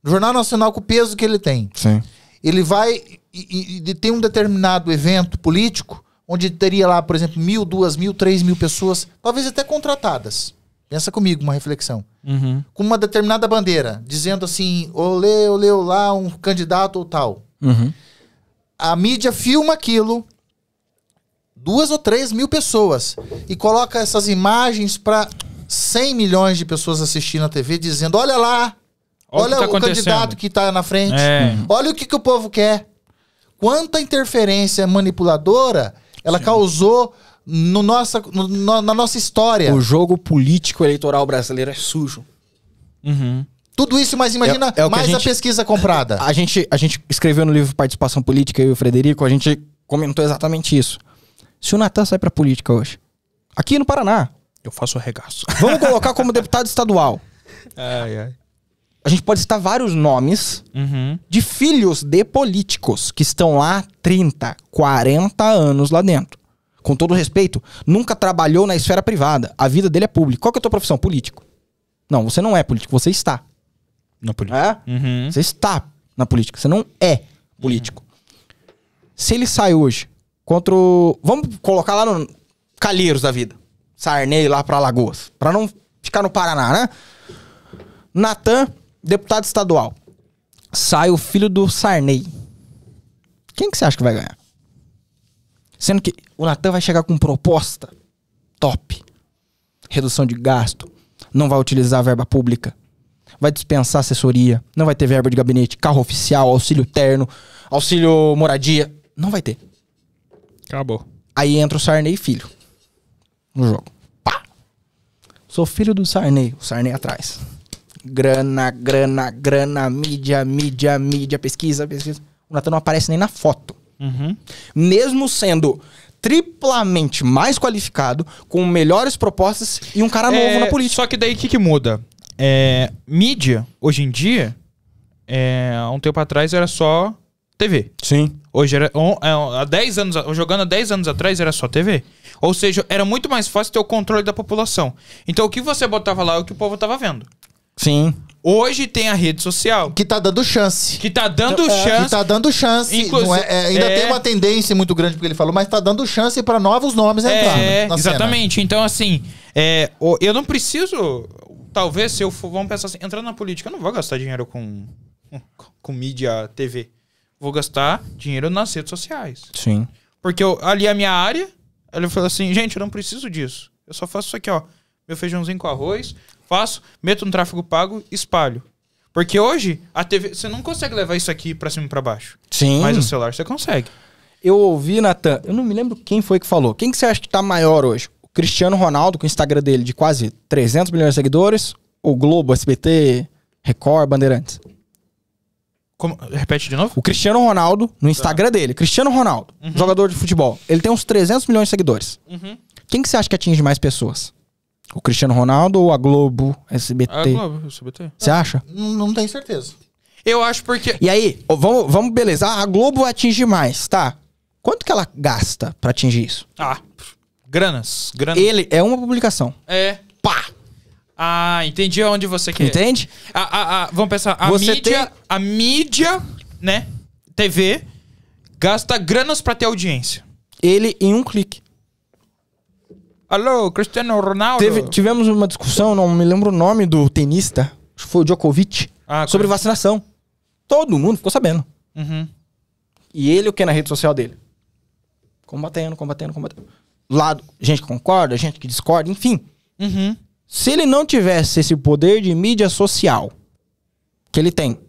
o Jornal Nacional com o peso que ele tem. Sim. Ele vai e, e tem um determinado evento político onde teria lá, por exemplo, mil, duas mil, três mil pessoas, talvez até contratadas. Pensa comigo, uma reflexão. Uhum. Com uma determinada bandeira, dizendo assim, olê, olê, lá um candidato ou tal. Uhum. A mídia filma aquilo, duas ou três mil pessoas, e coloca essas imagens para 100 milhões de pessoas assistindo a TV, dizendo, olha lá, olha, olha tá o candidato que está na frente, é. olha o que, que o povo quer. Quanta interferência manipuladora ela Sim. causou no nossa, no, na nossa história. O jogo político eleitoral brasileiro é sujo. Uhum. Tudo isso, mas imagina é, é mais a, gente, a, pesquisa comprada. A gente, a gente escreveu no livro Participação Política, eu e o Frederico, a gente comentou exatamente isso. Se o Natan sai pra política hoje, aqui no Paraná, eu faço o regaço. Vamos colocar como deputado estadual. Ai, ai. A gente pode citar vários nomes uhum. de filhos de políticos que estão lá 30, 40 anos lá dentro com todo respeito, nunca trabalhou na esfera privada. A vida dele é pública. Qual que é a tua profissão? Político. Não, você não é político, você está. Na política. É? Uhum. Você está na política, você não é político. Uhum. Se ele sai hoje contra o... Vamos colocar lá no Calheiros da vida. Sarney lá para Lagoas. para não ficar no Paraná, né? Natan, deputado estadual. Sai o filho do Sarney. Quem que você acha que vai ganhar? Sendo que o Natan vai chegar com proposta top. Redução de gasto. Não vai utilizar verba pública. Vai dispensar assessoria. Não vai ter verba de gabinete, carro oficial, auxílio terno, auxílio moradia. Não vai ter. Acabou. Aí entra o Sarney filho no jogo. Pá! Sou filho do Sarney. O Sarney atrás. Grana, grana, grana, mídia, mídia, mídia, pesquisa, pesquisa. O Natan não aparece nem na foto. Uhum. Mesmo sendo triplamente mais qualificado, com melhores propostas e um cara é, novo na política. Só que daí o que, que muda? É, mídia, hoje em dia, é, um tempo atrás era só TV. Sim. Hoje era. Um, é, há 10 anos, jogando há 10 anos atrás era só TV. Ou seja, era muito mais fácil ter o controle da população. Então o que você botava lá é o que o povo estava vendo. Sim. Hoje tem a rede social. Que tá dando chance. Que tá dando é, chance. Que tá dando chance. Inclusive, é, é, ainda é. tem uma tendência muito grande porque ele falou, mas tá dando chance para novos nomes entrar. É, na, na exatamente. Cena. Então, assim, é, eu não preciso. Talvez, se eu for, vamos pensar assim, entrando na política, eu não vou gastar dinheiro com, com mídia TV. Vou gastar dinheiro nas redes sociais. Sim. Porque eu, ali é a minha área, ele falou assim, gente, eu não preciso disso. Eu só faço isso aqui, ó. Meu feijãozinho com arroz, faço, meto no tráfego pago, espalho. Porque hoje, a TV, você não consegue levar isso aqui para cima e pra baixo. Sim. Mas o celular você consegue. Eu ouvi, Natan, eu não me lembro quem foi que falou. Quem que você acha que tá maior hoje? O Cristiano Ronaldo, com o Instagram dele de quase 300 milhões de seguidores? Ou Globo, SBT, Record, Bandeirantes? Como? Repete de novo? O Cristiano Ronaldo, no tá. Instagram tá. dele, Cristiano Ronaldo, uhum. jogador de futebol, ele tem uns 300 milhões de seguidores. Uhum. Quem que você acha que atinge mais pessoas? O Cristiano Ronaldo ou a Globo, SBT? A Globo, SBT. Você acha? Não, não tenho certeza. Eu acho porque. E aí, vamos, vamos beleza. Ah, a Globo atinge mais, tá? Quanto que ela gasta para atingir isso? Ah, granas, grana. Ele é uma publicação. É. Pá! Ah, entendi onde você quer. Entende? A, a, a, vamos pensar, a você mídia, tem... a mídia, né? TV gasta granas para ter audiência. Ele em um clique. Alô, Cristiano Ronaldo. Teve, tivemos uma discussão, não me lembro o nome do tenista, acho que foi o Djokovic, ah, sobre claro. vacinação. Todo mundo ficou sabendo. Uhum. E ele o que é na rede social dele? Combatendo, combatendo, combatendo. Lado, gente que concorda, gente que discorda, enfim. Uhum. Se ele não tivesse esse poder de mídia social que ele tem.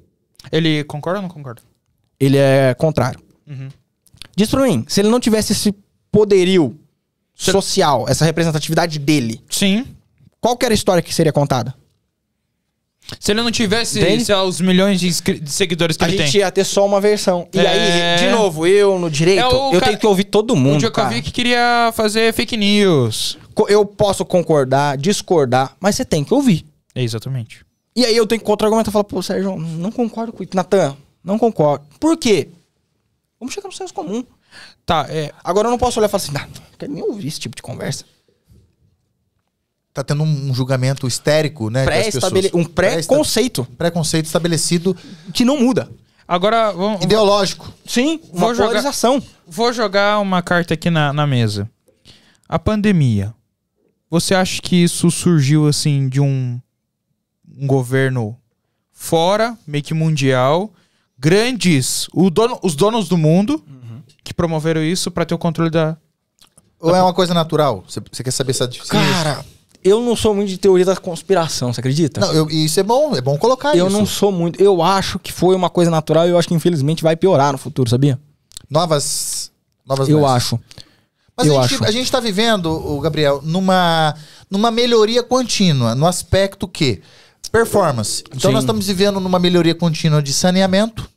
Ele concorda ou não concorda? Ele é contrário. Uhum. Diz pra mim, se ele não tivesse esse poderio Cê... social, essa representatividade dele. Sim. Qual que era a história que seria contada? Se ele não tivesse os milhões de, de seguidores que a ele gente ia ter só uma versão. E É. aí, de novo, eu no direito, É eu cara- tenho que ouvir todo Um mundo. dia que eu cara. vi que queria fazer fake news. Eu posso concordar, discordar, mas você tem que ouvir. Exatamente. E aí eu tenho que contra-argumentar e falar, pô, Sérgio, não concordo com isso. Natan, não concordo. Por quê? Vamos chegar no senso comum. Tá, é. Agora eu não posso olhar e falar assim, não, ah, não quero nem ouvir esse tipo de conversa. Tá tendo um julgamento histérico, né? Pré -estabele... Um pré-conceito. Pré preconceito estabelecido. Que não muda. Agora. Vamos, Ideológico. Sim, uma vou polarização. Jogar, vou jogar uma carta aqui na, na mesa. A pandemia. Você acha que isso surgiu assim de um, um governo fora, meio que mundial, grandes, dono, os donos do mundo, uhum que promoveram isso para ter o controle da. Ou da... é uma coisa natural? Você quer saber se é difícil? Cara, eu não sou muito de teoria da conspiração, você acredita? Não, eu, isso é bom, é bom colocar eu isso. Eu não sou muito. Eu acho que foi uma coisa natural e eu acho que infelizmente vai piorar no futuro, sabia? Novas. Novas Eu acho. Mas eu a, gente, acho. a gente tá vivendo, o Gabriel, numa, numa melhoria contínua, no aspecto que? Performance. Então Sim. nós estamos vivendo numa melhoria contínua de saneamento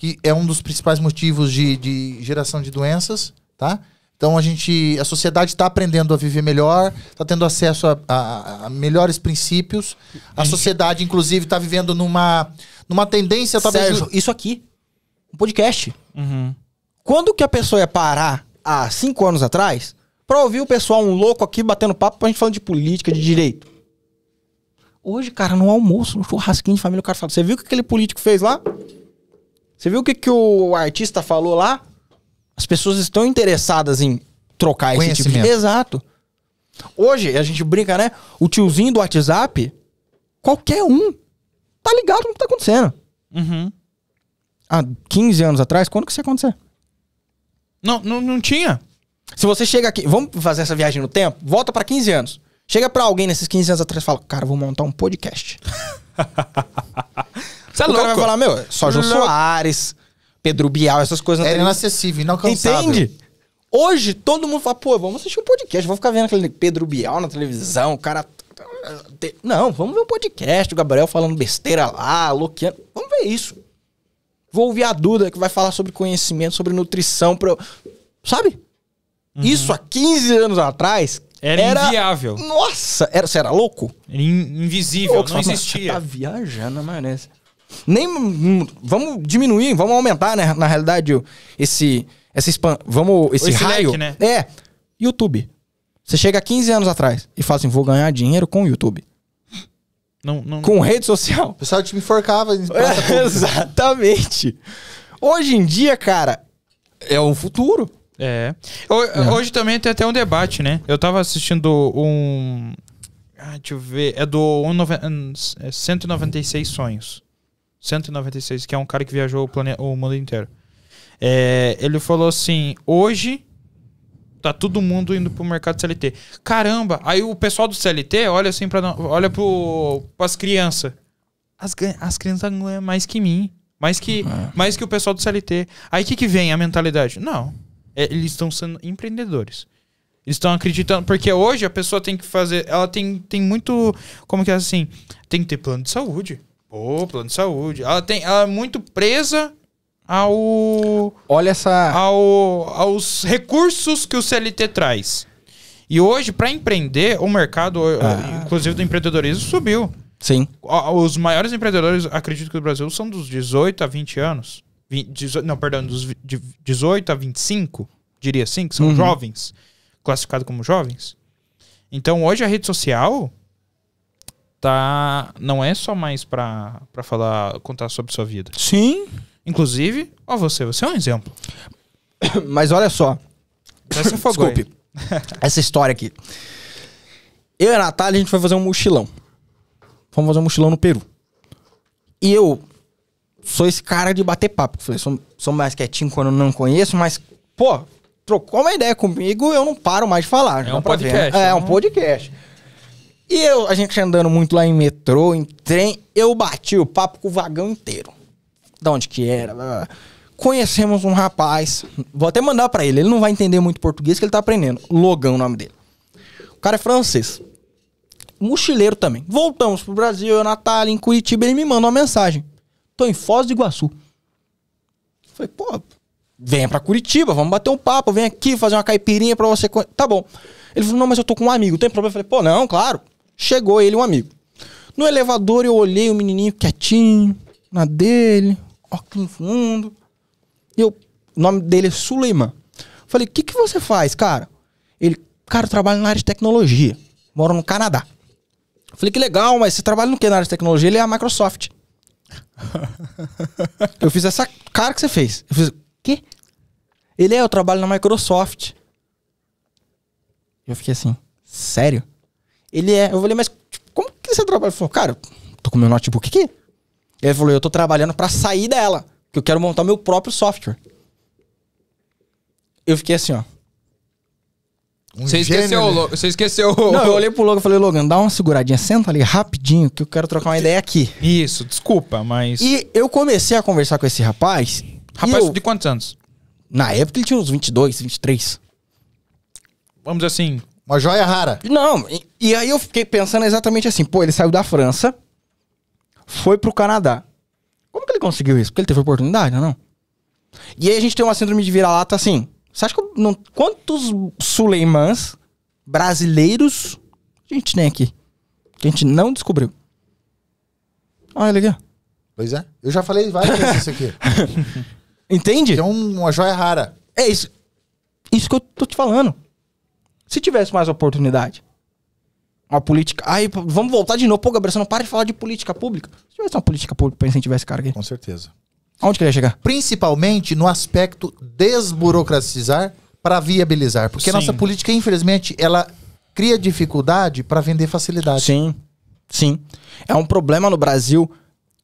que é um dos principais motivos de, de geração de doenças, tá? Então a gente, a sociedade está aprendendo a viver melhor, está tendo acesso a, a, a, melhores princípios. A sociedade, inclusive, está vivendo numa, numa tendência. Talvez... Sérgio, isso aqui, um podcast. Uhum. Quando que a pessoa ia parar há cinco anos atrás para ouvir o pessoal um louco aqui batendo papo para a gente falando de política, de direito? Hoje, cara, no almoço, no churrasquinho de família, o cara fala: "Você viu o que aquele político fez lá?" Você viu o que, que o artista falou lá? As pessoas estão interessadas em trocar esse tipo de... Exato. Hoje, a gente brinca, né? O tiozinho do WhatsApp, qualquer um, tá ligado no que tá acontecendo. Uhum. Há 15 anos atrás, quando que isso ia acontecer? Não, não, não tinha. Se você chega aqui, vamos fazer essa viagem no tempo? Volta para 15 anos. Chega para alguém nesses 15 anos atrás e fala: Cara, vou montar um podcast. Você é o louco? cara vai falar, meu, só João Soares, Pedro Bial, essas coisas. Era é inacessível, inalcançável. Entende? Hoje, todo mundo fala, pô, vamos assistir um podcast, vou ficar vendo aquele Pedro Bial na televisão, o cara... Não, vamos ver um podcast, o Gabriel falando besteira lá, louqueando. Vamos ver isso. Vou ouvir a Duda, que vai falar sobre conhecimento, sobre nutrição, pra... sabe? Uhum. Isso há 15 anos atrás, era, era, inviável. Nossa, era, você era louco? In, invisível, louco, não existia. Tá viajando na é maionese. Nem. Vamos diminuir, vamos aumentar, né? Na realidade, esse. Essa span, vamos. Esse, esse raio. Leque, né? É. YouTube. Você chega 15 anos atrás e fala assim: vou ganhar dinheiro com o YouTube. Não, não, com rede social. O pessoal te enforcava. É, exatamente. Hoje em dia, cara, é o um futuro. É. é. Hoje é. também tem até um debate, né? Eu tava assistindo um. Ah, deixa eu ver. É do 196 é Sonhos. 196, que é um cara que viajou o, planeta, o mundo inteiro. É, ele falou assim: hoje tá todo mundo indo pro mercado CLT. Caramba! Aí o pessoal do CLT olha assim para olha pro, pras crianças. As, as crianças ganham é mais que mim. Mais que, é. mais que o pessoal do CLT. Aí o que, que vem a mentalidade? Não. É, eles estão sendo empreendedores. Eles estão acreditando. Porque hoje a pessoa tem que fazer. Ela tem, tem muito. Como que é assim? Tem que ter plano de saúde. Pô, plano de saúde. Ela, tem, ela é muito presa ao. Olha essa. Ao, aos recursos que o CLT traz. E hoje, para empreender, o mercado, ah. inclusive do empreendedorismo, subiu. Sim. Os maiores empreendedores, acredito que do Brasil, são dos 18 a 20 anos. 20, 18, não, perdão, dos 18 a 25, diria assim, que são uhum. jovens, classificados como jovens. Então, hoje a rede social tá não é só mais para falar, contar sobre sua vida. Sim. Inclusive, ó você, você é um exemplo. Mas olha só. Desculpe. essa história aqui. Eu e a Natália, a gente foi fazer um mochilão. Fomos fazer um mochilão no Peru. E eu sou esse cara de bater papo. Eu sou, sou mais quietinho quando não conheço, mas, pô, trocou uma ideia comigo, eu não paro mais de falar. É um né? podcast. É, um né? podcast. E eu, a gente andando muito lá em metrô, em trem, eu bati o papo com o vagão inteiro. Da onde que era? Conhecemos um rapaz. Vou até mandar para ele. Ele não vai entender muito português que ele tá aprendendo. Logão o nome dele. O cara é francês. Mochileiro também. Voltamos pro Brasil, eu, Natália, em Curitiba, ele me manda uma mensagem. Tô em Foz do Iguaçu. falei, pô, venha pra Curitiba, vamos bater um papo, vem aqui fazer uma caipirinha pra você. Tá bom. Ele falou, não, mas eu tô com um amigo, tem problema? Eu falei, pô, não, claro. Chegou ele, um amigo. No elevador eu olhei o menininho quietinho, na dele, óculos fundo. E eu, o nome dele é Suleiman. Falei, o que, que você faz, cara? Ele, cara, eu trabalho na área de tecnologia. Moro no Canadá. Falei, que legal, mas você trabalha no que na área de tecnologia? Ele é a Microsoft. eu fiz essa cara que você fez. Eu fiz, quê? Ele é, eu trabalho na Microsoft. Eu fiquei assim, sério? Ele é. Eu falei, mas tipo, como que você trabalha? Ele falou, cara, tô com meu notebook aqui. Ele falou, eu tô trabalhando para sair dela, que eu quero montar meu próprio software. Eu fiquei assim, ó. Um você gênero, esqueceu, né? Você esqueceu. Não, eu olhei pro Logan e falei, Logan, dá uma seguradinha, senta ali rapidinho, que eu quero trocar uma ideia aqui. Isso, desculpa, mas. E eu comecei a conversar com esse rapaz. Rapaz, eu... de quantos anos? Na época ele tinha uns 22, 23. Vamos assim, uma joia rara. Não, e, e, aí eu fiquei pensando exatamente assim, pô, ele saiu da França, foi pro Canadá. Como que ele conseguiu isso? Porque ele teve oportunidade, não? É e aí a gente tem uma síndrome de vira-lata assim. Você acha que não, quantos Suleimans brasileiros a gente tem aqui? Que a gente não descobriu. Olha ele aqui. Pois é. Eu já falei várias vezes isso aqui. Entende? Que é um, uma joia rara. É isso. Isso que eu tô te falando. Se tivesse mais oportunidade. Uma política. Aí, vamos voltar de novo. Pô, Gabriel, você não para de falar de política pública. Se tivesse uma política pública pra incentivar esse cara aqui. Com certeza. Aonde que ele ia chegar? Principalmente no aspecto desburocratizar para viabilizar. Porque a nossa política, infelizmente, ela cria dificuldade para vender facilidade. Sim. Sim. É um problema no Brasil.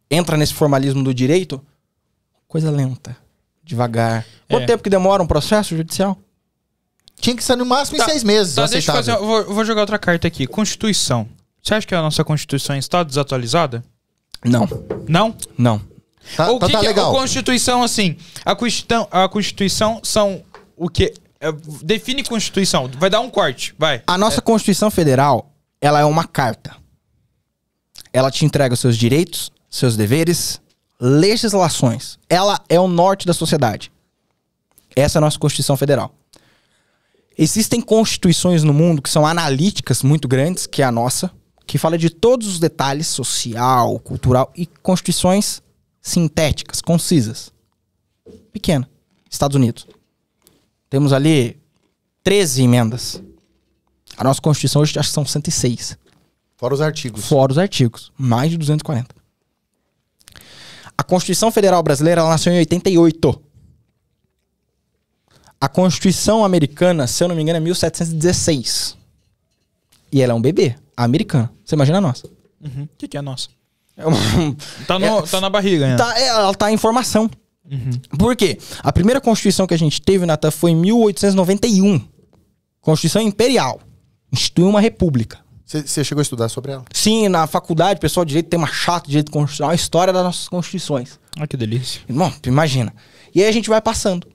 Entra nesse formalismo do direito. Coisa lenta. Devagar. Quanto é. tempo que demora um processo judicial? Tinha que ser no máximo tá, em seis meses. Tá, deixa eu fazer. Eu vou, vou, jogar outra carta aqui. Constituição. Você acha que a nossa Constituição é está desatualizada? Não. Não? Não. Tá, o então que, tá, que é legal. É, a Constituição, assim. A Constituição, a Constituição são o que? É, define Constituição. Vai dar um corte. Vai. A nossa é. Constituição Federal, ela é uma carta. Ela te entrega os seus direitos, seus deveres, legislações. Ela é o norte da sociedade. Essa é a nossa Constituição Federal. Existem constituições no mundo que são analíticas muito grandes, que é a nossa, que fala de todos os detalhes social, cultural e constituições sintéticas, concisas. Pequena. Estados Unidos. Temos ali 13 emendas. A nossa Constituição hoje acho que são 106. Fora os artigos. Fora os artigos. Mais de 240. A Constituição Federal Brasileira ela nasceu em 88. A Constituição americana, se eu não me engano, é 1716. E ela é um bebê americana. Você imagina a nossa. Uhum. O uhum. que, que é a nossa? É uma... tá, no, é, tá na barriga, né? Tá, é, ela tá em formação. Uhum. Por quê? A primeira Constituição que a gente teve, Natan, foi em 1891. Constituição Imperial. Instituiu uma república. Você chegou a estudar sobre ela? Sim, na faculdade, pessoal de direito tem uma chata de direito constitucional, a história das nossas constituições. Ah, que delícia. Bom, imagina. E aí a gente vai passando.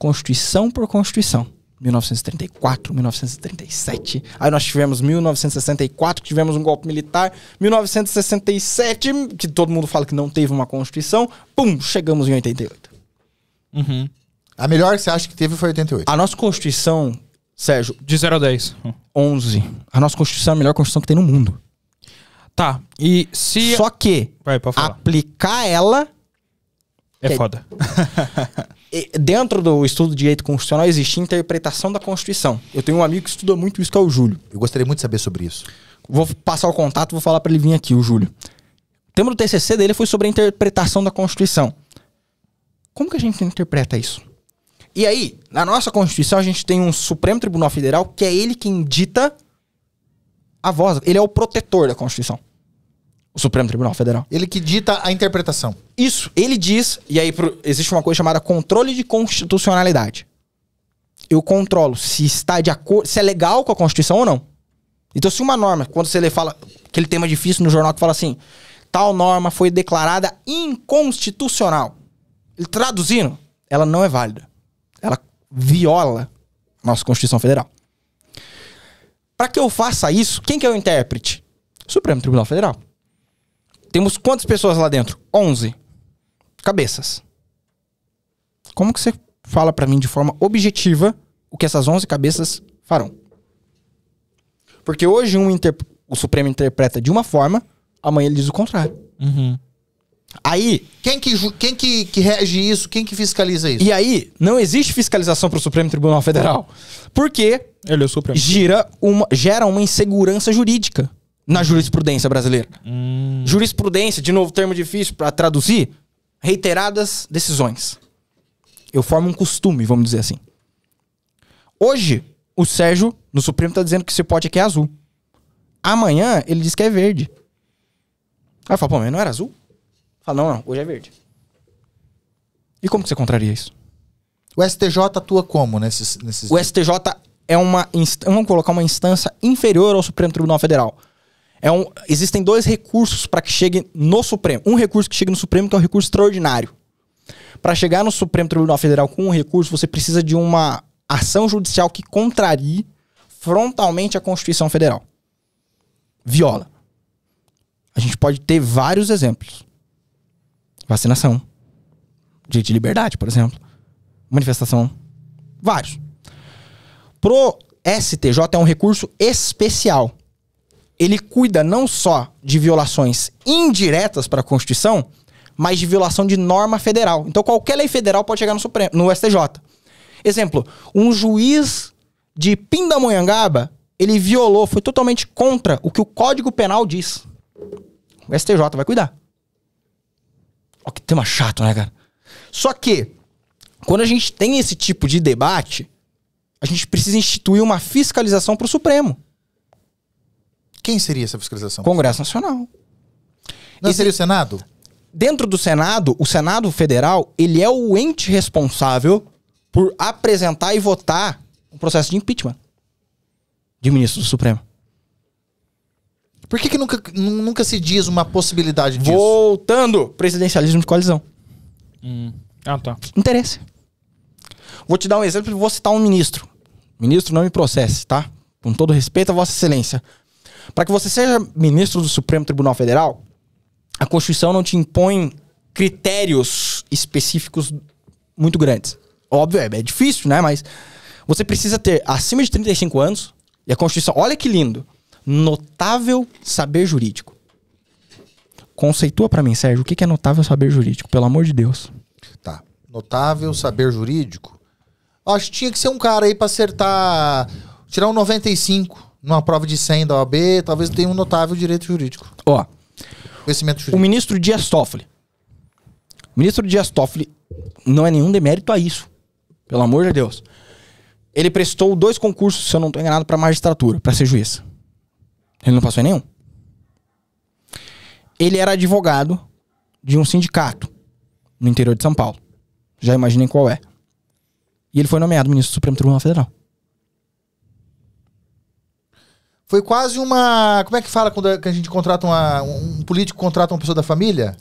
Constituição por Constituição. 1934, 1937. Aí nós tivemos 1964, que tivemos um golpe militar. 1967, que todo mundo fala que não teve uma Constituição. Pum, chegamos em 88. Uhum. A melhor que você acha que teve foi 88. A nossa Constituição, Sérgio. De 0 a 10. 11. A nossa Constituição é a melhor Constituição que tem no mundo. Tá. E se. Só que. Vai, aplicar ela. É, é foda. É... dentro do estudo de direito constitucional existe interpretação da Constituição. Eu tenho um amigo que estuda muito isso, que é o Júlio. Eu gostaria muito de saber sobre isso. Vou passar o contato, vou falar para ele vir aqui, o Júlio. O tema do TCC dele foi sobre a interpretação da Constituição. Como que a gente interpreta isso? E aí, na nossa Constituição, a gente tem um Supremo Tribunal Federal que é ele quem dita a voz. Ele é o protetor da Constituição. O Supremo Tribunal Federal. Ele que dita a interpretação. Isso, ele diz, e aí pro, existe uma coisa chamada controle de constitucionalidade. Eu controlo se está de acordo, se é legal com a Constituição ou não. Então, se uma norma, quando você lê, fala aquele tema difícil no jornal que fala assim, tal norma foi declarada inconstitucional. Ele, traduzindo, ela não é válida. Ela viola a nossa Constituição Federal. Para que eu faça isso, quem que é o intérprete? O Supremo Tribunal Federal. Temos quantas pessoas lá dentro? 11 cabeças. Como que você fala para mim de forma objetiva o que essas 11 cabeças farão? Porque hoje um o Supremo interpreta de uma forma, amanhã ele diz o contrário. Uhum. Aí. Quem, que, quem que, que rege isso? Quem que fiscaliza isso? E aí, não existe fiscalização para o Supremo Tribunal Federal. Porque. Ele é o Supremo. Gira uma, gera uma insegurança jurídica na jurisprudência brasileira. Hum. Jurisprudência, de novo, termo difícil para traduzir, reiteradas decisões. Eu formo um costume, vamos dizer assim. Hoje, o Sérgio, no Supremo, tá dizendo que esse pote aqui é azul. Amanhã, ele diz que é verde. Aí falo, pô, mas não era azul? Fala, não, não, hoje é verde. E como que você contraria isso? O STJ atua como nesses... nesses o STJ é uma... Inst... Vamos colocar uma instância inferior ao Supremo Tribunal Federal. É um, existem dois recursos para que chegue no Supremo. Um recurso que chega no Supremo, que é um recurso extraordinário. Para chegar no Supremo Tribunal Federal com um recurso, você precisa de uma ação judicial que contrarie frontalmente a Constituição Federal. Viola. A gente pode ter vários exemplos. Vacinação. Direito de liberdade, por exemplo. Manifestação. Vários. Pro STJ é um recurso especial ele cuida não só de violações indiretas para a Constituição, mas de violação de norma federal. Então qualquer lei federal pode chegar no Supremo, no STJ. Exemplo, um juiz de Pindamonhangaba, ele violou, foi totalmente contra o que o Código Penal diz. O STJ vai cuidar. Ó, que tema chato, né, cara? Só que, quando a gente tem esse tipo de debate, a gente precisa instituir uma fiscalização para o Supremo. Quem seria essa fiscalização? Congresso Nacional. Não e seria se... o Senado? Dentro do Senado, o Senado Federal, ele é o ente responsável por apresentar e votar um processo de impeachment de ministro do Supremo. Por que, que nunca, nunca se diz uma possibilidade disso? Voltando, presidencialismo de coalizão. Hum. Ah, tá. Interesse. Vou te dar um exemplo, vou citar um ministro. Ministro, não me processe, tá? Com todo respeito a Vossa Excelência. Para que você seja ministro do Supremo Tribunal Federal, a Constituição não te impõe critérios específicos muito grandes. Óbvio, é, é difícil, né? Mas você precisa ter acima de 35 anos e a Constituição, olha que lindo, notável saber jurídico. Conceitua para mim, Sérgio, o que é notável saber jurídico, pelo amor de Deus. Tá. Notável saber jurídico? Acho que tinha que ser um cara aí pra acertar. Tirar um 95 numa prova de 100 da OAB, talvez tenha um notável direito jurídico. Ó, conhecimento jurídico. o ministro Dias Toffoli. O ministro Dias Toffoli não é nenhum demérito a isso. Pelo amor de Deus. Ele prestou dois concursos, se eu não estou enganado, para magistratura, para ser juiz. Ele não passou em nenhum. Ele era advogado de um sindicato no interior de São Paulo. Já imaginem qual é. E ele foi nomeado ministro do Supremo Tribunal Federal. Foi quase uma. Como é que fala quando é a gente contrata uma, um político contrata uma pessoa da família?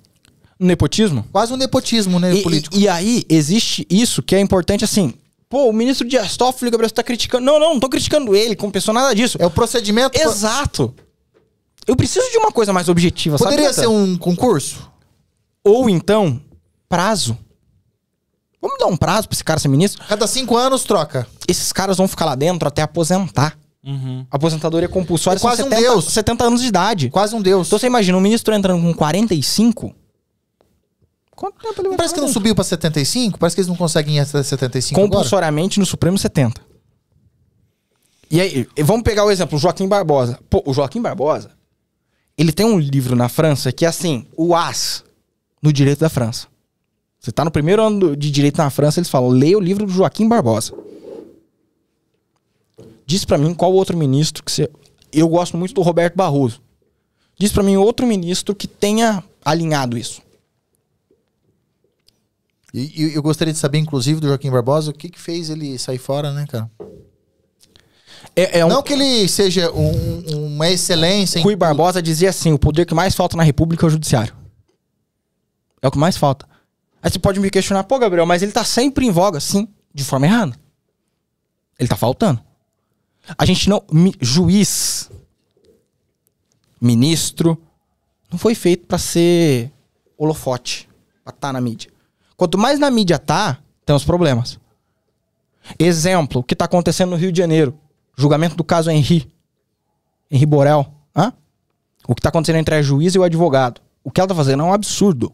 Nepotismo? Quase um nepotismo, né, e, político. E, e, aí, existe isso que é importante, assim. Pô, o ministro Dias Toffoli, Gabriel, você tá criticando. Não, não, não tô criticando ele, como pessoa, nada disso. É o procedimento. Exato. Eu preciso de uma coisa mais objetiva, Poderia sabe? Poderia ser um concurso? Ou então, prazo. Vamos dar um prazo pra esse cara ser ministro? Cada cinco anos troca. Esses caras vão ficar lá dentro até aposentar. Uhum. Aposentadoria é compulsória é quase são 70, um deus. 70 anos de idade. Quase um deus. Então você imagina, um ministro entrando com 45. Quanto tempo ele vai Parece que não subiu pra 75? Parece que eles não conseguem ir até 75 Compulsoriamente agora. no Supremo 70. E aí, vamos pegar o exemplo, Joaquim Barbosa. Pô, o Joaquim Barbosa, ele tem um livro na França que é assim, o as no direito da França. Você tá no primeiro ano de direito na França, eles falam, leia o livro do Joaquim Barbosa. Diz para mim qual outro ministro que você. Eu gosto muito do Roberto Barroso. Diz para mim outro ministro que tenha alinhado isso. E, eu gostaria de saber, inclusive, do Joaquim Barbosa, o que, que fez ele sair fora, né, cara? É, é um... Não que ele seja um, uma excelência. Em... Rui Barbosa dizia assim: o poder que mais falta na República é o Judiciário. É o que mais falta. Aí você pode me questionar, pô, Gabriel, mas ele tá sempre em voga. Sim, de forma errada. Ele tá faltando. A gente não. Mi, juiz, ministro, não foi feito para ser holofote, pra estar tá na mídia. Quanto mais na mídia tá, tem os problemas. Exemplo, o que tá acontecendo no Rio de Janeiro. Julgamento do caso Henri. Henri Borel. Hã? O que tá acontecendo entre a juíza e o advogado. O que ela tá fazendo é um absurdo.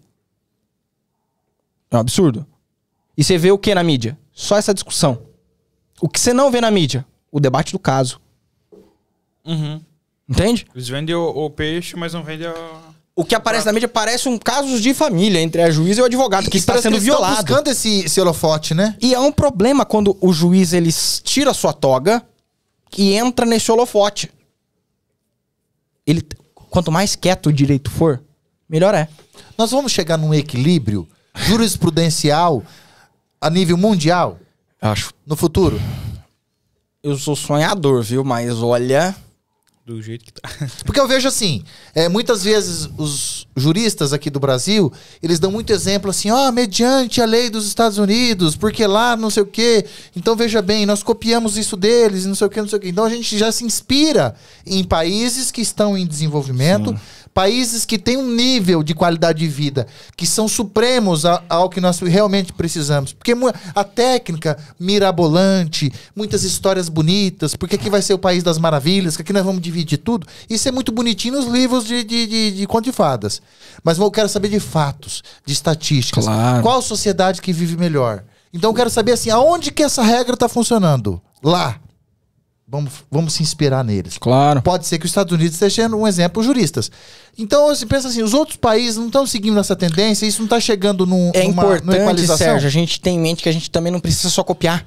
É um absurdo. E você vê o que na mídia? Só essa discussão. O que você não vê na mídia? o debate do caso. Uhum. Entende? Eles vendem o, o, peixe, mas não vendem a... O que aparece na mídia parece um caso de família entre a juíza e o advogado, e, que está sendo que violado. buscando esse, esse holofote, né? E é um problema quando o juiz ele tira sua toga e entra nesse holofote. Ele, quanto mais quieto o direito for, melhor é. Nós vamos chegar num equilíbrio jurisprudencial a nível mundial? Acho. No futuro? eu sou sonhador, viu? Mas olha. Do jeito que tá. Porque eu vejo assim, é, muitas vezes os juristas aqui do Brasil, eles dão muito exemplo assim, ó, oh, mediante a lei dos Estados Unidos, porque lá não sei o quê. Então veja bem, nós copiamos isso deles, não sei o quê, não sei o quê. Então a gente já se inspira em países que estão em desenvolvimento, Sim países que têm um nível de qualidade de vida que são supremos ao que nós realmente precisamos. Porque a técnica mirabolante, muitas histórias bonitas, porque aqui vai ser o país das maravilhas, que aqui nós vamos dividir tudo. Isso é muito bonitinho nos livros de, de, de, de conto de fadas. Mas eu quero saber de fatos, de estatísticas. Claro. Qual sociedade que vive melhor? Então eu quero saber assim, aonde que essa regra está funcionando? Lá. Vamos, vamos se inspirar neles. Claro. Pode ser que os Estados Unidos estejam um exemplo juristas. Então, você assim, pensa assim, os outros países não estão seguindo essa tendência, isso não está chegando num, é numa, importante, numa equalização. Sérgio, a gente tem em mente que a gente também não precisa só copiar.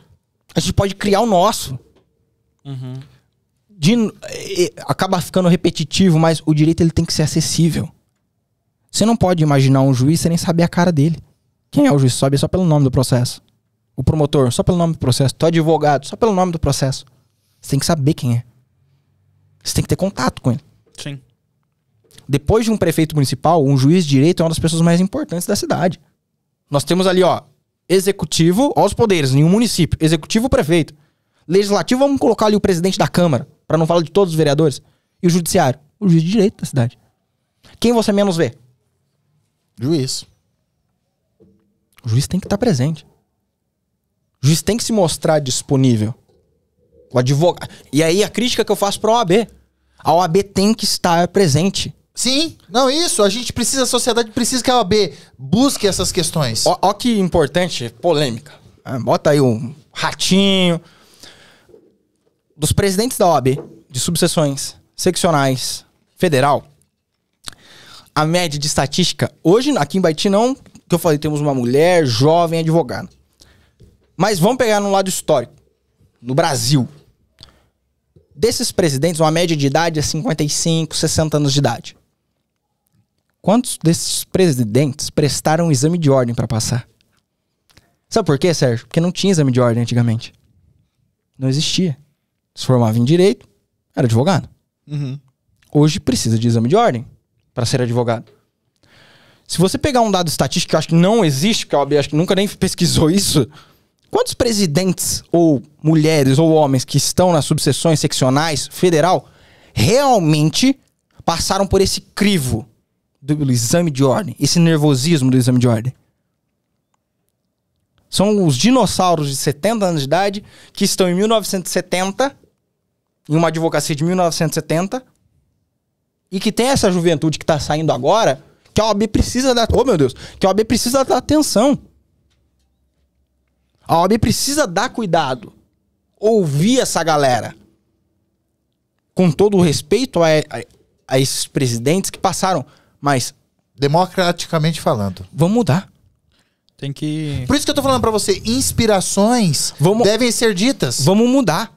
A gente pode criar o nosso. Uhum. De, acaba ficando repetitivo, mas o direito ele tem que ser acessível. Você não pode imaginar um juiz sem nem saber a cara dele. Quem é o juiz? Sabe só pelo nome do processo. O promotor, só pelo nome do processo. O advogado, só pelo nome do processo. Você tem que saber quem é. Você tem que ter contato com ele. Sim. Depois de um prefeito municipal, um juiz de direito é uma das pessoas mais importantes da cidade. Nós temos ali, ó, executivo, ó os poderes em um município, executivo, prefeito. Legislativo, vamos colocar ali o presidente da Câmara, para não falar de todos os vereadores. E o judiciário, o juiz de direito da cidade. Quem você menos vê? Juiz. O juiz tem que estar tá presente. O juiz tem que se mostrar disponível. O advogado. E aí a crítica que eu faço pra OAB. A OAB tem que estar presente. Sim, não, isso. A gente precisa, a sociedade precisa que a OAB busque essas questões. Ó, ó que importante, polêmica. Ah, bota aí um ratinho. Dos presidentes da OAB, de subseções, seccionais, federal, a média de estatística, hoje aqui em Baiti não, que eu falei, temos uma mulher jovem advogada. Mas vamos pegar no lado histórico. No Brasil, desses presidentes, uma média de idade é 55, 60 anos de idade. Quantos desses presidentes prestaram um exame de ordem para passar? Sabe por quê, Sérgio? Porque não tinha exame de ordem antigamente. Não existia. Se formava em direito, era advogado. Uhum. Hoje precisa de exame de ordem para ser advogado. Se você pegar um dado estatístico, que eu acho que não existe, que a OAB acho que nunca nem pesquisou isso, Quantos presidentes ou mulheres ou homens que estão nas subseções seccionais federal realmente passaram por esse crivo do exame de ordem, esse nervosismo do exame de ordem? São os dinossauros de 70 anos de idade que estão em 1970, em uma advocacia de 1970, e que tem essa juventude que está saindo agora, que a OAB precisa dar. Oh, meu Deus! Que a OAB precisa dar atenção. A OAB precisa dar cuidado, ouvir essa galera. Com todo o respeito a, a, a esses presidentes que passaram, mas. Democraticamente falando. Vamos mudar. Tem que. Por isso que eu tô falando para você, inspirações vamos, devem ser ditas. Vamos mudar.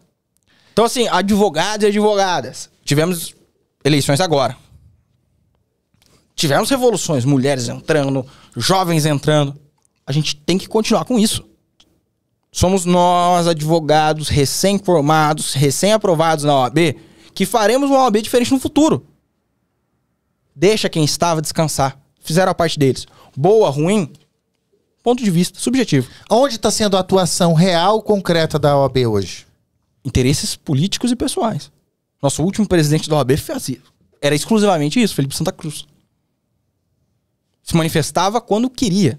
Então, assim, advogados e advogadas. Tivemos eleições agora. Tivemos revoluções, mulheres entrando, jovens entrando. A gente tem que continuar com isso. Somos nós, advogados recém-formados, recém-aprovados na OAB, que faremos uma OAB diferente no futuro. Deixa quem estava descansar. Fizeram a parte deles. Boa, ruim, ponto de vista subjetivo. Onde está sendo a atuação real, concreta da OAB hoje? Interesses políticos e pessoais. Nosso último presidente da OAB fazia, era exclusivamente isso, Felipe Santa Cruz. Se manifestava quando queria,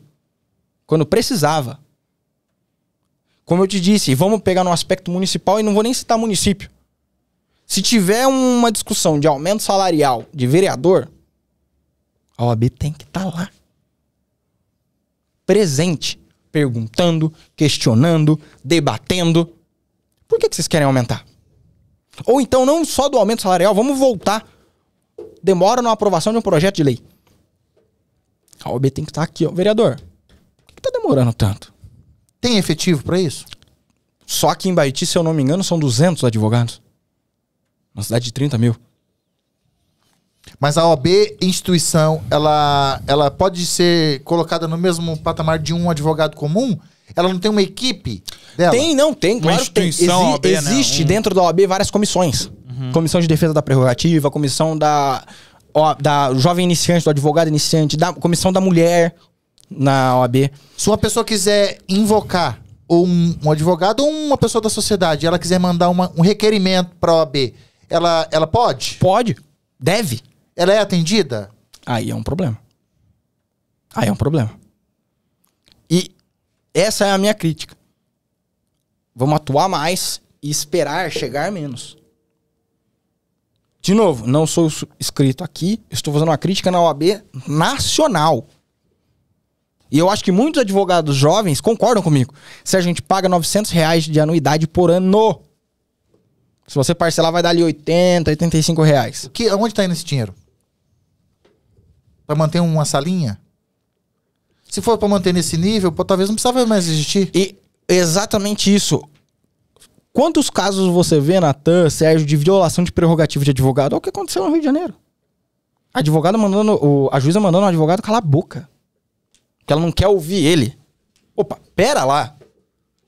quando precisava. Como eu te disse, vamos pegar no aspecto municipal e não vou nem citar município. Se tiver uma discussão de aumento salarial de vereador, a OAB tem que estar tá lá. Presente. Perguntando, questionando, debatendo. Por que, que vocês querem aumentar? Ou então, não só do aumento salarial, vamos voltar. Demora na aprovação de um projeto de lei. A OAB tem que estar tá aqui, ó. Vereador, por que, está demorando tanto? Tem efetivo para isso? Só aqui em Baiti, se eu não me engano, são 200 advogados. Uma cidade de 30 mil. Mas a OAB, instituição, ela, ela pode ser colocada no mesmo patamar de um advogado comum? Ela não tem uma equipe dela? Tem, não, tem. Uma claro tem. Exi OAB, né? existe dentro da OAB várias comissões. Uhum. Comissão de defesa da prerrogativa, comissão da, da jovem iniciante, do advogado iniciante, da comissão da mulher, na OAB. Se uma pessoa quiser invocar ou um, um advogado ou uma pessoa da sociedade, ela quiser mandar uma, um requerimento para a OAB, ela, ela pode? Pode. Deve. Ela é atendida? Aí é um problema. Aí é um problema. E essa é a minha crítica. Vamos atuar mais e esperar chegar menos. De novo, não sou escrito aqui, estou fazendo uma crítica na OAB nacional. E eu acho que muitos advogados jovens concordam comigo. Se a gente paga 900 reais de anuidade por ano, se você parcelar vai dar ali 80, 85 reais. Que, onde está indo esse dinheiro? Para manter uma salinha? Se for para manter nesse nível, pô, talvez não precisava mais existir. E exatamente isso. Quantos casos você vê, Natan, Sérgio, de violação de prerrogativa de advogado? Olha é o que aconteceu no Rio de Janeiro. Advogado mandando, o, a juíza mandando o advogado calar a boca que ela não quer ouvir ele. Opa, pera lá.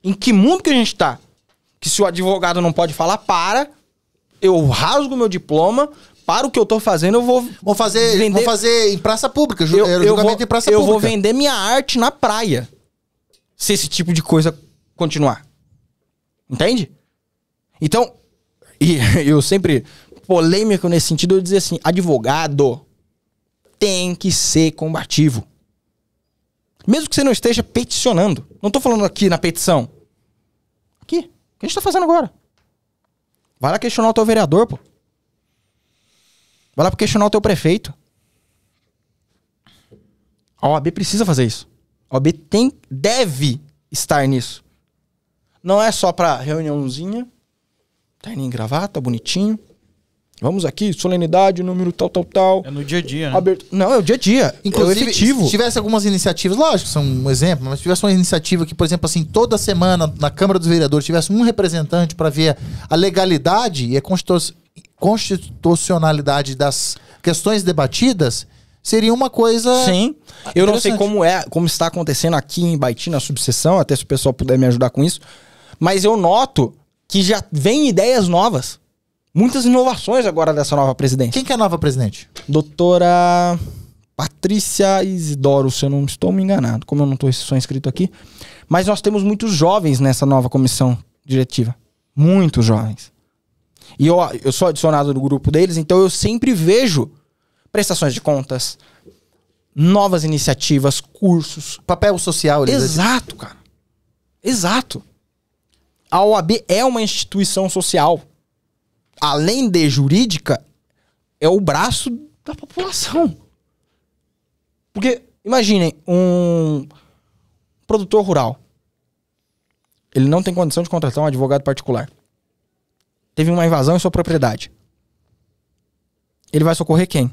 Em que mundo que a gente tá? Que se o advogado não pode falar, para, eu rasgo meu diploma, para o que eu tô fazendo, eu vou. Vou fazer, vender... vou fazer em praça pública, eu, é, eu vou, em praça eu pública. Eu vou vender minha arte na praia. Se esse tipo de coisa continuar. Entende? Então, e eu sempre polêmico nesse sentido, eu dizer assim: advogado tem que ser combativo. Mesmo que você não esteja peticionando. Não estou falando aqui na petição. Aqui. O que a gente está fazendo agora? Vai lá questionar o teu vereador, pô. Vai lá questionar o teu prefeito. A OAB precisa fazer isso. A OAB tem, deve estar nisso. Não é só para reuniãozinha, terninho em gravata, bonitinho. Vamos aqui, solenidade, número tal, tal, tal. É no dia a dia, né? Aberto... Não, é o dia a dia. É Inclusive, é efetivo. se tivesse algumas iniciativas, lógico, são um exemplo, mas se tivesse uma iniciativa que, por exemplo, assim, toda semana na Câmara dos Vereadores tivesse um representante para ver a legalidade e a constitucionalidade das questões debatidas, seria uma coisa. Sim. Eu não sei como é, como está acontecendo aqui em Baiti na subseção, até se o pessoal puder me ajudar com isso, mas eu noto que já vem ideias novas muitas inovações agora dessa nova presidente. Quem que é a nova presidente? Doutora Patrícia Isidoro, se eu não estou me enganado, como eu não estou só inscrito aqui. Mas nós temos muitos jovens nessa nova comissão diretiva. Muitos jovens. E eu, eu sou adicionado no grupo deles, então eu sempre vejo prestações de contas, novas iniciativas, cursos. Papel social. Eles Exato, cara. Exato. A OAB é uma instituição social além de jurídica, é o braço da população. Porque, imaginem, um produtor rural. Ele não tem condição de contratar um advogado particular. Teve uma invasão em sua propriedade. Ele vai socorrer quem?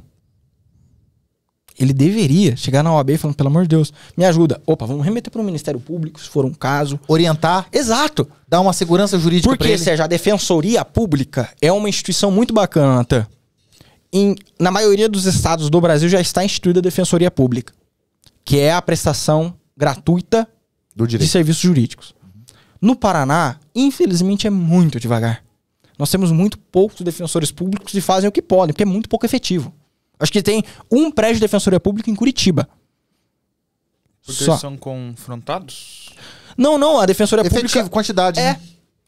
ele deveria chegar na OAB falando, pelo amor de Deus, me ajuda. Opa, vamos remeter para o Ministério Público, se for um caso. Orientar. Exato. Dar uma segurança jurídica Porque, ele. seja, é a Defensoria Pública é uma instituição muito bacana, Natan. Em, na maioria dos estados do Brasil já está instituída a Defensoria Pública, que é a prestação gratuita de serviços jurídicos. No Paraná, infelizmente, é muito devagar. Nós temos muito poucos defensores públicos e fazem o que podem, porque é muito pouco efetivo. Acho que tem um prédio de defensoria pública em Curitiba. Porque Só. são confrontados? Não, não, a defensoria Efetivo, pública. quantidade. É. Né?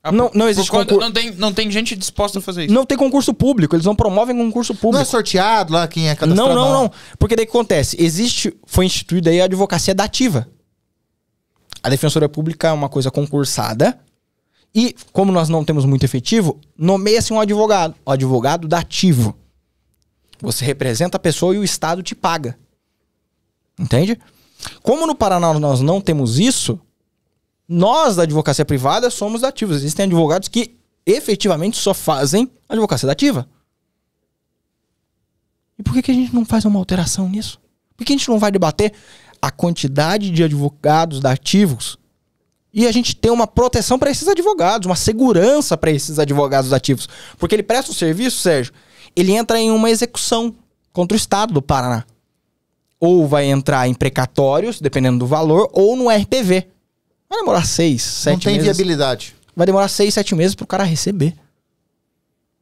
Ah, não, não existe Não tem, não tem gente disposta a fazer isso. Não tem concurso público, eles não promovem concurso público. Não é sorteado lá quem é cadastrado? Não, não, não. Porque daí que acontece? Existe, foi instituída aí a advocacia dativa. A defensoria pública é uma coisa concursada. E, como nós não temos muito efetivo, nomeia-se um advogado. O advogado dativo. Você representa a pessoa e o Estado te paga. Entende? Como no Paraná nós não temos isso, nós da advocacia privada somos ativos. Existem advogados que efetivamente só fazem advocacia dativa. E por que, que a gente não faz uma alteração nisso? Por que a gente não vai debater a quantidade de advogados dativos e a gente tem uma proteção para esses advogados, uma segurança para esses advogados ativos? Porque ele presta um serviço, Sérgio, ele entra em uma execução contra o Estado do Paraná. Ou vai entrar em precatórios, dependendo do valor, ou no RPV. Vai demorar seis, sete meses. Não tem meses. viabilidade. Vai demorar seis, sete meses pro cara receber.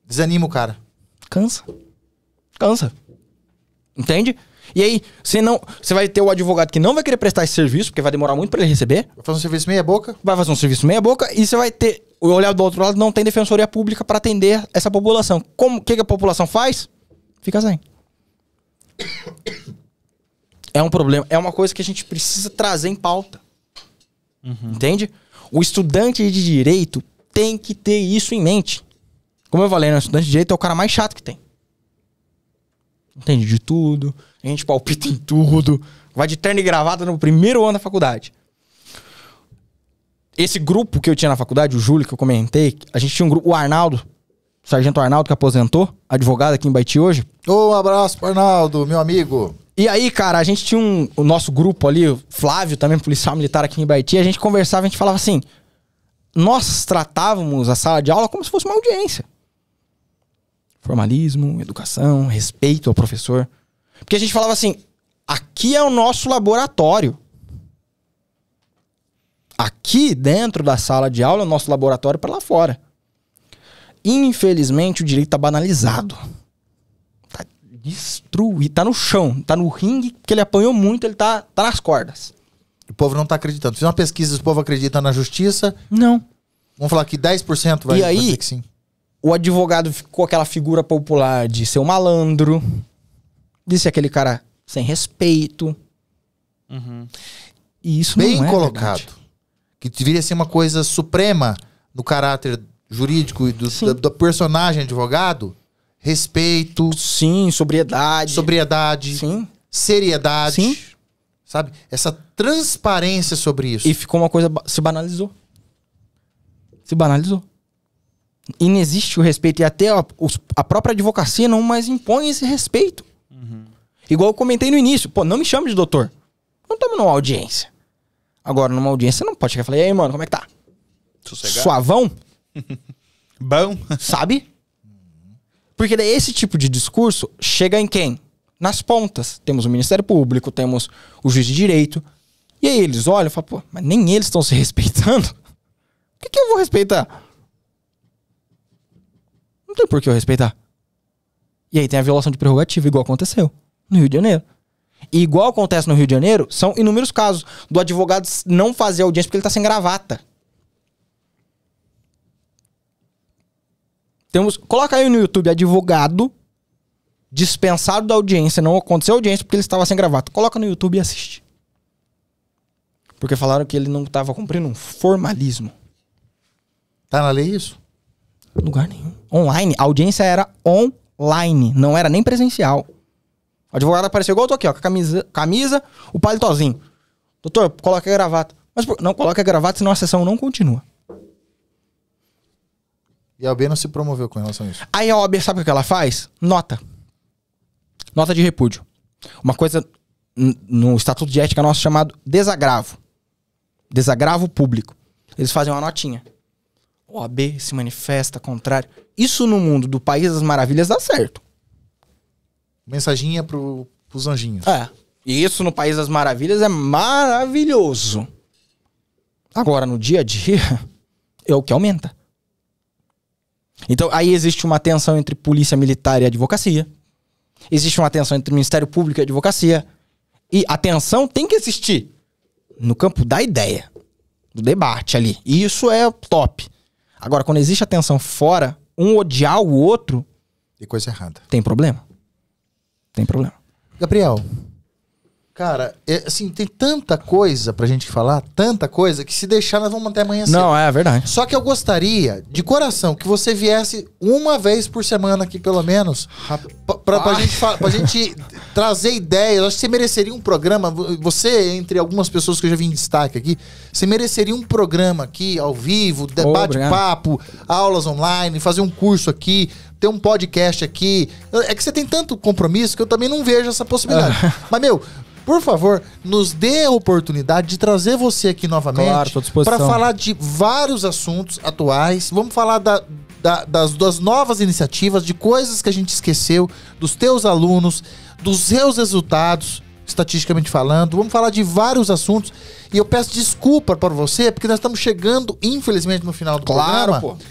Desanima o cara. Cansa. Cansa. Entende? E aí, você não, você vai ter o advogado que não vai querer prestar esse serviço, porque vai demorar muito para ele receber. Vai fazer um serviço meia boca. Vai fazer um serviço meia boca e você vai ter o olhar do outro lado não tem defensoria pública para atender essa população. Como que, que a população faz? Fica sem. É um problema, é uma coisa que a gente precisa trazer em pauta. Uhum. Entende? O estudante de direito tem que ter isso em mente. Como eu falei, né? o estudante de direito é o cara mais chato que tem entende de tudo, a gente palpita em tudo, vai de terno e gravata no primeiro ano da faculdade. Esse grupo que eu tinha na faculdade, o Júlio, que eu comentei, a gente tinha um grupo, o Arnaldo, o Sargento Arnaldo, que aposentou, advogado aqui em Baiti hoje. Um abraço pro Arnaldo, meu amigo. E aí, cara, a gente tinha um, o nosso grupo ali, o Flávio também, policial militar aqui em Baiti, a gente conversava, a gente falava assim, nós tratávamos a sala de aula como se fosse uma audiência. Formalismo, educação, respeito ao professor. Porque a gente falava assim: aqui é o nosso laboratório. Aqui dentro da sala de aula é o nosso laboratório para lá fora. Infelizmente, o direito está banalizado. Está destruído, está no chão, está no ringue, porque ele apanhou muito, ele está tá nas cordas. O povo não está acreditando. Fiz uma pesquisa, o povo acredita na justiça. Não. Vamos falar que 10% vai, e aí, vai dizer que sim o advogado ficou aquela figura popular de ser um malandro, de ser aquele cara sem respeito. Uhum. E isso Bem não é colocado. Verdade. Que deveria ser uma coisa suprema no caráter jurídico e do, da do personagem advogado. Respeito. Sim, sobriedade. Sobriedade. Sim. Seriedade. Sim. Sabe? Essa transparência sobre isso. E ficou uma coisa. Se banalizou. Se banalizou inexiste o respeito. E até a, a própria advocacia não mais impõe esse respeito. Uhum. Igual eu comentei no início. Pô, não me chame de doutor. Não estamos numa audiência. Agora, numa audiência, não pode chegar e falar, e aí, mano, como é que tá? Sossegado. Suavão? Bom. Sabe? Uhum. Porque daí esse tipo de discurso chega em quem? Nas pontas. Temos o Ministério Público, temos o juiz de direito. E aí eles olham e falam, pô, mas nem eles estão se respeitando. Por que, que eu vou respeitar? Não tem por que eu respeitar. E aí tem a violação de prerrogativa, igual aconteceu no Rio de Janeiro. E igual acontece no Rio de Janeiro, são inúmeros casos do advogado não fazer audiência porque ele tá sem gravata. Temos, coloca aí no YouTube advogado dispensado da audiência, não aconteceu audiência porque ele estava sem gravata. Coloca no YouTube e assiste. Porque falaram que ele não estava cumprindo um formalismo. Tá na lei isso? Lugar nenhum online. A audiência era online, não era nem presencial. O advogado apareceu igual eu tô aqui, ó, com a camisa, camisa o palitozinho. Doutor, coloca a gravata. Mas não coloca a gravata, senão a sessão não continua. E a OAB não se promoveu com relação a isso. Aí a OAB sabe o que ela faz? Nota. Nota de repúdio. Uma coisa no Estatuto de Ética nosso chamado desagravo. Desagravo público. Eles fazem uma notinha. OAB se manifesta contrário. Isso no mundo do País das Maravilhas dá certo. Mensaginha pro, pros anjinhos. É. E isso no País das Maravilhas é maravilhoso. Agora, no dia a dia, é o que aumenta. Então, aí existe uma tensão entre polícia militar e advocacia. Existe uma tensão entre Ministério Público e advocacia. E a tensão tem que existir no campo da ideia, do debate ali. E isso é top. Agora, quando existe a tensão fora, um odiar o outro. Tem coisa errada. Tem problema. Tem problema. Gabriel, Cara, é, assim, tem tanta coisa pra gente falar, tanta coisa, que se deixar nós vamos manter amanhã cedo. Não, é verdade. Só que eu gostaria, de coração, que você viesse uma vez por semana aqui, pelo menos, pra, pra, pra gente, pra gente trazer ideias. Acho que você mereceria um programa. Você, entre algumas pessoas que eu já vi em destaque aqui, você mereceria um programa aqui, ao vivo, debate, oh, papo, aulas online, fazer um curso aqui, ter um podcast aqui. É que você tem tanto compromisso que eu também não vejo essa possibilidade. Mas, meu, por favor, nos dê a oportunidade de trazer você aqui novamente claro, para falar de vários assuntos atuais. Vamos falar da, da, das, das novas iniciativas, de coisas que a gente esqueceu, dos teus alunos, dos seus resultados, estatisticamente falando. Vamos falar de vários assuntos. E eu peço desculpa para você, porque nós estamos chegando, infelizmente, no final do claro, programa. Pô.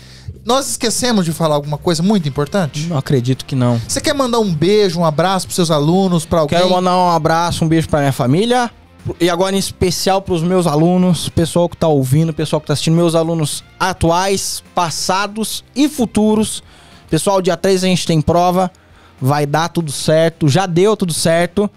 Nós esquecemos de falar alguma coisa muito importante? Não acredito que não. Você quer mandar um beijo, um abraço para seus alunos, para alguém? Quero mandar um abraço, um beijo para minha família. E agora em especial para os meus alunos, pessoal que está ouvindo, pessoal que está assistindo, meus alunos atuais, passados e futuros. Pessoal, dia 3 a gente tem prova vai dar tudo certo, já deu tudo certo.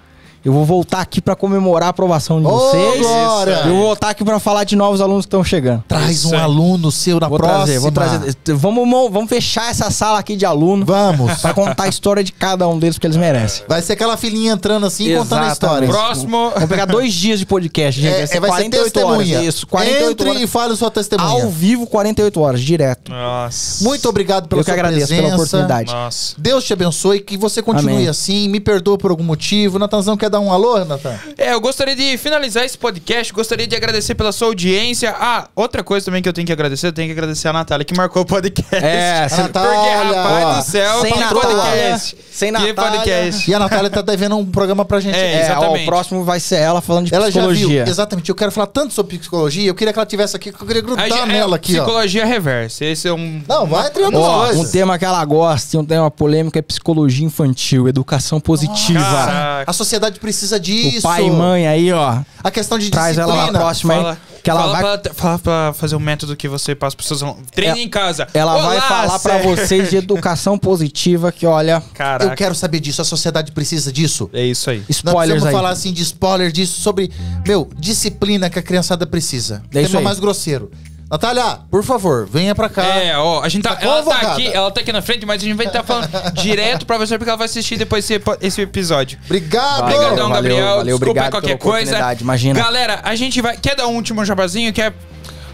Eu vou voltar aqui para comemorar a aprovação de oh, vocês. Glória. Eu vou voltar aqui para falar de novos alunos que estão chegando. Traz Isso um aí. aluno seu na vou próxima. Trazer, vou trazer. Vamos, vamos fechar essa sala aqui de aluno. Vamos. Para contar a história de cada um deles que eles merecem. Vai ser aquela filhinha entrando assim e contando a história. Próximo. Vou pegar dois dias de podcast, gente. É, vai ser, é, vai 40 ser testemunha. horas. Isso, 48 Entre horas. e fale sua testemunha. Ao vivo, 48 horas, direto. Nossa. Muito obrigado pela Eu sua que agradeço presença. pela oportunidade. Nossa. Deus te abençoe, que você continue Amém. assim. Me perdoa por algum motivo. Natanzão quer dar um alô, Natan? É, eu gostaria de finalizar esse podcast, gostaria de agradecer pela sua audiência. Ah, outra coisa também que eu tenho que agradecer, eu tenho que agradecer a Natália que marcou o podcast. É, a Natália, porque, rapaz ó, do céu, sem Natália, podcast. Sem Natália. podcast. E a Natália tá devendo um programa pra gente. É, é ó, o próximo vai ser ela falando de ela psicologia. Já viu, exatamente, eu quero falar tanto sobre psicologia, eu queria que ela tivesse aqui, que eu queria grudar nela aqui, Psicologia ó. reversa, esse é um... Não, vai treinando. ó, Um tema que ela gosta, um tema polêmico é psicologia infantil, educação positiva. Nossa. A sociedade precisa disso. O pai e mãe aí, ó. A questão de Traz disciplina. ela na próxima aí. Que ela fala, vai... pra, fala pra fazer o um método que você passa pros seus alunos. Treine é, em casa. Ela Olá, vai falar para vocês de educação positiva que, olha... Caraca. Eu quero saber disso. A sociedade precisa disso. É isso aí. Spoilers aí. falar assim de spoiler disso sobre, meu, disciplina que a criançada precisa. É Tema é mais grosseiro. Natália, por favor, venha pra cá. É, ó, a gente tá. tá ela tá aqui, ela tá aqui na frente, mas a gente vai estar tá falando direto pra você, porque ela vai assistir depois esse, esse episódio. Obrigado! Obrigadão, valeu, Gabriel. Valeu, Desculpa obrigado qualquer coisa. Imagina. Galera, a gente vai. Quer dar um último jabazinho? Quer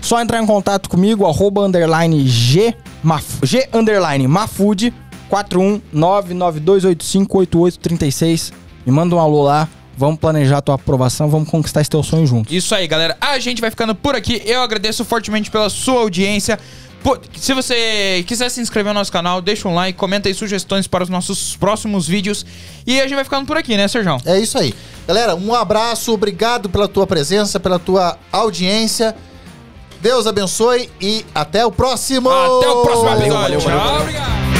só entrar em contato comigo, arroba underline G, maf, G underline Mafood, 41992858836. Me manda um alô lá. Vamos planejar a tua aprovação, vamos conquistar esse teu sonho juntos. Isso aí, galera. A gente vai ficando por aqui. Eu agradeço fortemente pela sua audiência. Se você quiser se inscrever no nosso canal, deixa um like, comenta aí sugestões para os nossos próximos vídeos. E a gente vai ficando por aqui, né, Serjão? É isso aí. Galera, um abraço, obrigado pela tua presença, pela tua audiência. Deus abençoe e até o próximo! Até o próximo episódio. Valeu, valeu, valeu, Tchau, obrigado.